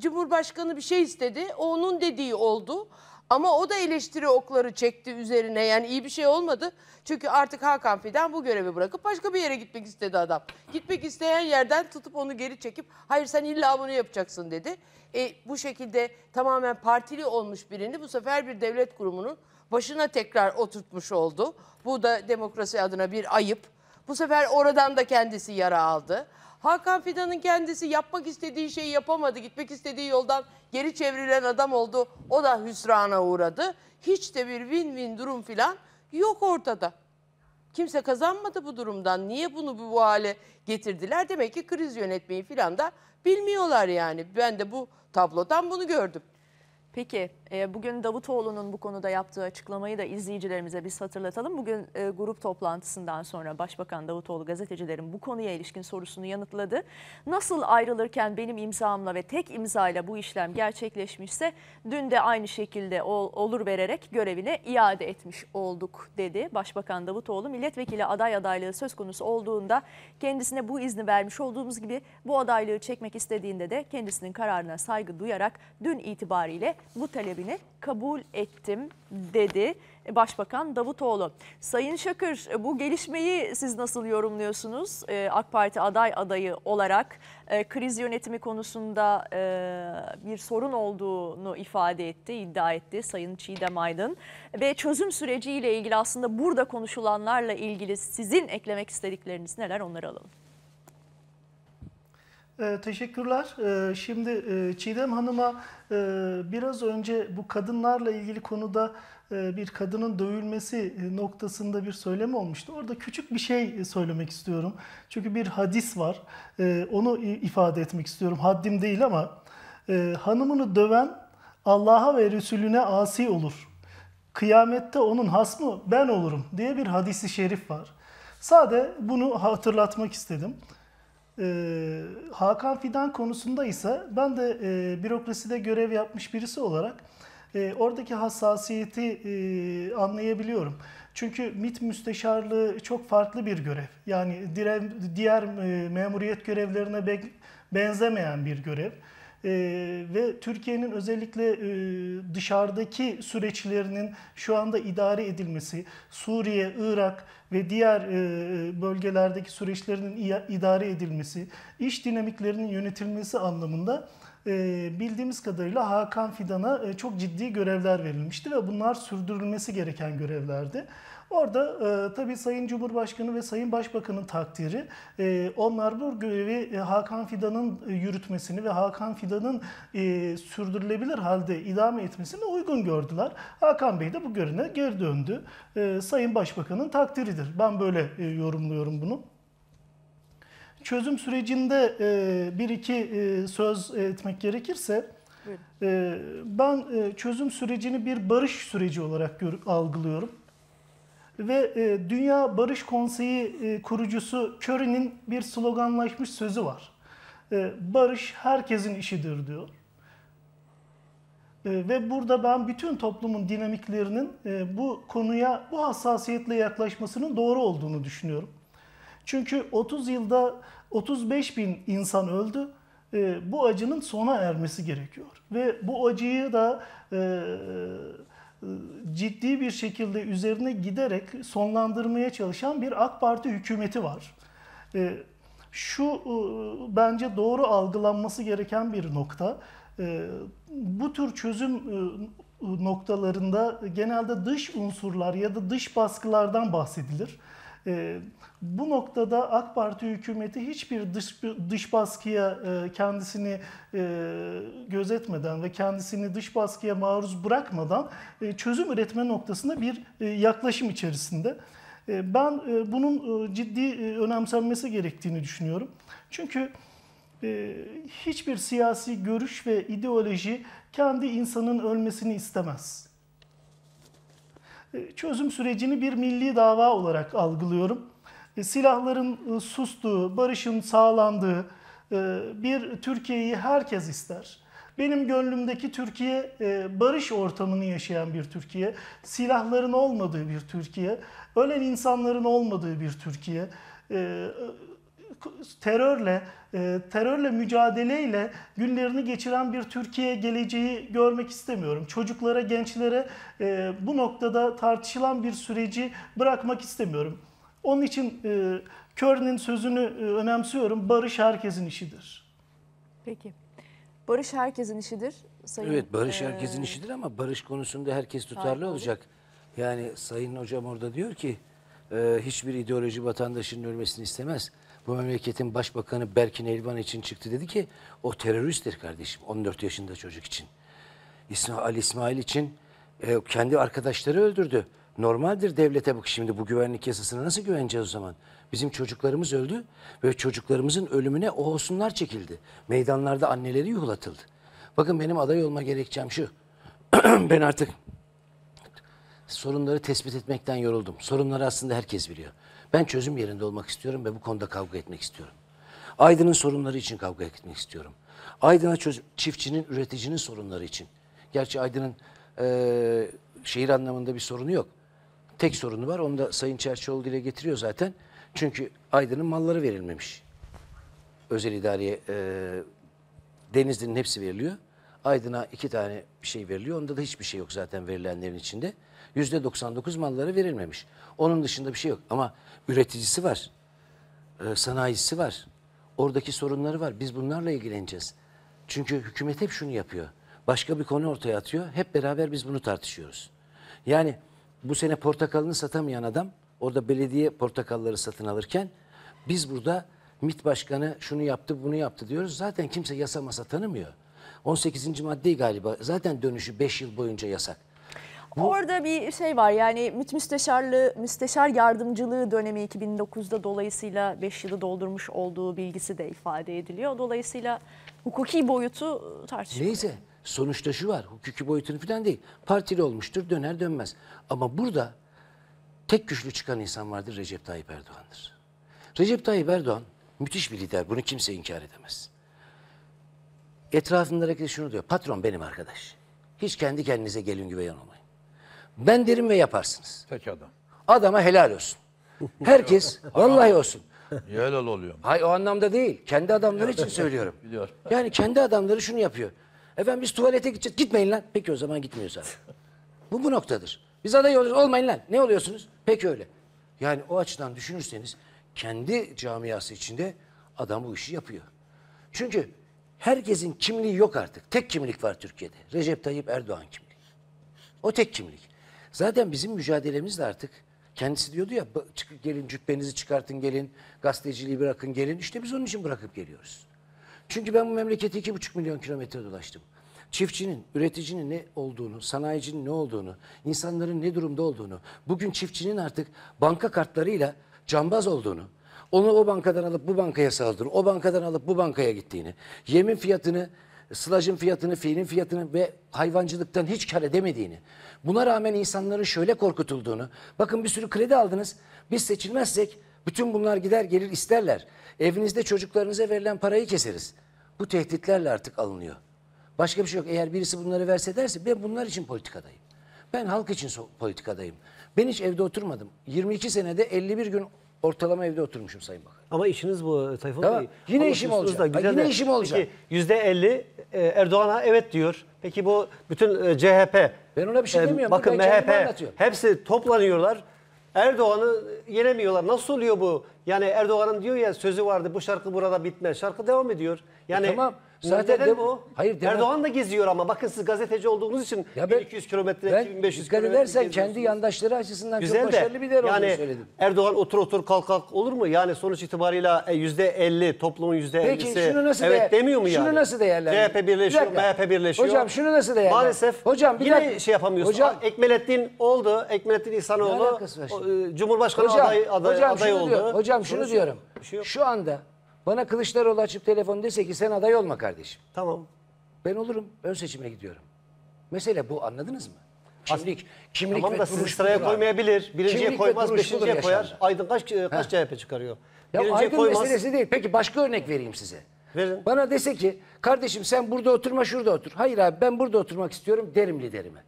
Cumhurbaşkanı bir şey istedi. o Onun dediği oldu. Ama o da eleştiri okları çekti üzerine. Yani iyi bir şey olmadı. Çünkü artık Hakan Fidan bu görevi bırakıp başka bir yere gitmek istedi adam. Gitmek isteyen yerden tutup onu geri çekip hayır sen illa bunu yapacaksın dedi. E, bu şekilde tamamen partili olmuş birini bu sefer bir devlet kurumunun başına tekrar oturtmuş oldu. Bu da demokrasi adına bir ayıp. Bu sefer oradan da kendisi yara aldı. Hakan Fidan'ın kendisi yapmak istediği şeyi yapamadı. Gitmek istediği yoldan geri çevrilen adam oldu. O da hüsrana uğradı. Hiç de bir win-win durum filan yok ortada. Kimse kazanmadı bu durumdan. Niye bunu bu hale getirdiler? Demek ki kriz yönetmeyi filan da bilmiyorlar yani. Ben de bu tablodan bunu gördüm. Peki ee, bugün Davutoğlu'nun bu konuda yaptığı açıklamayı da izleyicilerimize biz hatırlatalım. Bugün e, grup toplantısından sonra Başbakan Davutoğlu gazetecilerin bu konuya ilişkin sorusunu yanıtladı. Nasıl ayrılırken benim imzamla ve tek imzayla bu işlem gerçekleşmişse dün de aynı şekilde olur vererek görevine iade etmiş olduk dedi Başbakan Davutoğlu. Milletvekili aday adaylığı söz konusu olduğunda kendisine bu izni vermiş olduğumuz gibi bu adaylığı çekmek istediğinde de kendisinin kararına saygı duyarak dün itibariyle bu talebi talebini kabul ettim dedi Başbakan Davutoğlu. Sayın Şakır bu gelişmeyi siz nasıl yorumluyorsunuz? Ee, AK Parti aday adayı olarak e, kriz yönetimi konusunda e, bir sorun olduğunu ifade etti, iddia etti Sayın Çiğdem Aydın. Ve çözüm süreciyle ilgili aslında burada konuşulanlarla ilgili sizin eklemek istedikleriniz neler onları alalım. E, teşekkürler. E, şimdi e, Çiğdem Hanım'a e, biraz önce bu kadınlarla ilgili konuda e, bir kadının dövülmesi e, noktasında bir söyleme olmuştu. Orada küçük bir şey e, söylemek istiyorum. Çünkü bir hadis var. E, onu ifade etmek istiyorum. Haddim değil ama e, hanımını döven Allah'a ve Resulüne asi olur. Kıyamette onun hasmı ben olurum diye bir hadisi şerif var. Sade bunu hatırlatmak istedim. Ee, Hakan Fidan konusunda ise ben de e, bürokraside görev yapmış birisi olarak e, oradaki hassasiyeti e, anlayabiliyorum. Çünkü MIT müsteşarlığı çok farklı bir görev. Yani diğer, memuriyet görevlerine benzemeyen bir görev. E, ve Türkiye'nin özellikle e, dışarıdaki süreçlerinin şu anda idare edilmesi, Suriye, Irak ve diğer e, e, bölgelerdeki süreçlerinin idare edilmesi, iş dinamiklerinin yönetilmesi anlamında e, bildiğimiz kadarıyla Hakan Fidan'a çok ciddi görevler verilmişti ve bunlar sürdürülmesi gereken görevlerdi. Orada e, tabii Sayın Cumhurbaşkanı ve Sayın Başbakan'ın takdiri e, onlar bu görevi e, Hakan Fidan'ın e, yürütmesini ve Hakan Fidan'ın e, sürdürülebilir halde idame etmesini uygun gördüler. Hakan Bey de bu görüne geri döndü. E, Sayın Başbakan'ın takdiridir. Ben böyle e, yorumluyorum bunu. Çözüm sürecinde e, bir iki e, söz etmek gerekirse... E, ben çözüm sürecini bir barış süreci olarak algılıyorum. Ve e, Dünya Barış Konseyi e, kurucusu Curry'nin bir sloganlaşmış sözü var. E, barış herkesin işidir diyor. E, ve burada ben bütün toplumun dinamiklerinin e, bu konuya bu hassasiyetle yaklaşmasının doğru olduğunu düşünüyorum. Çünkü 30 yılda 35 bin insan öldü. E, bu acının sona ermesi gerekiyor. Ve bu acıyı da e, ciddi bir şekilde üzerine giderek sonlandırmaya çalışan bir AK Parti hükümeti var. E, şu e, bence doğru algılanması gereken bir nokta. E, bu tür çözüm noktalarında genelde dış unsurlar ya da dış baskılardan bahsedilir. E, bu noktada AK Parti hükümeti hiçbir dış, dış baskıya e, kendisini e, gözetmeden ve kendisini dış baskıya maruz bırakmadan e, çözüm üretme noktasında bir e, yaklaşım içerisinde. E, ben e, bunun e, ciddi e, önemsenmesi gerektiğini düşünüyorum. Çünkü e, hiçbir siyasi görüş ve ideoloji kendi insanın ölmesini istemez e, çözüm sürecini bir milli dava olarak algılıyorum. E, silahların e, sustuğu, barışın sağlandığı bir Türkiye'yi herkes ister. Benim gönlümdeki Türkiye barış ortamını yaşayan bir Türkiye, silahların olmadığı bir Türkiye, ölen insanların olmadığı bir Türkiye, terörle, e, terörle mücadeleyle günlerini geçiren bir Türkiye geleceği görmek istemiyorum. Çocuklara, gençlere e, bu noktada tartışılan bir süreci bırakmak istemiyorum. Onun için e, Körn'in sözünü e, önemsiyorum. Barış herkesin işidir. Peki. Barış herkesin işidir. Sayın, evet barış herkesin işidir ama barış konusunda herkes tutarlı olacak. Yani Sayın Hocam orada diyor ki hiçbir ideoloji vatandaşının ölmesini istemez bu memleketin başbakanı Berkin Elvan için çıktı dedi ki o teröristtir kardeşim 14 yaşında çocuk için. İsmail, İsmail için e, kendi arkadaşları öldürdü. Normaldir devlete bak şimdi bu güvenlik yasasına nasıl güveneceğiz o zaman? Bizim çocuklarımız öldü ve çocuklarımızın ölümüne o olsunlar çekildi. Meydanlarda anneleri yuhlatıldı. Bakın benim aday olma gerekçem şu. ben artık sorunları tespit etmekten yoruldum. Sorunları aslında herkes biliyor. Ben çözüm yerinde olmak istiyorum ve bu konuda kavga etmek istiyorum. Aydın'ın sorunları için kavga etmek istiyorum. Aydın'a çözüm, çiftçinin, üreticinin sorunları için. Gerçi Aydın'ın e, şehir anlamında bir sorunu yok. Tek sorunu var. Onu da Sayın Çerçioğlu dile getiriyor zaten. Çünkü Aydın'ın malları verilmemiş. Özel idareye e, Denizli'nin hepsi veriliyor. Aydın'a iki tane bir şey veriliyor. Onda da hiçbir şey yok zaten verilenlerin içinde. Yüzde 99 malları verilmemiş. Onun dışında bir şey yok. Ama üreticisi var, e, sanayisi var, oradaki sorunları var. Biz bunlarla ilgileneceğiz. Çünkü hükümet hep şunu yapıyor. Başka bir konu ortaya atıyor. Hep beraber biz bunu tartışıyoruz. Yani bu sene portakalını satamayan adam orada belediye portakalları satın alırken biz burada MİT Başkanı şunu yaptı bunu yaptı diyoruz. Zaten kimse yasa masa tanımıyor. 18. maddeyi galiba zaten dönüşü 5 yıl boyunca yasak. Bu... Orada bir şey var yani MİT müsteşarlığı, müsteşar yardımcılığı dönemi 2009'da dolayısıyla 5 yılı doldurmuş olduğu bilgisi de ifade ediliyor. Dolayısıyla hukuki boyutu ıı, tartışılıyor. Neyse sonuçta şu var hukuki boyutunu falan değil. Partili olmuştur döner dönmez. Ama burada tek güçlü çıkan insan vardır Recep Tayyip Erdoğan'dır. Recep Tayyip Erdoğan müthiş bir lider bunu kimse inkar edemez. Etrafındaki şunu diyor patron benim arkadaş. Hiç kendi kendinize gelin güveyen olmaz. Ben derim ve yaparsınız. Tek adam. Adama helal olsun. Herkes vallahi olsun. Niye helal oluyor? Hay o anlamda değil. Kendi adamları için söylüyorum. Biliyor. Yani kendi adamları şunu yapıyor. Efendim biz tuvalete gideceğiz. Gitmeyin lan. Peki o zaman gitmiyor zaten. Bu bu noktadır. Biz aday oluyoruz. Olmayın lan. Ne oluyorsunuz? Peki öyle. Yani o açıdan düşünürseniz kendi camiası içinde adam bu işi yapıyor. Çünkü herkesin kimliği yok artık. Tek kimlik var Türkiye'de. Recep Tayyip Erdoğan kimliği. O tek kimlik. Zaten bizim mücadelemiz de artık kendisi diyordu ya gelin cübbenizi çıkartın gelin gazeteciliği bırakın gelin işte biz onun için bırakıp geliyoruz. Çünkü ben bu memleketi iki buçuk milyon kilometre dolaştım. Çiftçinin, üreticinin ne olduğunu, sanayicinin ne olduğunu, insanların ne durumda olduğunu, bugün çiftçinin artık banka kartlarıyla cambaz olduğunu, onu o bankadan alıp bu bankaya saldırı, o bankadan alıp bu bankaya gittiğini, yemin fiyatını Sılajın fiyatını, fiilin fiyatını ve hayvancılıktan hiç kar edemediğini. Buna rağmen insanların şöyle korkutulduğunu. Bakın bir sürü kredi aldınız. Biz seçilmezsek bütün bunlar gider gelir isterler. Evinizde çocuklarınıza verilen parayı keseriz. Bu tehditlerle artık alınıyor. Başka bir şey yok. Eğer birisi bunları verse derse ben bunlar için politikadayım. Ben halk için so politikadayım. Ben hiç evde oturmadım. 22 senede 51 gün Ortalama evde oturmuşum Sayın Bakan. Ama işiniz bu Tayfun Tamam. Bey. Yine işim olacak. Ha, yine işim olacak. Yüzde 50 e, Erdoğan'a evet diyor. Peki bu bütün e, CHP, Ben ona bir şey e, demiyorum. bakın Ben MHP hepsi toplanıyorlar. Erdoğan'ı yenemiyorlar. Nasıl oluyor bu? Yani Erdoğan'ın diyor ya sözü vardı bu şarkı burada bitmez. Şarkı devam ediyor. Yani tamam. Zaten de, bu. Hayır, demok- Erdoğan da geziyor ama bakın siz gazeteci olduğunuz için Ya ben- 1200 kilometre, 2500 kilometre edersen kendi yandaşları açısından Güzel çok başarılı de bir der yani olduğunu Yani Erdoğan otur otur kalk kalk olur mu? Yani sonuç itibarıyla e, yüzde 50 toplumun yüzde 50'si. Peki şunu nasıl evet, değer- demiyor mu şunu yani? nasıl değerlendir- CHP birleşiyor, Bir MHP birleşiyor. Hocam şunu nasıl değerlendir- Maalesef Hocam bir yine dakika. şey yapamıyorsun. Hocam- Hocam, Ekmelettin oldu, Ekmelettin İhsanoğlu o, e, Cumhurbaşkanı adayı aday, aday şunu oldu. diyor- hocam şunu diyorum. Şey Şu anda bana Kılıçdaroğlu açıp telefon dese ki sen aday olma kardeşim. Tamam. Ben olurum ön seçime gidiyorum. Mesele bu anladınız mı? Kimlik, kimlik tamam da sizi sıraya var. koymayabilir. Birinciye kimlik koymaz, beşinciye koyar. Yaşamda. Aydın kaç, e, kaç Heh. CHP çıkarıyor? Ya Birinciye Aydın koymaz. meselesi değil. Peki başka örnek vereyim size. Verin. Bana dese ki kardeşim sen burada oturma şurada otur. Hayır abi ben burada oturmak istiyorum derim liderime.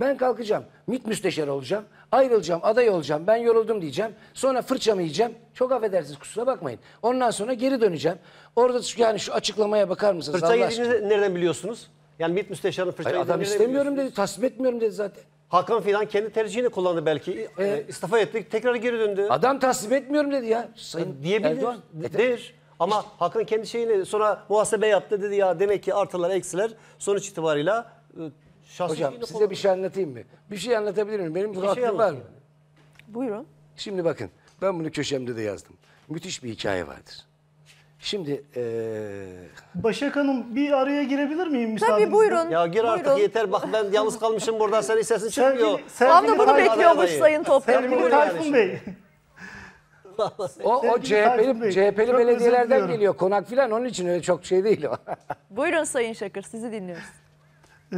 Ben kalkacağım. MİT müsteşarı olacağım. Ayrılacağım, aday olacağım. Ben yoruldum diyeceğim. Sonra fırçamı yiyeceğim. Çok affedersiniz kusura bakmayın. Ondan sonra geri döneceğim. Orada şu- yani şu açıklamaya bakar mısınız? Fırça yediğinizi nereden biliyorsunuz? Yani MİT müsteşarının fırça yediğini adam istemiyorum dedi. Tasvip etmiyorum dedi zaten. Hakan filan kendi tercihini kullandı belki. E, e istifa etti, tekrar geri döndü. Adam tasvip etmiyorum dedi ya. Sayın e, diyebilir. Erdoğan. E, der. Ama Hakan kendi şeyini sonra muhasebe yaptı dedi ya demek ki artılar eksiler sonuç itibarıyla Şahsi Hocam size bir şey anlatayım mı? Bir şey anlatabilir miyim? Benim bir şey var mı? Buyurun. Şimdi bakın ben bunu köşemde de yazdım. Müthiş bir hikaye vardır. Şimdi eee Başak Hanım bir araya girebilir miyim müsaadenizle? Tabii buyurun. Ya gir artık yeter bak ben yalnız kalmışım burada senin sesin Sevgili- çıkmıyor. sevgili Tam bunu Hayır, bekliyormuş Sayın Toprak. Sevgili Buyurun. Tayfun Bey. o, o Sevgili Tayfun Bey, CHP'li, CHP'li belediyelerden geliyor. Konak filan onun için öyle çok şey değil o. Buyurun Sayın Şakır sizi dinliyoruz. Ee,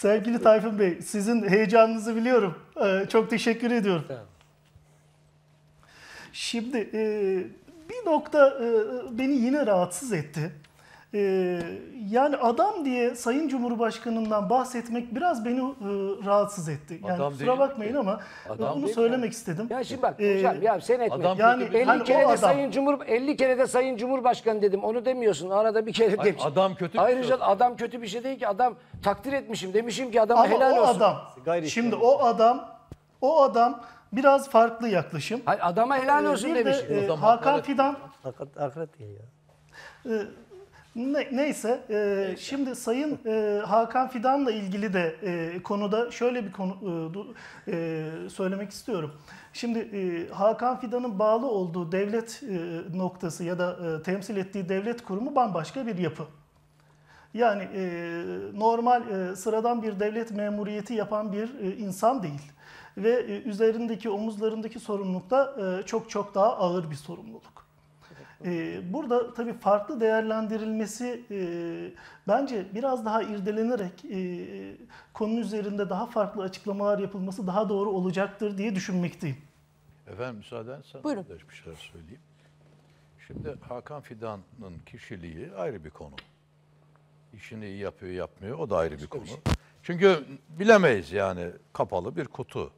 Sevgili Tayfun Bey, sizin heyecanınızı biliyorum. Ee, çok teşekkür ediyorum. Şimdi e, bir nokta e, beni yine rahatsız etti. E, yani adam diye Sayın Cumhurbaşkanından bahsetmek biraz beni e, rahatsız etti. Yani adam kusura değil. bakmayın ama adam bunu söylemek yani. istedim. Ya şimdi bak hocam ee, ya sen etme. Adam yani 50 hani kere de adam. Sayın Cumhur 50 kere de Sayın Cumhurbaşkanı dedim. Onu demiyorsun. Arada bir kere demiş. Adam kötü. Şey Ayrıca şey. adam kötü bir şey değil ki. Adam takdir etmişim. Demişim ki adama ama helal o Adam, Gayri şimdi o adam o adam biraz farklı yaklaşım. Hayır, adama helal ee, olsun e, ee, demiş. De, e, Hakan Fidan. Akrep değil ya. Ne, neyse, e, neyse, şimdi Sayın e, Hakan Fidan'la ilgili de e, konuda şöyle bir konu e, e, söylemek istiyorum. Şimdi e, Hakan Fidan'ın bağlı olduğu devlet e, noktası ya da e, temsil ettiği devlet kurumu bambaşka bir yapı. Yani e, normal e, sıradan bir devlet memuriyeti yapan bir e, insan değil ve e, üzerindeki omuzlarındaki sorumluluk da e, çok çok daha ağır bir sorumluluk. Ee, burada tabii farklı değerlendirilmesi e, bence biraz daha irdelenerek e, üzerinde daha farklı açıklamalar yapılması daha doğru olacaktır diye düşünmekteyim. Efendim müsaadenizle bir şeyler söyleyeyim. Şimdi Hakan Fidan'ın kişiliği ayrı bir konu. İşini iyi yapıyor yapmıyor o da ayrı bir konu. Şey. Çünkü bilemeyiz yani kapalı bir kutu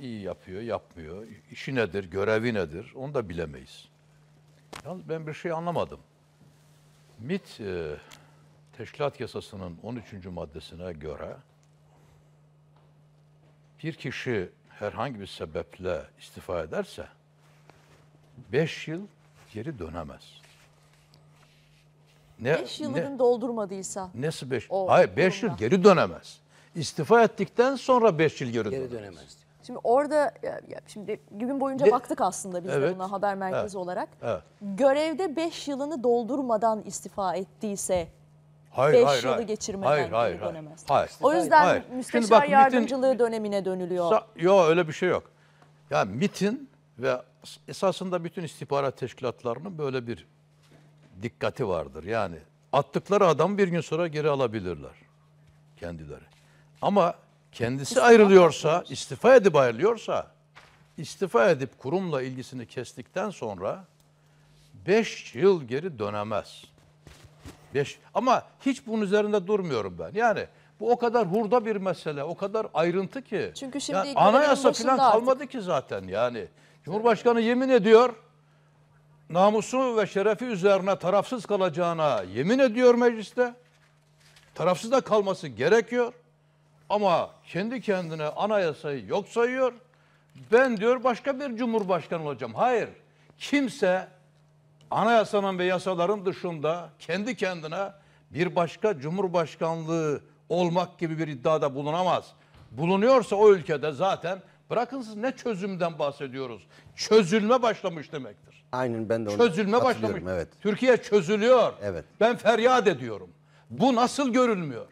iyi yapıyor, yapmıyor. İşi nedir, görevi nedir onu da bilemeyiz. Yalnız ben bir şey anlamadım. MIT e, teşkilat yasasının 13. maddesine göre bir kişi herhangi bir sebeple istifa ederse 5 yıl geri dönemez. 5 beş yılını ne, doldurmadıysa. Nesi beş? Hayır 5 yıl geri dönemez. İstifa ettikten sonra 5 yıl geri, geri dönemez. dönemez. Şimdi orada şimdi gün boyunca De, baktık aslında biz evet, buna haber merkezi evet, olarak. Evet. Görevde 5 yılını doldurmadan istifa ettiyse Hayır, beş hayır, yılı hayır. geçirmeden hayır, hayır, dönemez. Hayır, o yüzden hayır. müsteşar Şimdi bak, yardımcılığı MIT'in, dönemine dönülüyor. Yok öyle bir şey yok. Ya yani MIT'in ve esasında bütün istihbarat teşkilatlarının böyle bir dikkati vardır. Yani attıkları adam bir gün sonra geri alabilirler kendileri. Ama kendisi istifa ayrılıyorsa, istifa edip ayrılıyorsa, istifa edip kurumla ilgisini kestikten sonra 5 yıl geri dönemez. Beş. ama hiç bunun üzerinde durmuyorum ben. Yani bu o kadar hurda bir mesele, o kadar ayrıntı ki. Çünkü şimdi yani anayasa falan artık. kalmadı ki zaten yani. Cumhurbaşkanı yemin ediyor. Namusu ve şerefi üzerine tarafsız kalacağına yemin ediyor mecliste. Tarafsız da kalması gerekiyor. Ama kendi kendine anayasayı yok sayıyor. Ben diyor başka bir cumhurbaşkanı olacağım. Hayır. Kimse anayasanın ve yasaların dışında kendi kendine bir başka cumhurbaşkanlığı olmak gibi bir iddiada bulunamaz. Bulunuyorsa o ülkede zaten bırakın siz ne çözümden bahsediyoruz. Çözülme başlamış demektir. Aynen ben de onu Çözülme başlamış. Evet. Türkiye çözülüyor. Evet. Ben feryat ediyorum. Bu nasıl görülmüyor?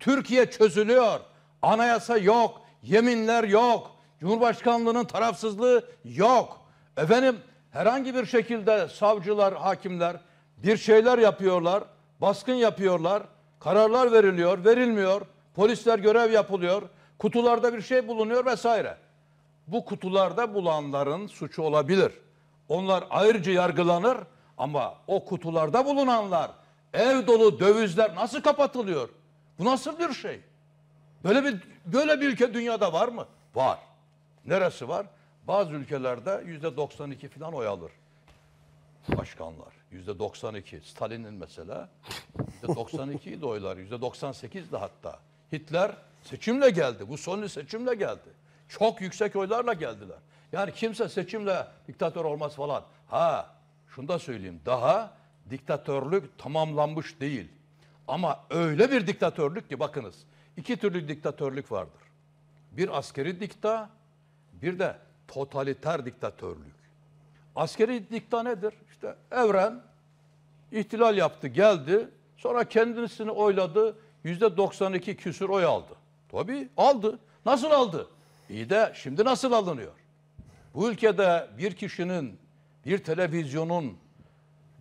Türkiye çözülüyor. Anayasa yok, yeminler yok, Cumhurbaşkanlığının tarafsızlığı yok. Efendim herhangi bir şekilde savcılar, hakimler bir şeyler yapıyorlar, baskın yapıyorlar, kararlar veriliyor, verilmiyor, polisler görev yapılıyor, kutularda bir şey bulunuyor vesaire. Bu kutularda bulanların suçu olabilir. Onlar ayrıca yargılanır ama o kutularda bulunanlar ev dolu dövizler nasıl kapatılıyor? Bu nasıl bir şey? Böyle bir böyle bir ülke dünyada var mı? Var. Neresi var? Bazı ülkelerde yüzde 92 falan oy alır. Başkanlar. Yüzde 92. Stalin'in mesela. Yüzde 92 idi oylar. Yüzde 98 de hatta. Hitler seçimle geldi. Bu sonlu seçimle geldi. Çok yüksek oylarla geldiler. Yani kimse seçimle diktatör olmaz falan. Ha şunu da söyleyeyim. Daha diktatörlük tamamlanmış değil. Ama öyle bir diktatörlük ki bakınız iki türlü diktatörlük vardır. Bir askeri dikta, bir de totaliter diktatörlük. Askeri dikta nedir? İşte evren ihtilal yaptı, geldi. Sonra kendisini oyladı. Yüzde 92 küsür oy aldı. Tabii aldı. Nasıl aldı? İyi de şimdi nasıl alınıyor? Bu ülkede bir kişinin, bir televizyonun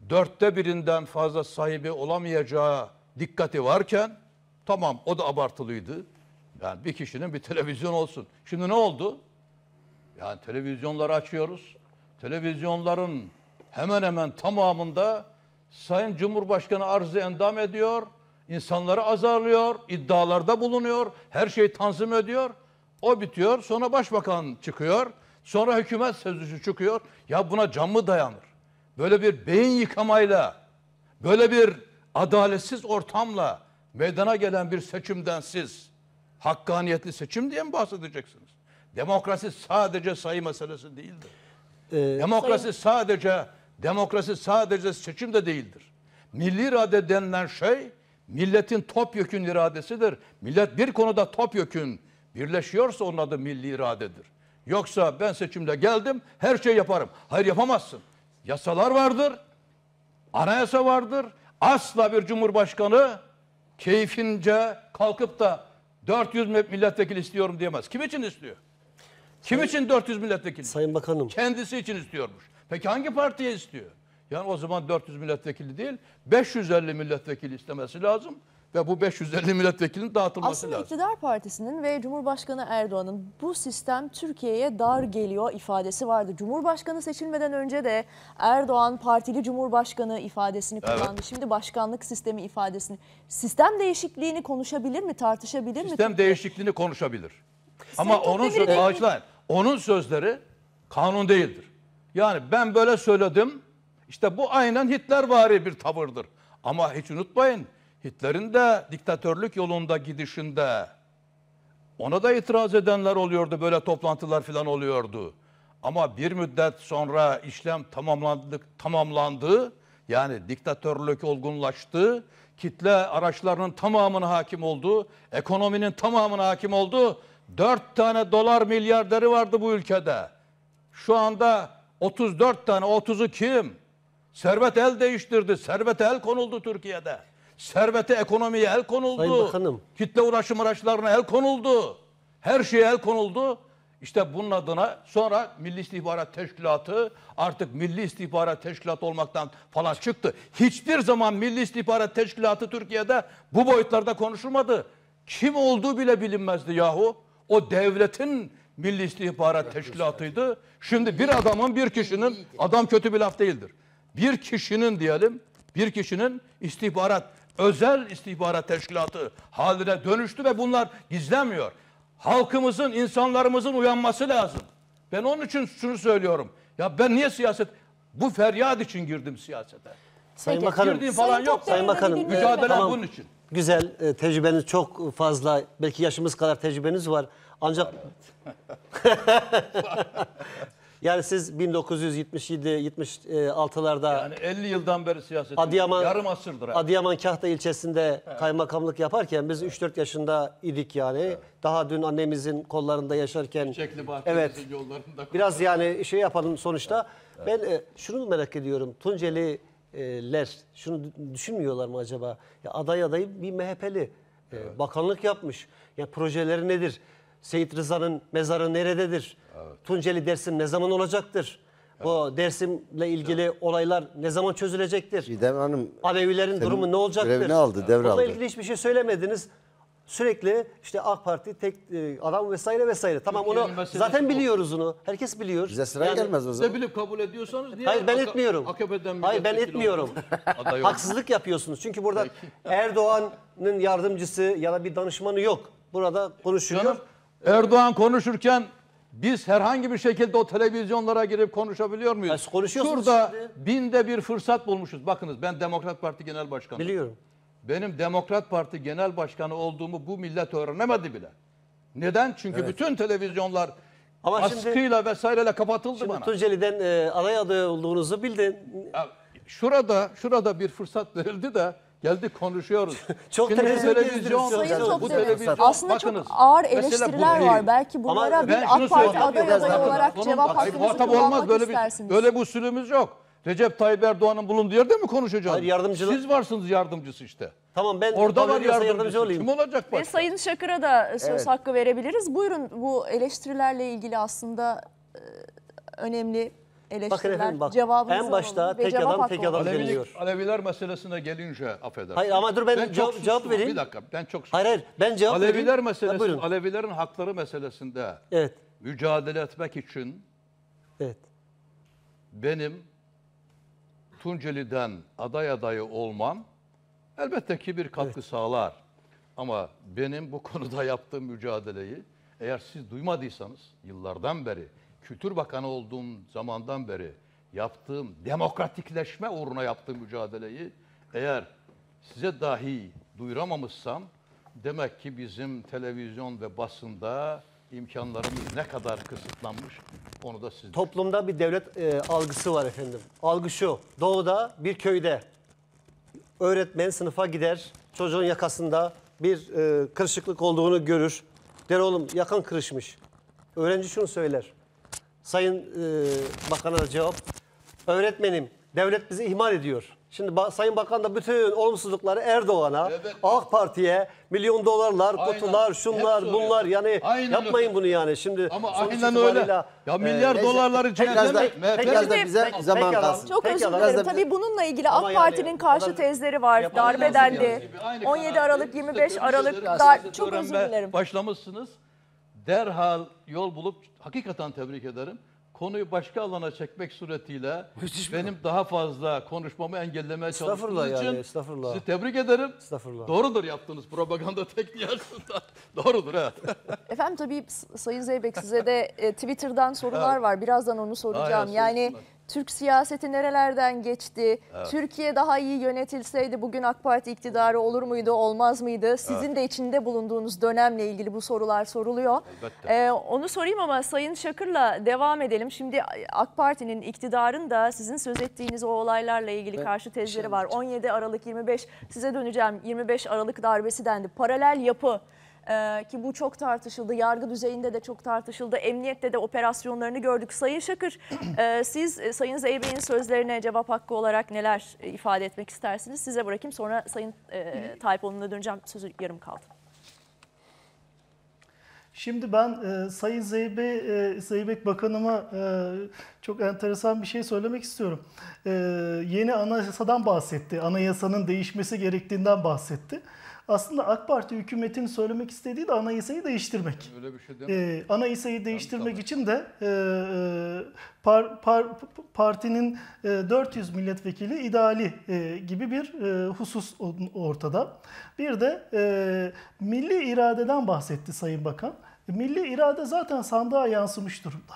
dörtte birinden fazla sahibi olamayacağı dikkati varken Tamam o da abartılıydı. Yani bir kişinin bir televizyon olsun. Şimdi ne oldu? Yani televizyonları açıyoruz. Televizyonların hemen hemen tamamında Sayın Cumhurbaşkanı arzı endam ediyor. insanları azarlıyor, iddialarda bulunuyor, her şeyi tanzim ediyor. O bitiyor, sonra başbakan çıkıyor, sonra hükümet sözcüsü çıkıyor. Ya buna can mı dayanır? Böyle bir beyin yıkamayla, böyle bir adaletsiz ortamla, meydana gelen bir seçimden siz hakkaniyetli seçim diye mi bahsedeceksiniz? Demokrasi sadece sayı meselesi değildir. Ee, demokrasi sayın... sadece demokrasi sadece seçim de değildir. Milli irade denilen şey milletin topyekün iradesidir. Millet bir konuda topyekün birleşiyorsa onun adı milli iradedir. Yoksa ben seçimde geldim her şey yaparım. Hayır yapamazsın. Yasalar vardır. Anayasa vardır. Asla bir cumhurbaşkanı keyfince kalkıp da 400 milletvekili istiyorum diyemez. Kim için istiyor? Kim Sayın, için 400 milletvekili? Sayın Bakanım. Kendisi için istiyormuş. Peki hangi partiye istiyor? Yani o zaman 400 milletvekili değil, 550 milletvekili istemesi lazım ve bu 550 milletvekilinin dağıtılması Aslında lazım. Aslında iktidar partisinin ve Cumhurbaşkanı Erdoğan'ın bu sistem Türkiye'ye dar geliyor ifadesi vardı. Cumhurbaşkanı seçilmeden önce de Erdoğan partili Cumhurbaşkanı ifadesini kullandı. Evet. Şimdi başkanlık sistemi ifadesini. Sistem değişikliğini konuşabilir mi, tartışabilir sistem mi? Sistem değişikliğini konuşabilir. Ama onun sözü, onun sözleri kanun değildir. Yani ben böyle söyledim, İşte bu aynen Hitler vari bir tavırdır. Ama hiç unutmayın Hitler'in de diktatörlük yolunda gidişinde ona da itiraz edenler oluyordu. Böyle toplantılar falan oluyordu. Ama bir müddet sonra işlem tamamlandı tamamlandı. Yani diktatörlük olgunlaştı. Kitle araçlarının tamamına hakim oldu. Ekonominin tamamına hakim oldu. Dört tane dolar milyarderi vardı bu ülkede. Şu anda 34 tane, 30'u kim? Servet el değiştirdi, servet el konuldu Türkiye'de. Servete, ekonomiye el konuldu. Sayın Bakanım. Kitle ulaşım araçlarına el konuldu. Her şeye el konuldu. İşte bunun adına sonra Milli İstihbarat Teşkilatı artık Milli İstihbarat Teşkilatı olmaktan falan çıktı. Hiçbir zaman Milli İstihbarat Teşkilatı Türkiye'de bu boyutlarda konuşulmadı. Kim olduğu bile bilinmezdi yahu. O devletin Milli İstihbarat Teşkilatı'ydı. Şimdi bir adamın, bir kişinin, adam kötü bir laf değildir. Bir kişinin diyelim, bir kişinin istihbarat özel istihbarat teşkilatı haline dönüştü ve bunlar gizlemiyor. Halkımızın, insanlarımızın uyanması lazım. Ben onun için şunu söylüyorum. Ya ben niye siyaset bu feryat için girdim siyasete. Sayın Peki, Bakanım, girdiğim falan Sayın yok. Sayın Bakanım, mücadele tamam. bunun için. Güzel, e, tecrübeniz çok fazla. Belki yaşımız kadar tecrübeniz var. Ancak Yani siz 1977-76'larda yani 50 yıldan beri siyaset Adıyaman, yarım asırdır. Yani. Adıyaman Kahta ilçesinde evet. kaymakamlık yaparken biz evet. 3-4 yaşında idik yani. Evet. Daha dün annemizin kollarında yaşarken. Çiçekli evet. yollarında. Biraz yani şey yapalım sonuçta. Evet. Ben e, şunu merak ediyorum. Tunceliler şunu düşünmüyorlar mı acaba? Ya aday adayı bir MHP'li. E, evet. Bakanlık yapmış. Ya projeleri nedir? Seyit Rıza'nın mezarı nerededir? Evet. Tunceli Dersim ne zaman olacaktır? Evet. Bu Dersim'le ilgili evet. olaylar ne zaman çözülecektir? Şidem Hanım Alevilerin durumu ne olacaktır? Görevini aldı, devraldı. Bununla ilgili hiçbir şey söylemediniz. Sürekli işte AK Parti tek e, adam vesaire vesaire. Tamam onu zaten o. biliyoruz onu. Herkes biliyor. Bize sıra yani, gelmez o zaman. Siz kabul ediyorsanız niye? Hayır ben etmiyorum. Hayır ben etmiyorum. Haksızlık yapıyorsunuz. Çünkü burada Erdoğan'ın yardımcısı ya da bir danışmanı yok. Burada konuşuyor. Canım, Erdoğan konuşurken biz herhangi bir şekilde o televizyonlara girip konuşabiliyor muyuz? Şurada şimdi. binde bir fırsat bulmuşuz. Bakınız ben Demokrat Parti Genel Başkanı. Biliyorum. Benim Demokrat Parti Genel Başkanı olduğumu bu millet öğrenemedi bile. Neden? Çünkü evet. bütün televizyonlar Ama askıyla şimdi, vesaireyle kapatıldı şimdi bana. Tunceli'den e, aday adayı olduğunuzu bildin. Şurada şurada bir fırsat verildi de Geldik konuşuyoruz. çok Şimdi televizyon, televizyon, televizyon, televizyon, bu televizyon Aslında bakınız, çok ağır eleştiriler var. Belki bunlara bir AK Parti aday adayı olarak cevap hakkımızı kullanmak böyle istersiniz. Bir, böyle bir usulümüz yok. Recep Tayyip Erdoğan'ın bulunduğu yerde mi konuşacağız? Hayır yardımcı. Siz varsınız yardımcısı işte. Tamam ben orada var yardımcısı. yardımcı olayım. Kim olacak başka? Ve Sayın Şakır'a da söz evet. hakkı verebiliriz. Buyurun bu eleştirilerle ilgili aslında e, önemli eleştiriler, Bakın efendim bak cevabınızı en başta tek adam tek adam olsun. Aleviler meselesine gelince affeder Hayır ama dur ben cevap- çok cevap vereyim. Bir dakika ben çok Hayır hayır ben cevap Aleviler vereyim. meselesi, Alevilerin hakları meselesinde Evet, mücadele etmek için evet. benim Tunceli'den aday adayı olmam elbette ki bir katkı sağlar. Ama benim bu konuda yaptığım mücadeleyi eğer siz duymadıysanız yıllardan beri Kültür Bakanı olduğum zamandan beri yaptığım demokratikleşme uğruna yaptığım mücadeleyi eğer size dahi duyuramamışsam demek ki bizim televizyon ve basında imkanlarımız ne kadar kısıtlanmış onu da siz Toplumda bir devlet e, algısı var efendim. Algı şu. Doğuda bir köyde öğretmen sınıfa gider. Çocuğun yakasında bir e, kırışıklık olduğunu görür. Der oğlum yakan kırışmış. Öğrenci şunu söyler. Sayın e, Bakan'a da cevap. Öğretmenim devlet bizi ihmal ediyor. Şimdi ba Sayın Bakan da bütün olumsuzlukları Erdoğan'a, AK Parti'ye milyon dolarlar, aynen. kutular, şunlar, bunlar yani aynen yapmayın öyle. bunu yani. Şimdi Ama aynen öyle. Ya e, milyar e, dolarları CHP'den bize pek, zaman pek kalsın. Çok özür dilerim. Tabii bununla ilgili AK Parti'nin yani, karşı tezleri var. Darbedendi. 17 Aralık, 25 Aralık. Çok özür dilerim. Başlamışsınız derhal yol bulup hakikaten tebrik ederim. Konuyu başka alana çekmek suretiyle Müthiş benim mi? daha fazla konuşmamı engellemeye çalıştığınız yani, için estağfurullah. sizi tebrik ederim. Estağfurullah. Doğrudur yaptığınız propaganda tekniği aslında. Doğrudur evet. Efendim tabii Sayın Zeybek size de e, Twitter'dan sorular var. Birazdan onu soracağım. Hayır, yani sorsunlar. Türk siyaseti nerelerden geçti? Evet. Türkiye daha iyi yönetilseydi bugün AK Parti iktidarı olur muydu, olmaz mıydı? Sizin evet. de içinde bulunduğunuz dönemle ilgili bu sorular soruluyor. Ee, onu sorayım ama Sayın Şakır'la devam edelim. Şimdi AK Parti'nin iktidarın da sizin söz ettiğiniz o olaylarla ilgili ben karşı tezleri şey var. 17 Aralık 25 size döneceğim. 25 Aralık darbesi dendi. Paralel yapı ee, ki bu çok tartışıldı. Yargı düzeyinde de çok tartışıldı. Emniyette de operasyonlarını gördük. Sayın Şakır e, siz e, Sayın Zeybey'in sözlerine cevap hakkı olarak neler e, ifade etmek istersiniz? Size bırakayım sonra Sayın e, Taypoğlu'na döneceğim. Sözü yarım kaldı. Şimdi ben e, Sayın Zeybe, e, Zeybek Bakanıma e, çok enteresan bir şey söylemek istiyorum. E, yeni anayasadan bahsetti. Anayasanın değişmesi gerektiğinden bahsetti. Aslında AK Parti hükümetinin söylemek istediği de anayasayı değiştirmek. Öyle bir şey değil mi? Ee, anayasayı değiştirmek için de e, e, par, par, partinin e, 400 milletvekili ideali e, gibi bir e, husus ortada. Bir de e, milli iradeden bahsetti Sayın Bakan. Milli irade zaten sandığa yansımış durumda.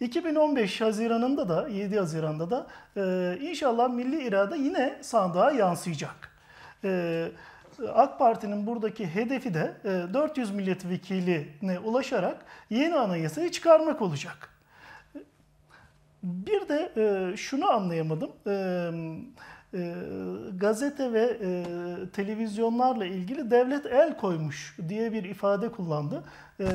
2015 Haziran'ında da 7 Haziran'da da e, inşallah milli irade yine sandığa yansıyacak. E, AK Parti'nin buradaki hedefi de 400 e, milletvekiline ulaşarak yeni anayasayı çıkarmak olacak. Bir de e, şunu anlayamadım. E, gazete ve televizyonlarla ilgili devlet el koymuş diye bir ifade kullandı.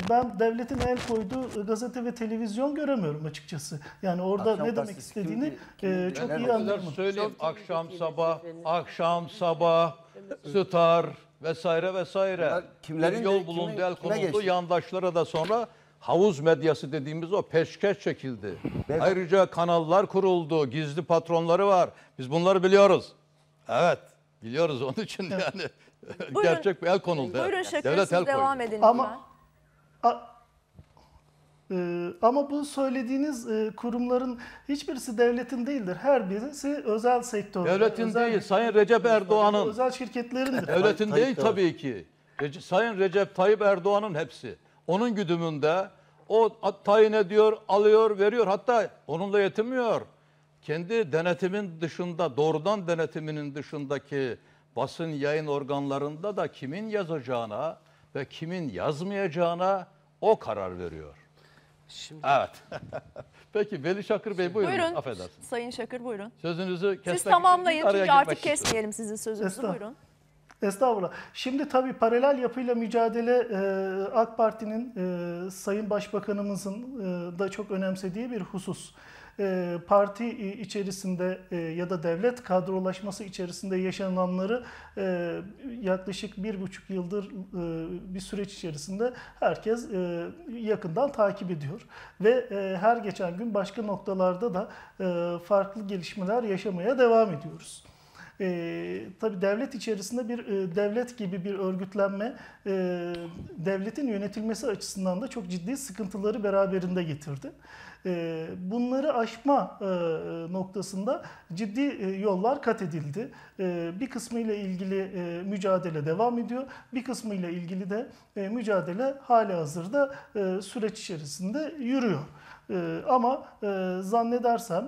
ben devletin el koyduğu gazete ve televizyon göremiyorum açıkçası. Yani orada akşam ne demek istediğini kim, kim, e, çok iyi anlıyorum. Söyleyeyim akşam sabah, akşam sabah şey Star vesaire vesaire. kimlerin yol bulundu, kimin- el konuldu. Yandaşlara da sonra havuz medyası dediğimiz o peşkeş çekildi. Beyefendi- Ayrıca kanallar kuruldu, gizli patronları var. Biz bunları biliyoruz. Evet, biliyoruz onun için yani. Gerçek bir el konuldu. Buyurun Şakir Devlet siz el koydu. devam edin Ama- lütfen. Ee, ama bu söylediğiniz e, kurumların hiçbirisi devletin değildir. Her birisi özel sektör. Devletin özel, değil. Sayın Recep Erdoğan'ın. Özel şirketlerindir. Devletin değil tabii ki. Rece, Sayın Recep Tayyip Erdoğan'ın hepsi. Onun güdümünde o tayin ediyor, alıyor, veriyor. Hatta onunla yetinmiyor. Kendi denetimin dışında, doğrudan denetiminin dışındaki basın yayın organlarında da kimin yazacağına ve kimin yazmayacağına o karar veriyor. Şimdi. Evet. Peki Veli Şakır Bey buyurun. Buyurun. Affedersin. Sayın Şakır buyurun. Sözünüzü kesmek Siz tamamlayın çünkü artık istedim. kesmeyelim sizin sözünüzü buyurun. Estağfurullah. Şimdi tabii paralel yapıyla mücadele e, AK Parti'nin e, Sayın Başbakanımızın e, da çok önemsediği bir husus. E, parti e, içerisinde e, ya da devlet kadrolaşması içerisinde yaşananları yaklaşık bir buçuk yıldır bir süreç içerisinde herkes yakından takip ediyor. Ve her geçen gün başka noktalarda da farklı gelişmeler yaşamaya devam ediyoruz. E, tabii devlet içerisinde bir e, devlet gibi bir örgütlenme e, devletin yönetilmesi açısından da çok ciddi sıkıntıları beraberinde getirdi. E, bunları aşma e, noktasında ciddi e, yollar kat edildi. E, bir kısmı ile ilgili e, mücadele devam ediyor. Bir kısmı ile ilgili de e, mücadele hali hazırda e, süreç içerisinde yürüyor. Ee, ama e, zannedersem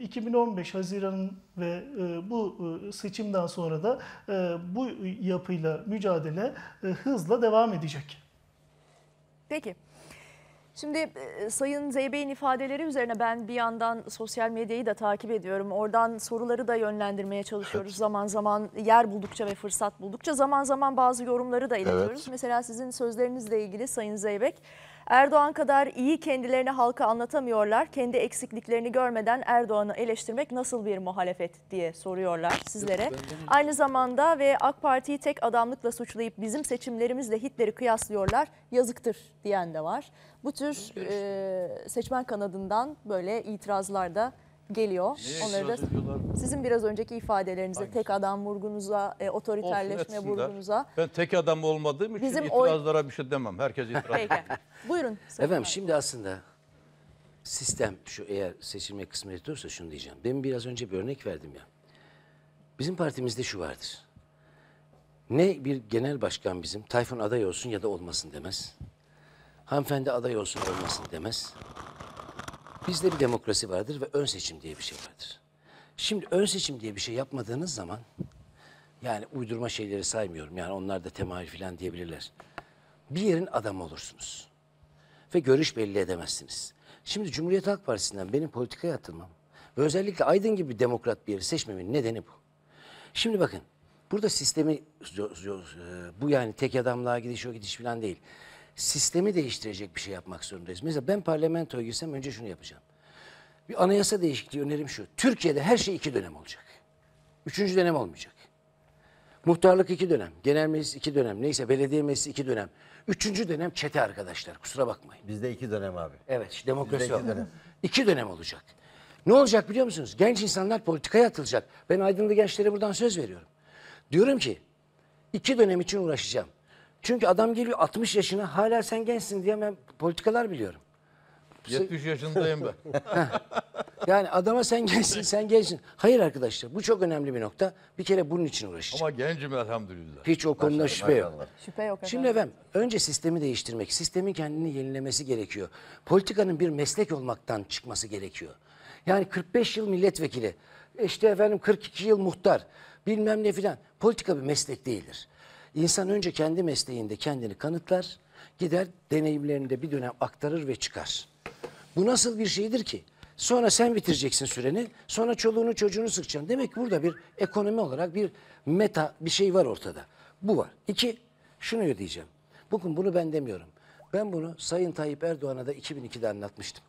e, 2015 Haziran'ın ve e, bu e, seçimden sonra da e, bu yapıyla mücadele e, hızla devam edecek. Peki. Şimdi e, Sayın Zeybey'in ifadeleri üzerine ben bir yandan sosyal medyayı da takip ediyorum. Oradan soruları da yönlendirmeye çalışıyoruz. Evet. Zaman zaman yer buldukça ve fırsat buldukça zaman zaman bazı yorumları da iletiyoruz. Evet. Mesela sizin sözlerinizle ilgili Sayın Zeybek Erdoğan kadar iyi kendilerini halka anlatamıyorlar. Kendi eksikliklerini görmeden Erdoğan'ı eleştirmek nasıl bir muhalefet diye soruyorlar sizlere. Aynı zamanda ve AK Parti'yi tek adamlıkla suçlayıp bizim seçimlerimizle Hitler'i kıyaslıyorlar. Yazıktır diyen de var. Bu tür e, seçmen kanadından böyle itirazlar da geliyor. Nereye Onları da sizin biraz önceki ifadelerinize, Hangisi? tek adam vurgunuza, e, otoriterleşme Olsun, vurgunuza. Ben tek adam olmadığım için Bizim itirazlara oy... bir şey demem. Herkes itiraz Peki. Buyurun. Efendim abi. şimdi aslında sistem şu eğer seçilme kısmet olursa şunu diyeceğim. Ben biraz önce bir örnek verdim ya. Bizim partimizde şu vardır. Ne bir genel başkan bizim Tayfun aday olsun ya da olmasın demez. Hanımefendi aday olsun olmasın demez. Bizde bir demokrasi vardır ve ön seçim diye bir şey vardır. Şimdi ön seçim diye bir şey yapmadığınız zaman yani uydurma şeyleri saymıyorum. Yani onlar da temayül falan diyebilirler. Bir yerin adamı olursunuz. Ve görüş belli edemezsiniz. Şimdi Cumhuriyet Halk Partisi'nden benim politikaya atılmam ve özellikle Aydın gibi demokrat bir yeri seçmemin nedeni bu. Şimdi bakın burada sistemi e, bu yani tek adamlığa gidiş o gidiş falan değil sistemi değiştirecek bir şey yapmak zorundayız. Mesela ben parlamentoya girsem önce şunu yapacağım. Bir anayasa değişikliği önerim şu. Türkiye'de her şey iki dönem olacak. Üçüncü dönem olmayacak. Muhtarlık iki dönem, genel meclis iki dönem, neyse belediye meclisi iki dönem. Üçüncü dönem çete arkadaşlar kusura bakmayın. Bizde iki dönem abi. Evet işte demokrasi Bizde iki dönem. İki dönem olacak. Ne olacak biliyor musunuz? Genç insanlar politikaya atılacak. Ben Aydınlı gençlere buradan söz veriyorum. Diyorum ki iki dönem için uğraşacağım. Çünkü adam geliyor 60 yaşına hala sen gençsin diye ben politikalar biliyorum. 70 yaşındayım ben. yani adama sen gençsin, sen gençsin. Hayır arkadaşlar bu çok önemli bir nokta. Bir kere bunun için uğraşacağım. Ama gencim elhamdülillah. Hiç o konuda Maşallah, şüphe yok. maşallah. Şüphe yok efendim. Şimdi efendim önce sistemi değiştirmek, sistemin kendini yenilemesi gerekiyor. Politikanın bir meslek olmaktan çıkması gerekiyor. Yani 45 yıl milletvekili, işte efendim 42 yıl muhtar, bilmem ne filan. Politika bir meslek değildir. İnsan önce kendi mesleğinde kendini kanıtlar, gider deneyimlerinde bir dönem aktarır ve çıkar. Bu nasıl bir şeydir ki? Sonra sen bitireceksin süreni, sonra çoluğunu çocuğunu sıkacaksın. Demek ki burada bir ekonomi olarak bir meta bir şey var ortada. Bu var. İki, şunu diyeceğim. Bugün bunu ben demiyorum. Ben bunu Sayın Tayyip Erdoğan'a da 2002'de anlatmıştım.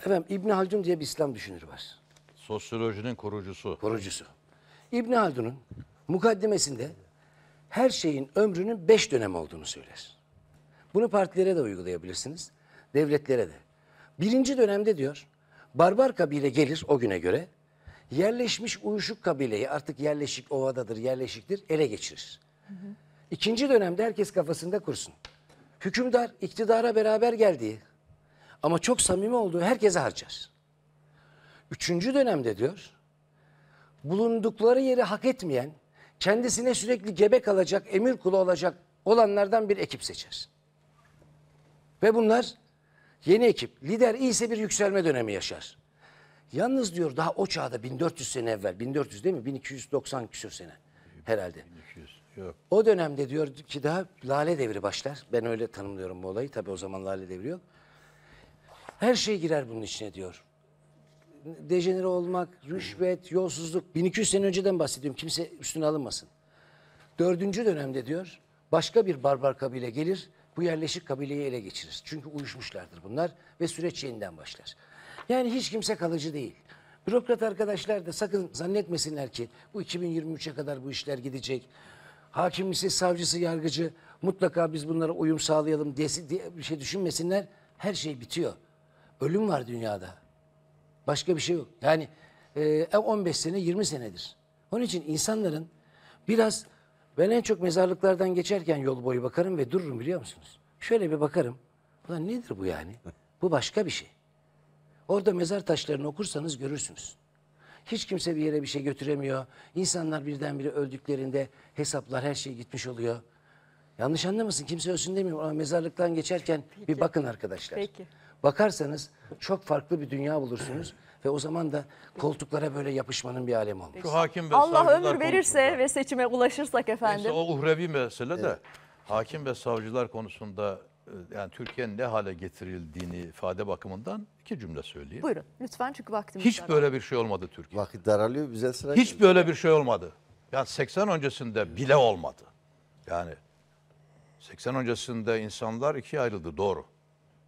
Efendim İbni Haldun diye bir İslam düşünür var. Sosyolojinin kurucusu. Kurucusu. İbni Haldun'un mukaddimesinde her şeyin ömrünün beş dönem olduğunu söyler. Bunu partilere de uygulayabilirsiniz, devletlere de. Birinci dönemde diyor, barbar kabile gelir o güne göre, yerleşmiş uyuşuk kabileyi artık yerleşik ovadadır, yerleşiktir, ele geçirir. Hı hı. İkinci dönemde herkes kafasında kursun. Hükümdar iktidara beraber geldiği ama çok samimi olduğu herkese harcar. Üçüncü dönemde diyor, bulundukları yeri hak etmeyen, kendisine sürekli gebe kalacak, emir kulu olacak olanlardan bir ekip seçer. Ve bunlar yeni ekip. Lider iyiyse bir yükselme dönemi yaşar. Yalnız diyor daha o çağda 1400 sene evvel, 1400 değil mi? 1290 küsur sene herhalde. 1200, yok. O dönemde diyor ki daha lale devri başlar. Ben öyle tanımlıyorum bu olayı. Tabii o zaman lale devri yok. Her şey girer bunun içine diyor dejenere olmak, rüşvet, yolsuzluk 1200 sene önceden bahsediyorum. Kimse üstüne alınmasın. Dördüncü dönemde diyor başka bir barbar kabile gelir bu yerleşik kabileyi ele geçirir. Çünkü uyuşmuşlardır bunlar ve süreç yeniden başlar. Yani hiç kimse kalıcı değil. Bürokrat arkadaşlar da sakın zannetmesinler ki bu 2023'e kadar bu işler gidecek. Hakim ise savcısı, yargıcı mutlaka biz bunlara uyum sağlayalım diye bir şey düşünmesinler. Her şey bitiyor. Ölüm var dünyada. Başka bir şey yok. Yani e, 15 e, sene 20 senedir. Onun için insanların biraz ben en çok mezarlıklardan geçerken yol boyu bakarım ve dururum biliyor musunuz? Şöyle bir bakarım. Ulan nedir bu yani? Bu başka bir şey. Orada mezar taşlarını okursanız görürsünüz. Hiç kimse bir yere bir şey götüremiyor. İnsanlar birdenbire öldüklerinde hesaplar her şey gitmiş oluyor. Yanlış anlamasın kimse ölsün demiyorum ama mezarlıktan geçerken Peki. bir bakın arkadaşlar. Peki. Bakarsanız çok farklı bir dünya bulursunuz. Ve o zaman da koltuklara böyle yapışmanın bir alemi olmaz. Şu hakim ve Allah ömür verirse konusunda- ve seçime ulaşırsak efendim. Neyse, o uhrevi mesele de hakim ve savcılar konusunda e, yani Türkiye'nin ne hale getirildiğini ifade bakımından iki cümle söyleyeyim. Buyurun lütfen çünkü vaktimiz var. Hiç böyle bir şey olmadı Türkiye. Vakit daralıyor bize sıra Hiç böyle bir şey olmadı. Yani 80 öncesinde bile olmadı. Yani 80 öncesinde insanlar ikiye ayrıldı doğru.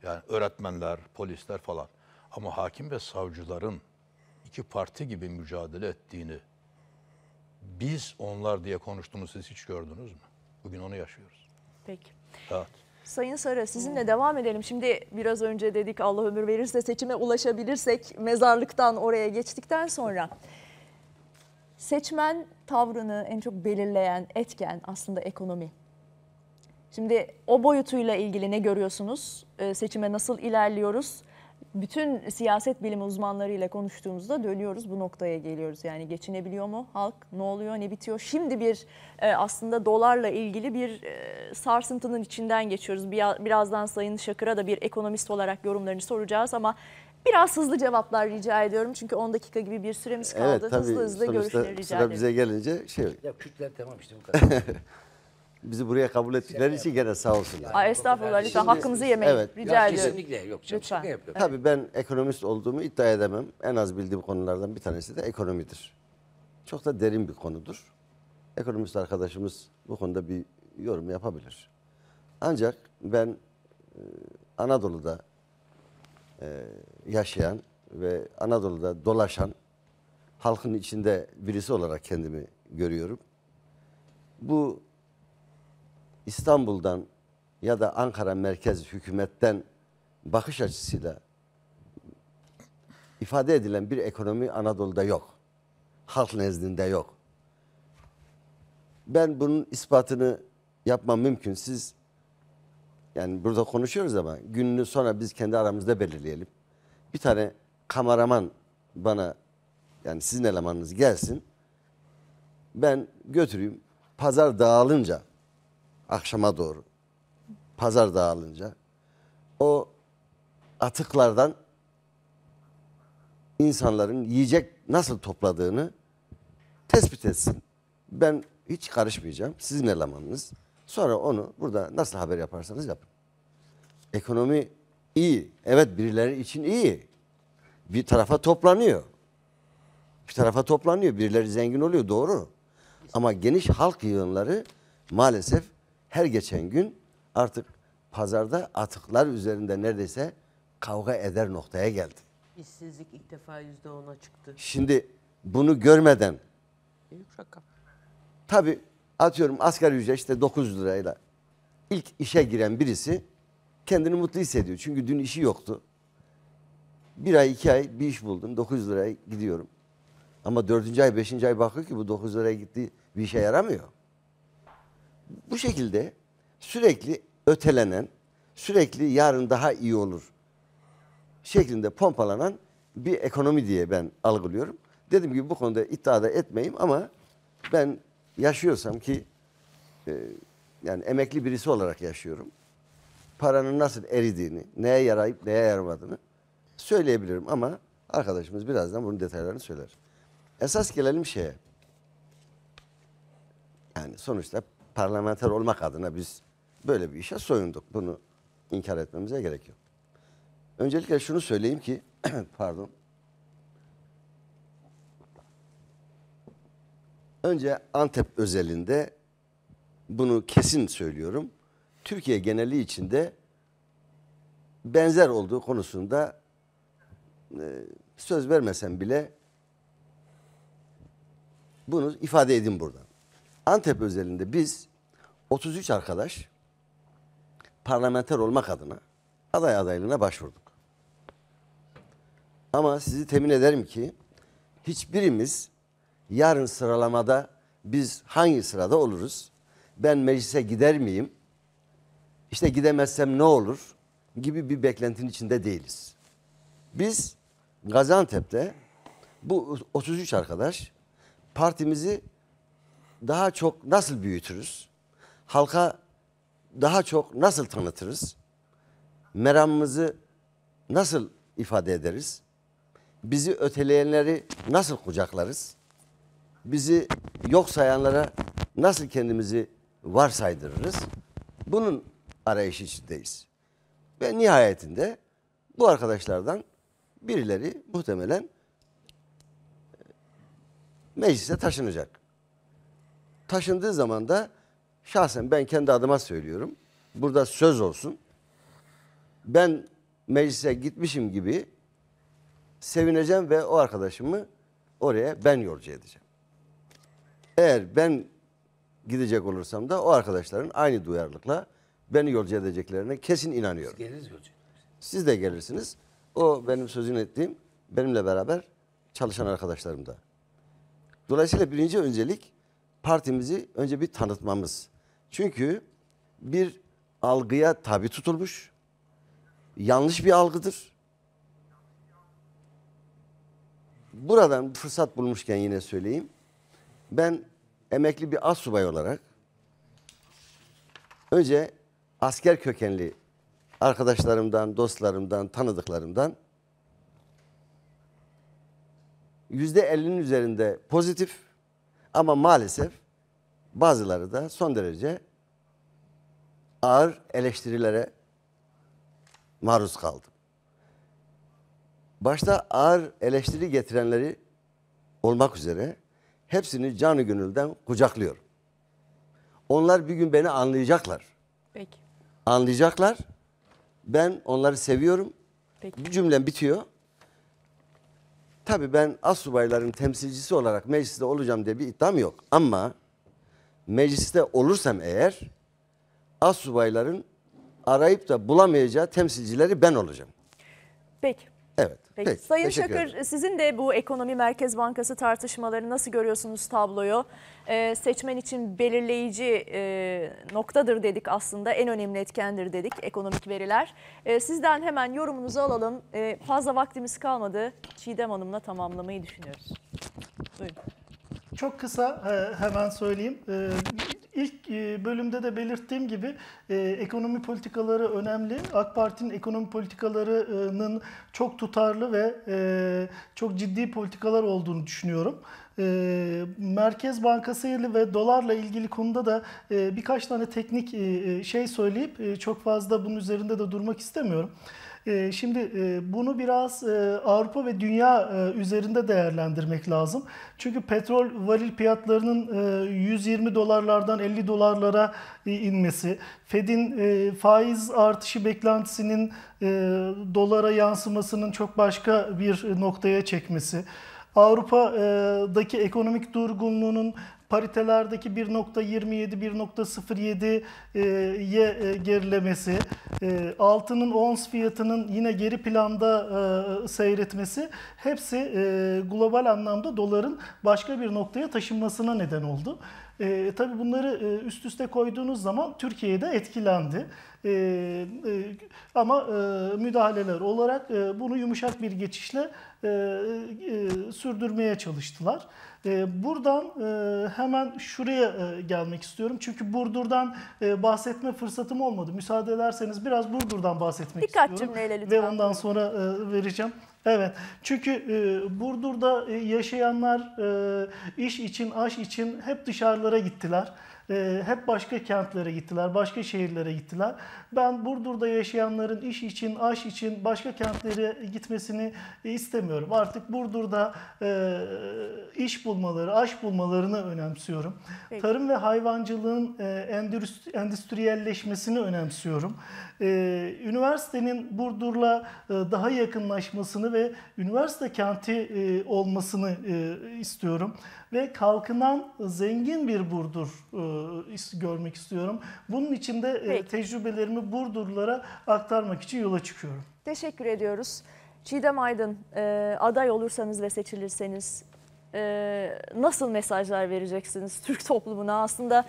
Yani öğretmenler, polisler falan. Ama hakim ve savcıların iki parti gibi mücadele ettiğini biz onlar diye konuştuğumuzu siz hiç gördünüz mü? Bugün onu yaşıyoruz. Peki. Evet. Sayın Sarı sizinle devam edelim. Şimdi biraz önce dedik Allah ömür verirse seçime ulaşabilirsek mezarlıktan oraya geçtikten sonra seçmen tavrını en çok belirleyen etken aslında ekonomi. Şimdi o boyutuyla ilgili ne görüyorsunuz? Ee, seçime nasıl ilerliyoruz? Bütün siyaset bilimi uzmanlarıyla konuştuğumuzda dönüyoruz bu noktaya geliyoruz. Yani geçinebiliyor mu halk? Ne oluyor? Ne bitiyor? Şimdi bir e, aslında dolarla ilgili bir e, sarsıntının içinden geçiyoruz. birazdan Sayın Şakır'a da bir ekonomist olarak yorumlarını soracağız ama Biraz hızlı cevaplar rica ediyorum çünkü 10 dakika gibi bir süremiz kaldı. Evet, tabii, hızlı hızlı görüşleri rica ederim. Sıra bize gelince şey... Ya Kürtler tamam işte bu kadar. bizi buraya kabul ettikleri için gene sağ olsunlar. Ay estağfurullah lütfen hakkımızı yemeyin. Evet. Rica ediyorum. kesinlikle yok. Canım, Lütfen. şaka Tabii ben ekonomist olduğumu iddia edemem. En az bildiğim konulardan bir tanesi de ekonomidir. Çok da derin bir konudur. Ekonomist arkadaşımız bu konuda bir yorum yapabilir. Ancak ben e, Anadolu'da e, yaşayan ve Anadolu'da dolaşan halkın içinde birisi olarak kendimi görüyorum. Bu İstanbul'dan ya da Ankara merkez hükümetten bakış açısıyla ifade edilen bir ekonomi Anadolu'da yok. Halk nezdinde yok. Ben bunun ispatını yapmam mümkün. Siz yani burada konuşuyoruz ama gününü sonra biz kendi aramızda belirleyelim. Bir tane kameraman bana yani sizin elemanınız gelsin. Ben götüreyim. Pazar dağılınca akşama doğru pazar dağılınca o atıklardan insanların yiyecek nasıl topladığını tespit etsin. Ben hiç karışmayacağım. Sizin elemanınız. Sonra onu burada nasıl haber yaparsanız yapın. Ekonomi iyi. Evet birileri için iyi. Bir tarafa toplanıyor. Bir tarafa toplanıyor. Birileri zengin oluyor. Doğru. Ama geniş halk yığınları maalesef her geçen gün artık pazarda atıklar üzerinde neredeyse kavga eder noktaya geldi. İşsizlik ilk defa yüzde ona çıktı. Şimdi bunu görmeden Tabi atıyorum asgari ücret işte 900 lirayla ilk işe giren birisi kendini mutlu hissediyor. Çünkü dün işi yoktu. Bir ay iki ay bir iş buldum 900 liraya gidiyorum. Ama dördüncü ay beşinci ay bakıyor ki bu 900 liraya gitti bir işe yaramıyor. Bu şekilde sürekli ötelenen, sürekli yarın daha iyi olur şeklinde pompalanan bir ekonomi diye ben algılıyorum. Dedim ki bu konuda iddia da etmeyeyim ama ben yaşıyorsam ki e, yani emekli birisi olarak yaşıyorum. Paranın nasıl eridiğini, neye yarayıp neye yaramadığını söyleyebilirim ama arkadaşımız birazdan bunun detaylarını söyler. Esas gelelim şeye. Yani sonuçta parlamenter olmak adına biz böyle bir işe soyunduk. Bunu inkar etmemize gerek yok. Öncelikle şunu söyleyeyim ki, pardon. Önce Antep özelinde bunu kesin söylüyorum. Türkiye geneli içinde benzer olduğu konusunda e, söz vermesem bile bunu ifade edin buradan. Antep özelinde biz 33 arkadaş parlamenter olmak adına aday adaylığına başvurduk. Ama sizi temin ederim ki hiçbirimiz yarın sıralamada biz hangi sırada oluruz? Ben meclise gider miyim? İşte gidemezsem ne olur? Gibi bir beklentinin içinde değiliz. Biz Gaziantep'te bu 33 arkadaş partimizi daha çok nasıl büyütürüz? halka daha çok nasıl tanıtırız? Meramımızı nasıl ifade ederiz? Bizi öteleyenleri nasıl kucaklarız? Bizi yok sayanlara nasıl kendimizi varsaydırırız, Bunun arayışı içindeyiz. Ve nihayetinde bu arkadaşlardan birileri muhtemelen e, meclise taşınacak. Taşındığı zaman da şahsen ben kendi adıma söylüyorum. Burada söz olsun. Ben meclise gitmişim gibi sevineceğim ve o arkadaşımı oraya ben yolcu edeceğim. Eğer ben gidecek olursam da o arkadaşların aynı duyarlılıkla beni yolcu edeceklerine kesin inanıyorum. Siz geliriz Siz de gelirsiniz. O benim sözünü ettiğim benimle beraber çalışan arkadaşlarım da. Dolayısıyla birinci öncelik partimizi önce bir tanıtmamız. Çünkü bir algıya tabi tutulmuş. Yanlış bir algıdır. Buradan fırsat bulmuşken yine söyleyeyim. Ben emekli bir asubay olarak önce asker kökenli arkadaşlarımdan, dostlarımdan, tanıdıklarımdan yüzde %50'nin üzerinde pozitif ama maalesef bazıları da son derece ağır eleştirilere maruz kaldım. Başta ağır eleştiri getirenleri olmak üzere hepsini canı gönülden kucaklıyorum. Onlar bir gün beni anlayacaklar. Peki. Anlayacaklar. Ben onları seviyorum. Peki. Bir cümlem bitiyor. Tabii ben asubayların temsilcisi olarak mecliste olacağım diye bir iddiam yok. Ama mecliste olursam eğer az subayların arayıp da bulamayacağı temsilcileri ben olacağım. Peki. Evet. Peki. Peki. Sayın Teşekkür Çakır ederim. sizin de bu ekonomi merkez bankası tartışmaları nasıl görüyorsunuz tabloyu? Ee, seçmen için belirleyici e, noktadır dedik aslında en önemli etkendir dedik ekonomik veriler. Ee, sizden hemen yorumunuzu alalım. Ee, fazla vaktimiz kalmadı. Çiğdem Hanım'la tamamlamayı düşünüyoruz. Buyurun. Çok kısa hemen söyleyeyim. Ee, ilk e, bölümde de belirttiğim gibi e, ekonomi politikaları önemli. AK Parti'nin ekonomi politikalarının çok tutarlı ve e, çok ciddi politikalar olduğunu düşünüyorum. Merkez Bankası ile ve dolarla ilgili konuda da birkaç tane teknik şey söyleyip çok fazla bunun üzerinde de durmak istemiyorum. Ee, şimdi e, bunu biraz e, Avrupa ve dünya e, üzerinde değerlendirmek lazım. Çünkü petrol varil fiyatlarının 120 dolarlardan 50 dolarlara inmesi, Fed'in faiz artışı beklentisinin dolara yansımasının çok başka bir noktaya çekmesi, Avrupa'daki ekonomik durgunluğunun paritelerdeki 1.27-1.07'ye e, e, gerilemesi, e, altının ons fiyatının yine geri planda seyretmesi hepsi global anlamda doların başka bir noktaya taşınmasına neden oldu. E, tabii bunları e, üst üste koyduğunuz zaman Türkiye'de etkilendi. E, e, ama e, müdahaleler olarak e, bunu yumuşak bir geçişle e, e, sürdürmeye çalıştılar. Ee, buradan e, hemen şuraya e, gelmek istiyorum. Çünkü Burdur'dan e, bahsetme fırsatım olmadı. Müsaade ederseniz biraz Burdur'dan bahsetmek Birkaç istiyorum. Birkaç cümleyle lütfen. Ve ondan sonra vereceğim. Evet çünkü Burdur'da yaşayanlar iş için aş için hep dışarılara gittiler. hep başka kentlere gittiler, başka şehirlere gittiler. Ben Burdur'da yaşayanların iş için, aş için başka kentlere gitmesini e, istemiyorum. Artık Burdur'da e, iş bulmaları, aş bulmalarını önemsiyorum. Peki. Tarım ve hayvancılığın e, endüstri, endüstriyelleşmesini önemsiyorum. E, üniversitenin Burdur'la e, daha yakınlaşmasını ve üniversite kenti e, olmasını e, istiyorum. Ve kalkınan zengin bir Burdur e, görmek istiyorum. Bunun için de e, tecrübelerimi görüşlerimi Burdurlulara aktarmak için yola çıkıyorum. Teşekkür ediyoruz. Çiğdem Aydın, e, aday olursanız ve seçilirseniz e, nasıl mesajlar vereceksiniz Türk toplumuna? Aslında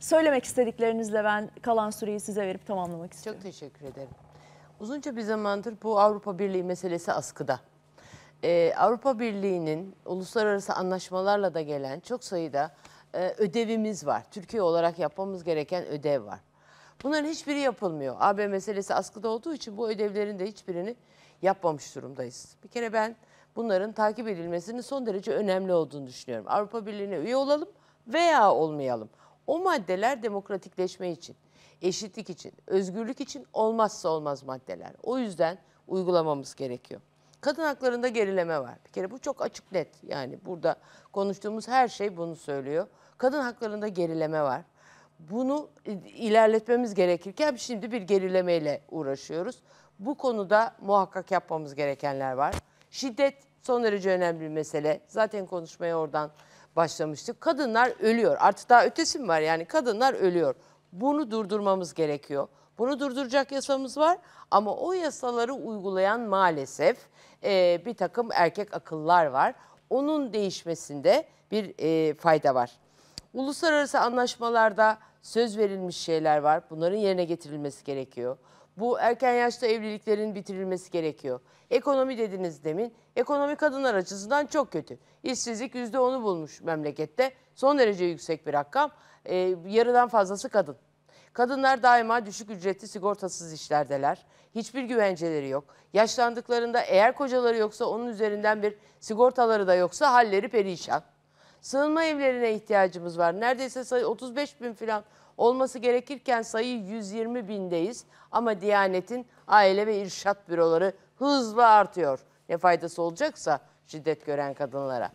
söylemek istediklerinizle ben kalan süreyi size verip tamamlamak istiyorum. Çok teşekkür ederim. Uzunca bir zamandır bu Avrupa Birliği meselesi askıda. Ee, Avrupa Birliği'nin uluslararası anlaşmalarla da gelen çok sayıda e, ödevimiz var. Türkiye olarak yapmamız gereken ödev var. Bunların hiçbiri yapılmıyor. AB meselesi askıda olduğu için bu ödevlerin de hiçbirini yapmamış durumdayız. Bir kere ben bunların takip edilmesinin son derece önemli olduğunu düşünüyorum. Avrupa Birliği'ne üye olalım veya olmayalım. O maddeler demokratikleşme için, eşitlik için, özgürlük için olmazsa olmaz maddeler. O yüzden uygulamamız gerekiyor. Kadın haklarında gerileme var. Bir kere bu çok açık net. Yani burada konuştuğumuz her şey bunu söylüyor. Kadın haklarında gerileme var bunu ilerletmemiz gerekirken şimdi bir gerilemeyle uğraşıyoruz. Bu konuda muhakkak yapmamız gerekenler var. Şiddet son derece önemli bir mesele. Zaten konuşmaya oradan başlamıştık. Kadınlar ölüyor. Artık daha ötesi mi var? Yani kadınlar ölüyor. Bunu durdurmamız gerekiyor. Bunu durduracak yasamız var ama o yasaları uygulayan maalesef e, bir takım erkek akıllar var. Onun değişmesinde bir e, fayda var. Uluslararası anlaşmalarda söz verilmiş şeyler var. Bunların yerine getirilmesi gerekiyor. Bu erken yaşta evliliklerin bitirilmesi gerekiyor. Ekonomi dediniz demin. Ekonomi kadınlar açısından çok kötü. İşsizlik %10'u bulmuş memlekette. Son derece yüksek bir rakam. Ee, yarıdan fazlası kadın. Kadınlar daima düşük ücretli sigortasız işlerdeler. Hiçbir güvenceleri yok. Yaşlandıklarında eğer kocaları yoksa onun üzerinden bir sigortaları da yoksa halleri perişan. Sığınma evlerine ihtiyacımız var. Neredeyse sayı 35 bin falan olması gerekirken sayı 120 bindeyiz. Ama Diyanet'in aile ve irşat büroları hızla artıyor. Ne faydası olacaksa şiddet gören kadınlara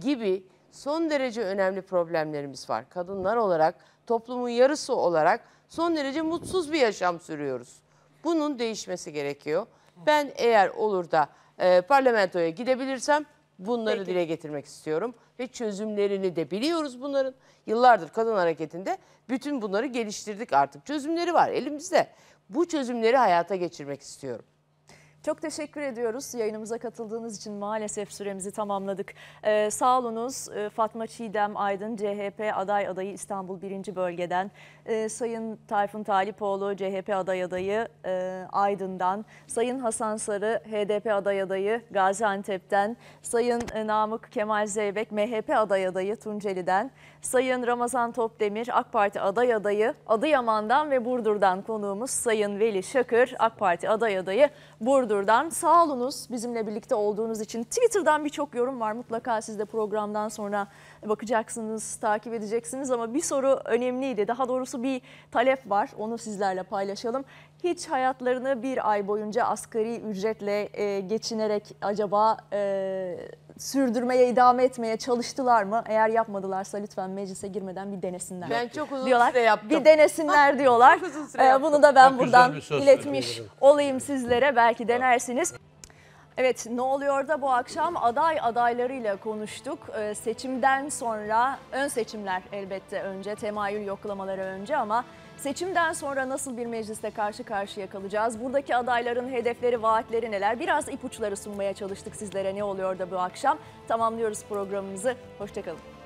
gibi son derece önemli problemlerimiz var. Kadınlar olarak, toplumun yarısı olarak son derece mutsuz bir yaşam sürüyoruz. Bunun değişmesi gerekiyor. Ben eğer olur da e, parlamentoya gidebilirsem Bunları Peki. dile getirmek istiyorum ve çözümlerini de biliyoruz bunların. Yıllardır kadın hareketinde bütün bunları geliştirdik artık. Çözümleri var elimizde. Bu çözümleri hayata geçirmek istiyorum. Çok teşekkür ediyoruz. Yayınımıza katıldığınız için maalesef süremizi tamamladık. Ee, sağ e, Fatma Çiğdem Aydın, CHP aday adayı İstanbul 1. Bölgeden, ee, Sayın Tayfun Talipoğlu, CHP aday adayı e, Aydın'dan, Sayın Hasan Sarı, HDP aday adayı Gaziantep'ten, Sayın e, Namık Kemal Zeybek, MHP aday adayı Tunceli'den, Sayın Ramazan Topdemir, AK Parti aday adayı Adıyaman'dan ve Burdur'dan konuğumuz Sayın Veli Şakır, AK Parti aday adayı Burdur'dan. Sağ olunuz bizimle birlikte olduğunuz için. Twitter'dan birçok yorum var. Mutlaka siz de programdan sonra bakacaksınız, takip edeceksiniz ama bir soru önemliydi. Daha doğrusu bir talep var. Onu sizlerle paylaşalım. Hiç hayatlarını bir ay boyunca asgari ücretle e, geçinerek acaba e, sürdürmeye, idame etmeye çalıştılar mı? Eğer yapmadılarsa lütfen meclise girmeden bir denesinler. Ben çok uzun diyorlar. süre yaptım. Bir denesinler diyorlar. çok uzun süre ee, Bunu da ben çok buradan iletmiş ederim. olayım sizlere. Belki denersiniz. Evet ne oluyor da bu akşam aday adaylarıyla konuştuk. Ee, seçimden sonra ön seçimler elbette önce temayül yoklamaları önce ama Seçimden sonra nasıl bir mecliste karşı karşıya kalacağız? Buradaki adayların hedefleri, vaatleri neler? Biraz ipuçları sunmaya çalıştık sizlere ne oluyor da bu akşam. Tamamlıyoruz programımızı. Hoşçakalın.